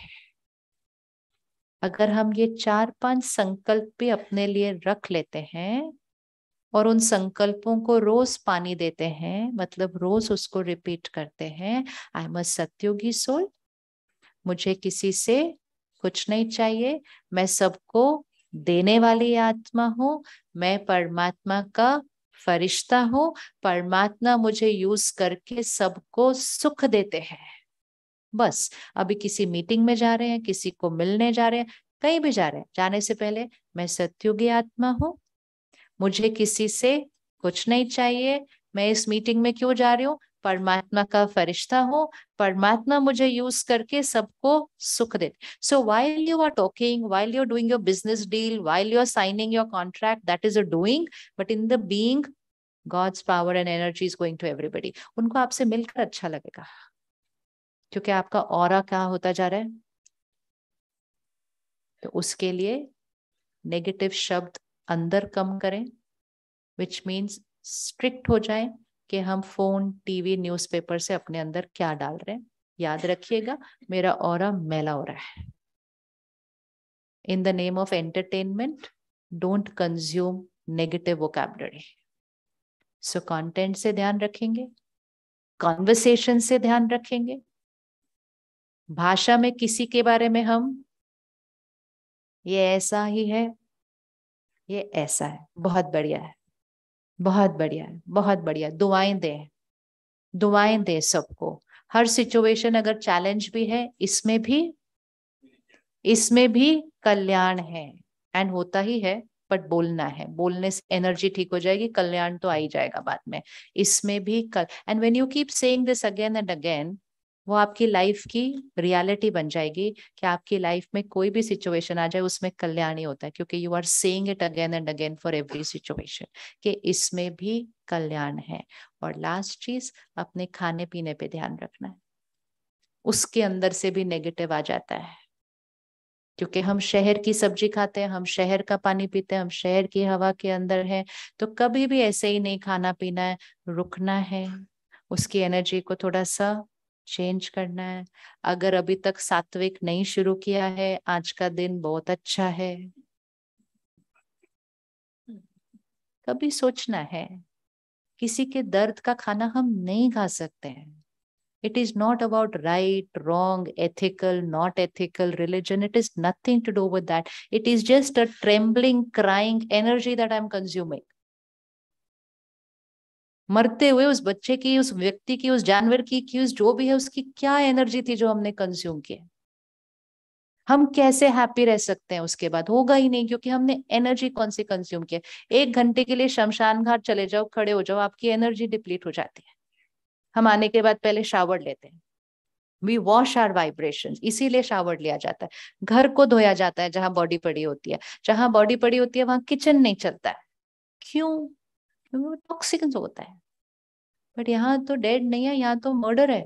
अगर हम ये चार पांच संकल्प bhi अपने लिए रख लेते हैं और उन संकल्पों को रोज पानी देते हैं मतलब रोज उसको रिपीट करते हैं आई एम अ सत्योगी सोल मुझे किसी से कुछ नहीं चाहिए मैं सबको देने वाली आत्मा हूँ मैं परमात्मा का फरिश्ता हूँ परमात्मा मुझे यूज करके सबको सुख देते हैं बस अभी किसी मीटिंग में जा रहे हैं किसी को मिलने जा रहे हैं कहीं भी जा रहे हैं जाने से पहले मैं सत्युगी आत्मा हूँ मुझे किसी से कुछ नहीं चाहिए मैं इस मीटिंग में क्यों जा रही हूँ परमात्मा का फरिश्ता हूँ परमात्मा मुझे यूज करके सबको सुख दे so while you are talking while you doing your business deal while you are signing your contract that is a doing but in the being god's power and energy is going to everybody उनको आपसे मिलकर अच्छा लगेगा क्योंकि आपका और क्या होता जा रहा है तो उसके लिए नेगेटिव शब्द अंदर कम करें विच मीन्स स्ट्रिक्ट हो जाए कि हम फोन टीवी न्यूज़पेपर से अपने अंदर क्या डाल रहे हैं याद रखिएगा मेरा और मेला हो रहा है in the name of entertainment don't consume negative vocabulary so content से ध्यान रखेंगे कॉन्वर्सेशन से ध्यान रखेंगे भाषा में किसी के बारे में हम ये ऐसा ही है ये ऐसा है बहुत बढ़िया है बहुत बढ़िया है बहुत बढ़िया दुआएं दे दुआएं दे सबको हर सिचुएशन अगर चैलेंज भी है इसमें भी इसमें भी कल्याण है एंड होता ही है बट बोलना है बोलने से एनर्जी ठीक हो जाएगी कल्याण तो आ ही जाएगा बाद में इसमें भी कल and when you keep saying this again and again वो आपकी लाइफ की रियलिटी बन जाएगी कि आपकी लाइफ में कोई भी सिचुएशन आ जाए उसमें कल्याण ही होता है क्योंकि you are saying it again and again for every situation कि इसमें भी कल्याण है और लास्ट चीज अपने खाने पीने पे ध्यान रखना है उसके अंदर से भी नेगेटिव आ जाता है क्योंकि हम शहर की सब्जी खाते हैं हम शहर का पानी पीते हैं हम शहर की हवा के अंदर हैं तो कभी भी ऐसे ही नहीं खाना पीना है रुकना है उसकी एनर्जी को थोड़ा सा चेंज करना है अगर अभी तक सात्विक नहीं शुरू किया है आज का दिन बहुत अच्छा है कभी सोचना है किसी के दर्द का खाना हम नहीं खा सकते हैं it is not about right wrong ethical not ethical religion it is nothing to do with that it is just a trembling crying energy that I am consuming मरते हुए उस बच्चे की उस व्यक्ति की उस जानवर की की उस जो भी है उसकी क्या एनर्जी थी जो हमने कंज्यूम किया हम कैसे हैप्पी रह सकते हैं उसके बाद होगा ही नहीं क्योंकि हमने एनर्जी कौन सी कंज्यूम किया एक घंटे के लिए शमशान घाट चले जाओ खड़े हो जाओ आपकी एनर्जी डिप्लीट हो जाती है हम आने के बाद पहले शावर लेते हैं वी वॉश आर वाइब्रेशन इसीलिए शावर लिया जाता है घर को धोया जाता है जहां बॉडी पड़ी होती है जहां बॉडी पड़ी होती है वहां किचन नहीं चलता है क्यों टॉक्सिकन होता है बट यहाँ तो डेड नहीं है यहाँ तो मर्डर है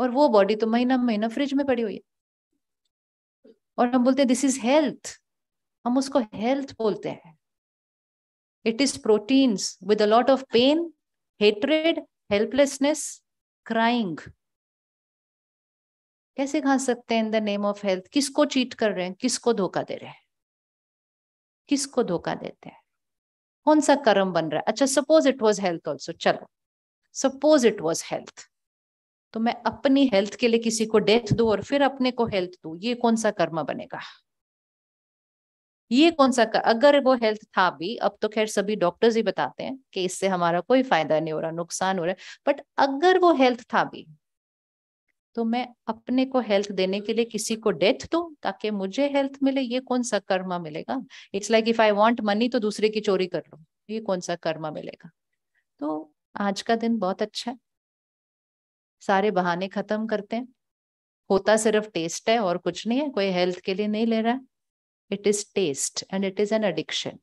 और वो बॉडी तो महीना महीना फ्रिज में पड़ी हुई है और हम बोलते हैं दिस इज हेल्थ हम उसको हेल्थ बोलते हैं it is proteins with a lot of pain hatred helplessness crying कैसे खा सकते हैं in the name of health किसको चीट कर रहे हैं किसको धोखा दे रहे हैं किसको धोखा देते हैं कौन सा कर्म बन रहा है अच्छा suppose it was health also चलो सपोज इट वॉज हेल्थ तो मैं अपनी हेल्थ के लिए किसी को डेथ दू और फिर अपने को हेल्थ दू ये कौन सा कर्म बनेगा ये कौन सा कर, अगर वो हेल्थ था भी अब तो खैर सभी डॉक्टर्स ही बताते हैं कि इससे हमारा कोई फायदा नहीं हो रहा नुकसान हो रहा है बट अगर वो हेल्थ था भी तो मैं अपने को हेल्थ देने के लिए किसी को डेथ दू ताकि मुझे हेल्थ मिले ये कौन सा कर्मा मिलेगा it's like if I want money तो दूसरे की चोरी कर लो ये कौन सा कर्मा मिलेगा तो आज का दिन बहुत अच्छा है सारे बहाने खत्म करते हैं होता सिर्फ टेस्ट है और कुछ नहीं है कोई हेल्थ के लिए नहीं ले रहा है it is taste and it is an addiction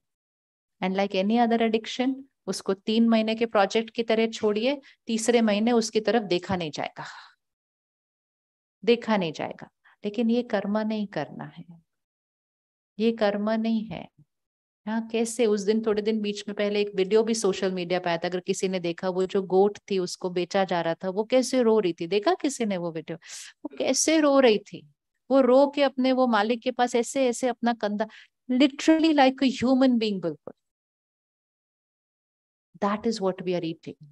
and like any other addiction उसको तीन महीने के प्रोजेक्ट की तरह छोड़िए तीसरे महीने उसकी तरफ देखा नहीं जाएगा देखा नहीं जाएगा लेकिन ये कर्म नहीं करना है ये कर्म नहीं है यहाँ कैसे उस दिन थोड़े दिन बीच में पहले एक वीडियो भी सोशल मीडिया पे आया था अगर किसी ने देखा वो जो गोट थी उसको बेचा जा रहा था वो कैसे रो रही थी देखा किसी ने वो वीडियो वो कैसे रो रही थी वो रो के अपने वो मालिक के पास ऐसे ऐसे अपना कंधा लिटरली लाइक ह्यूमन बींग बिल्कुल that is what we are eating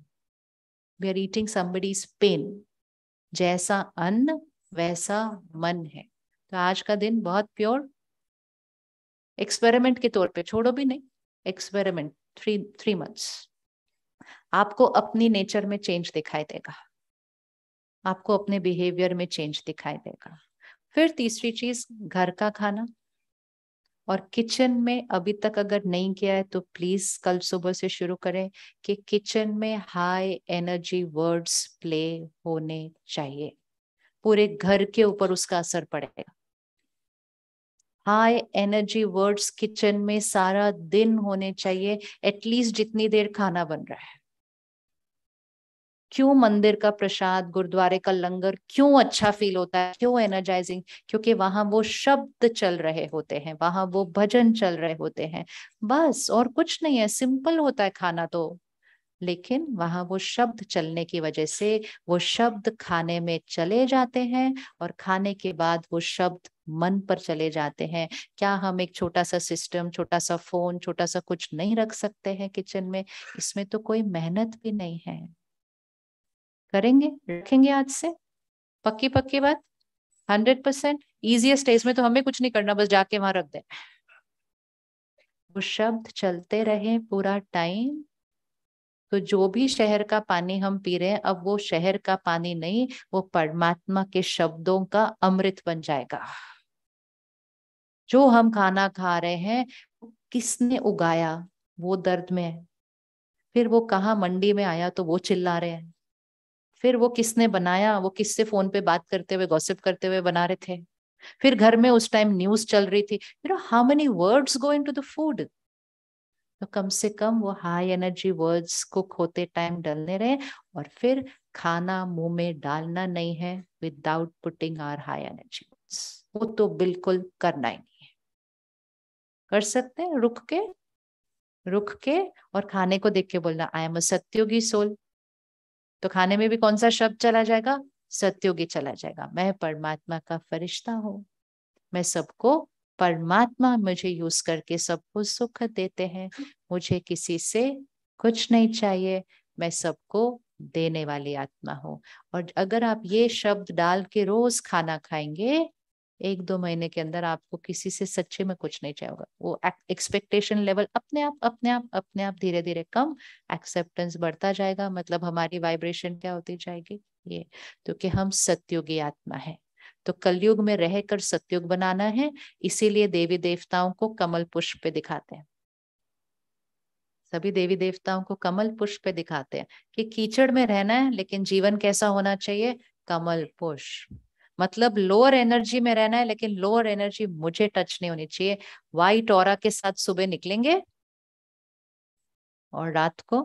we are eating somebody's pain जैसा अन्न वैसा मन है तो आज का दिन बहुत प्योर एक्सपेरिमेंट के तौर पे छोड़ो भी नहीं एक्सपेरिमेंट थ्री थ्री मंथ्स आपको अपनी नेचर में चेंज दिखाई देगा आपको अपने बिहेवियर में चेंज दिखाई देगा फिर तीसरी चीज घर का खाना और किचन में अभी तक अगर नहीं किया है तो प्लीज कल सुबह से शुरू करें कि किचन में हाई एनर्जी वर्ड्स प्ले होने चाहिए पूरे घर के ऊपर उसका असर पड़ेगा हाई एनर्जी वर्ड्स किचन में सारा दिन होने चाहिए एटलीस्ट जितनी देर खाना बन रहा है क्यों मंदिर का प्रसाद गुरुद्वारे का लंगर क्यों अच्छा फील होता है क्यों एनर्जाइजिंग क्योंकि वहां वो शब्द चल रहे होते हैं वहां वो भजन चल रहे होते हैं बस और कुछ नहीं है सिंपल होता है खाना तो लेकिन वहां वो शब्द चलने की वजह से वो शब्द खाने में चले जाते हैं और खाने के बाद वो शब्द मन पर चले जाते हैं क्या हम एक छोटा सा सिस्टम छोटा सा फोन छोटा सा कुछ नहीं रख सकते हैं किचन में इसमें तो कोई मेहनत भी नहीं है करेंगे रखेंगे आज से पक्की पक्की बात हंड्रेड परसेंट ईजिएस्ट है इसमें तो हमें कुछ नहीं करना बस जाके वहां रख दे वो शब्द चलते रहे पूरा टाइम तो जो भी शहर का पानी हम पी रहे हैं अब वो शहर का पानी नहीं वो परमात्मा के शब्दों का अमृत बन जाएगा जो हम खाना खा रहे हैं किसने उगाया वो दर्द में है फिर वो कहा मंडी में आया तो वो चिल्ला रहे हैं फिर वो किसने बनाया वो किससे फोन पे बात करते हुए गॉसिप करते हुए बना रहे थे फिर घर में उस टाइम न्यूज चल रही थी you know how many words go into the food तो कम से कम वो हाई एनर्जी वर्ड्स को खोते टाइम डालने रहे और फिर खाना मुंह में डालना नहीं है without putting our high energy words वो तो बिल्कुल करना ही नहीं है कर सकते हैं रुक के रुक के और खाने को देख के बोलना आई एम अ सत्योगी सोल तो खाने में भी कौन सा शब्द चला जाएगा सत्योगी चला जाएगा मैं परमात्मा का फरिश्ता हूं मैं सबको परमात्मा मुझे यूज करके सबको सुख देते हैं मुझे किसी से कुछ नहीं चाहिए मैं सबको देने वाली आत्मा हूँ और अगर आप ये शब्द डाल के रोज खाना खाएंगे एक दो महीने के अंदर आपको किसी से सच्चे में कुछ नहीं चाहिए होगा वो एक्सपेक्टेशन लेवल अपने आप अपने आप अपने आप धीरे धीरे कम एक्सेप्टेंस बढ़ता जाएगा मतलब हमारी वाइब्रेशन क्या होती जाएगी ये क्योंकि तो हम सत्योगी आत्मा है तो कलयुग में रहकर सत्युग बनाना है इसीलिए देवी देवताओं को कमल पुष्प पे दिखाते हैं सभी देवी देवताओं को कमल पुष्प पे दिखाते हैं कि कीचड़ में रहना है लेकिन जीवन कैसा होना चाहिए कमल पुष्प मतलब लोअर एनर्जी में रहना है लेकिन लोअर एनर्जी मुझे टच नहीं होनी चाहिए वाइट और के साथ सुबह निकलेंगे और रात को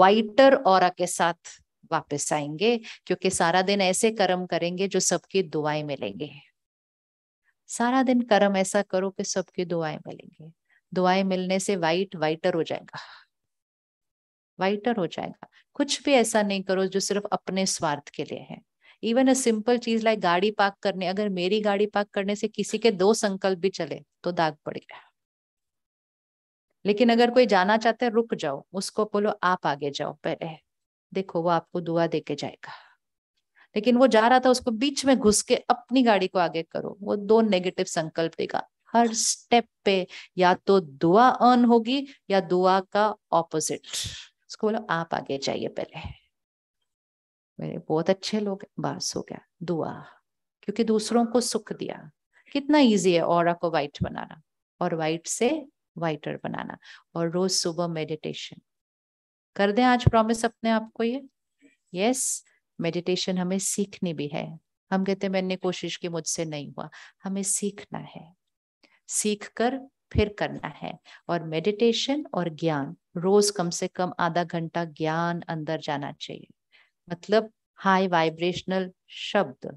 वाइटर और के साथ वापस आएंगे क्योंकि सारा दिन ऐसे कर्म करेंगे जो सबकी दुआएं मिलेंगे सारा दिन कर्म ऐसा करो कि सबकी दुआएं मिलेंगे दुआएं मिलने से वाइट वाइटर हो जाएगा वाइटर हो जाएगा कुछ भी ऐसा नहीं करो जो सिर्फ अपने स्वार्थ के लिए है इवन अ सिंपल चीज लाइक गाड़ी पार्क करने अगर मेरी गाड़ी पार्क करने से किसी के दो संकल्प भी चले तो दाग पड़ गया लेकिन अगर कोई जाना चाहता है रुक जाओ उसको बोलो आप आगे जाओ पहले देखो वो आपको दुआ दे के जाएगा लेकिन वो जा रहा था उसको बीच में घुस के अपनी गाड़ी को आगे करो वो दो नेगेटिव संकल्प देगा हर स्टेप पे या तो दुआ अर्न होगी या दुआ का ऑपोजिट उसको बोलो आप आगे जाइए पहले मेरे बहुत अच्छे लोग बास हो गया दुआ क्योंकि दूसरों को सुख दिया कितना इजी है और को वाइट बनाना और वाइट से वाइटर बनाना और रोज सुबह मेडिटेशन कर दें आज प्रॉमिस अपने आप को ये यस मेडिटेशन हमें सीखनी भी है हम कहते हैं मैंने कोशिश की मुझसे नहीं हुआ हमें सीखना है सीख कर फिर करना है और मेडिटेशन और ज्ञान रोज कम से कम आधा घंटा ज्ञान अंदर जाना चाहिए मतलब हाई वाइब्रेशनल शब्द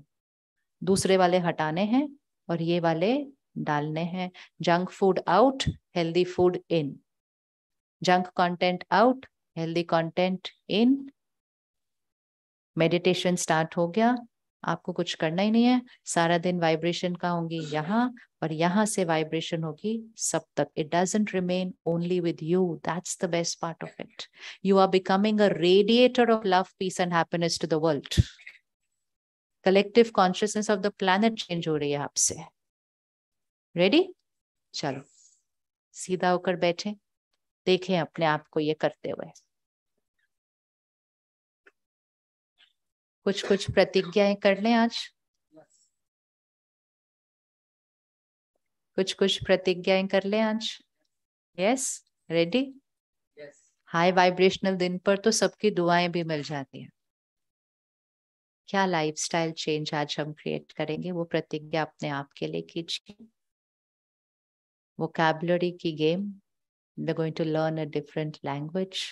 दूसरे वाले हटाने हैं और ये वाले डालने हैं junk food out healthy food in junk content out healthy content in meditation start हो गया आपको कुछ करना ही नहीं है सारा दिन वाइब्रेशन का होंगी यहाँ और यहाँ से वाइब्रेशन होगी सब तक it doesn't remain only with you that's the best part of it you are becoming a radiator of love peace and happiness to the world collective consciousness of the planet change हो रही है आपसे ready चलो सीधा होकर बैठे देखें अपने आप को ये करते हुए कुछ कुछ प्रतिज्ञाएं कर लें आज कुछ कुछ प्रतिज्ञाएं कर लें आज यस रेडी हाई वाइब्रेशनल दिन पर तो सबकी दुआएं भी मिल जाती हैं क्या लाइफस्टाइल चेंज आज हम क्रिएट करेंगे वो प्रतिज्ञा अपने आप के लिए कीजिए vocabulary की game they're going to learn a different language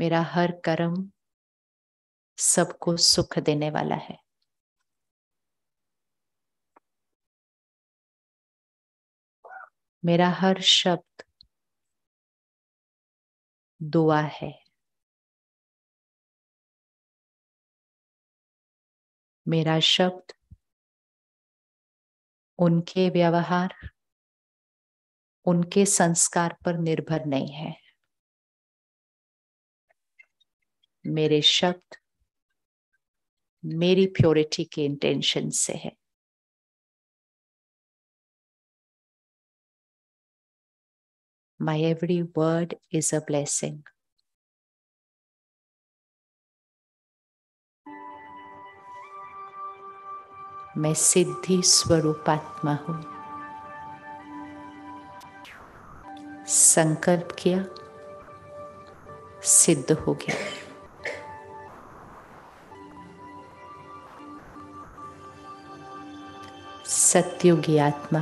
मेरा हर कर्म सबको सुख देने वाला है मेरा हर शब्द दुआ है मेरा शब्द उनके व्यवहार उनके संस्कार पर निर्भर नहीं है मेरे शब्द मेरी प्योरिटी के इंटेंशन से है my every word is a blessing मैं सिद्धि स्वरूपात्मा हूं संकल्प किया सिद्ध हो गया सत्योगी आत्मा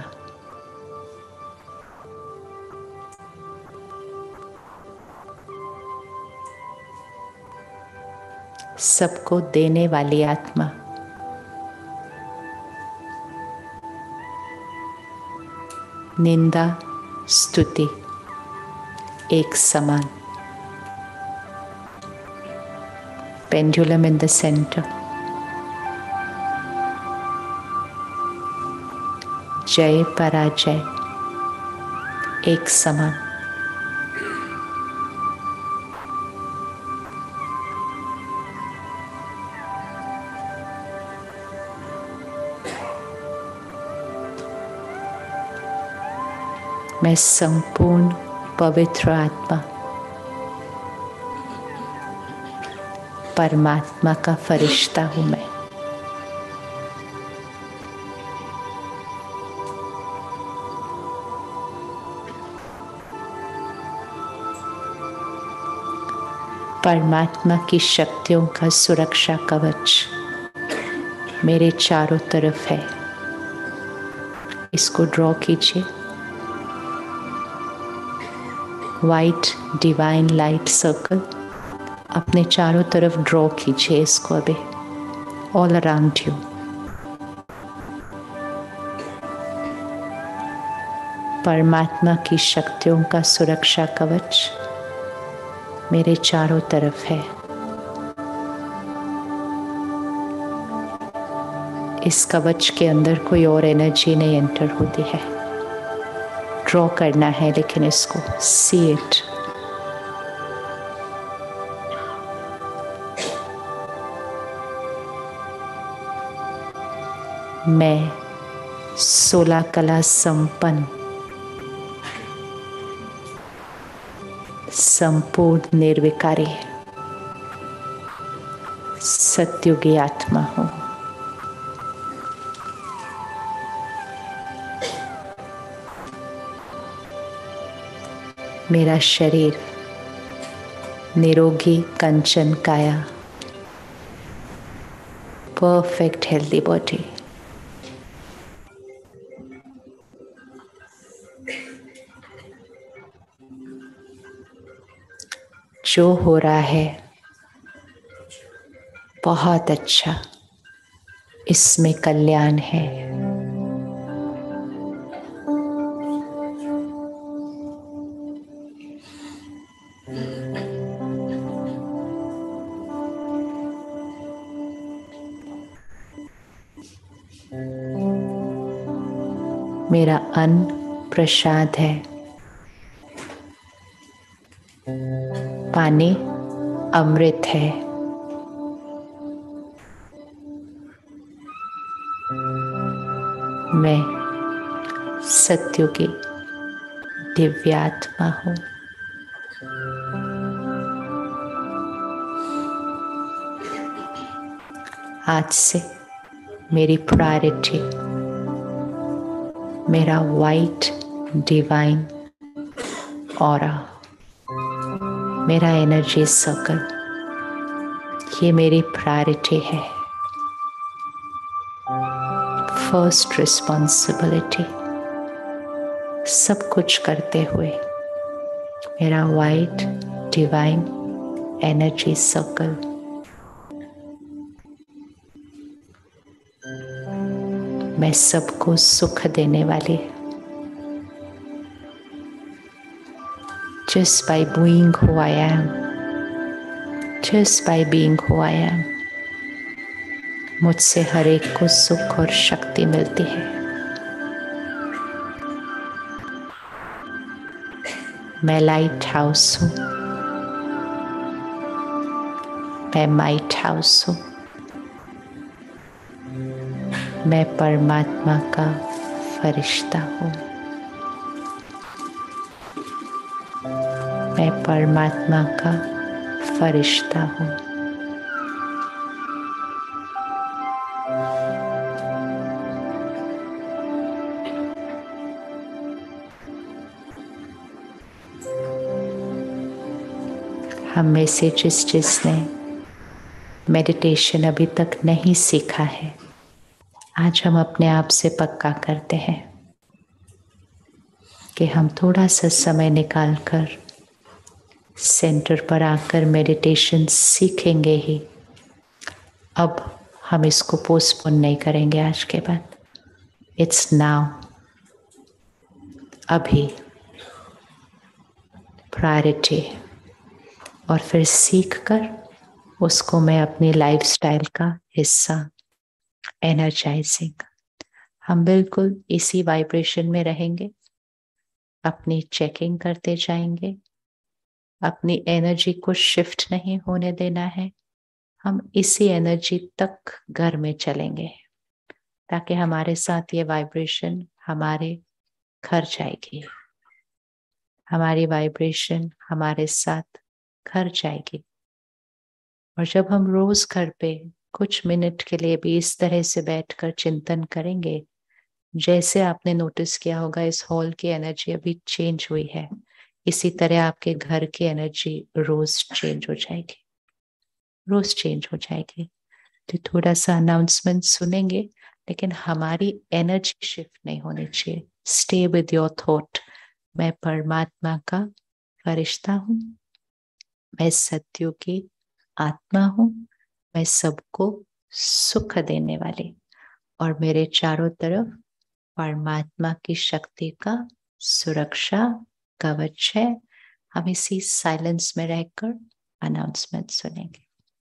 सबको देने वाली आत्मा निंदा स्तुति एक समान pendulum इन द सेंटर जय पराजय एक समान मैं संपूर्ण पवित्र आत्मा परमात्मा का फरिश्ता हूँ मैं परमात्मा की शक्तियों का सुरक्षा कवच मेरे चारों तरफ है इसको ड्रॉ कीजिए वाइट डिवाइन लाइट सर्कल अपने चारों तरफ ड्रॉ कीजिए इसको अभी ऑल अराउंड यू परमात्मा की शक्तियों का सुरक्षा कवच मेरे चारों तरफ है इस कवच के अंदर कोई और एनर्जी नहीं एंटर होती है ड्रॉ करना है लेकिन इसको सी इट मैं सोलह कला संपन्न संपूर्ण निर्विकारी सत्युगी आत्मा हो मेरा शरीर निरोगी कंचन काया परफेक्ट हेल्दी बॉडी शो हो रहा है बहुत अच्छा इसमें कल्याण है मेरा अन्न प्रसाद है पानी अमृत है मैं सत्यु की दिव्यात्मा हूं आज से मेरी प्रायोरिटी मेरा वाइट डिवाइन और मेरा एनर्जी सर्कल ये मेरी प्रायोरिटी है फर्स्ट रिस्पॉन्सिबिलिटी सब कुछ करते हुए मेरा वाइट डिवाइन एनर्जी सर्कल मैं सबको सुख देने वाली just by being who I am, just by being who I am. मुझसे हर एक को सुख और शक्ति मिलती है मैं लाइट हाउस हूँ मैं माइट हाउस हूँ मैं परमात्मा का फरिश्ता हूँ मैं परमात्मा का फरिश्ता हूँ हम में से जिस जिसने मेडिटेशन अभी तक नहीं सीखा है आज हम अपने आप से पक्का करते हैं कि हम थोड़ा सा समय निकाल कर सेंटर पर आकर मेडिटेशन सीखेंगे ही अब हम इसको पोस्टपोन नहीं करेंगे आज के बाद इट्स नाउ अभी प्रायोरिटी और फिर सीख कर उसको मैं अपनी लाइफस्टाइल का हिस्सा एनर्जाइजिंग हम बिल्कुल इसी वाइब्रेशन में रहेंगे अपनी चेकिंग करते जाएंगे अपनी एनर्जी को शिफ्ट नहीं होने देना है हम इसी एनर्जी तक घर में चलेंगे ताकि हमारे साथ ये वाइब्रेशन हमारे घर जाएगी हमारी वाइब्रेशन हमारे साथ घर जाएगी और जब हम रोज घर पे कुछ मिनट के लिए भी इस तरह से बैठकर चिंतन करेंगे जैसे आपने नोटिस किया होगा इस हॉल की एनर्जी अभी चेंज हुई है इसी तरह आपके घर की एनर्जी रोज चेंज हो जाएगी रोज चेंज हो जाएगी तो थोड़ा सा अनाउंसमेंट सुनेंगे लेकिन हमारी एनर्जी शिफ्ट नहीं होनी चाहिए स्टे विद योर थॉट मैं परमात्मा का फरिश्ता हूँ मैं सत्यों की आत्मा हूँ मैं सबको सुख देने वाली और मेरे चारों तरफ परमात्मा की शक्ति का सुरक्षा कवच है हम इसी साइलेंस में रहकर अनाउंसमेंट सुनेंगे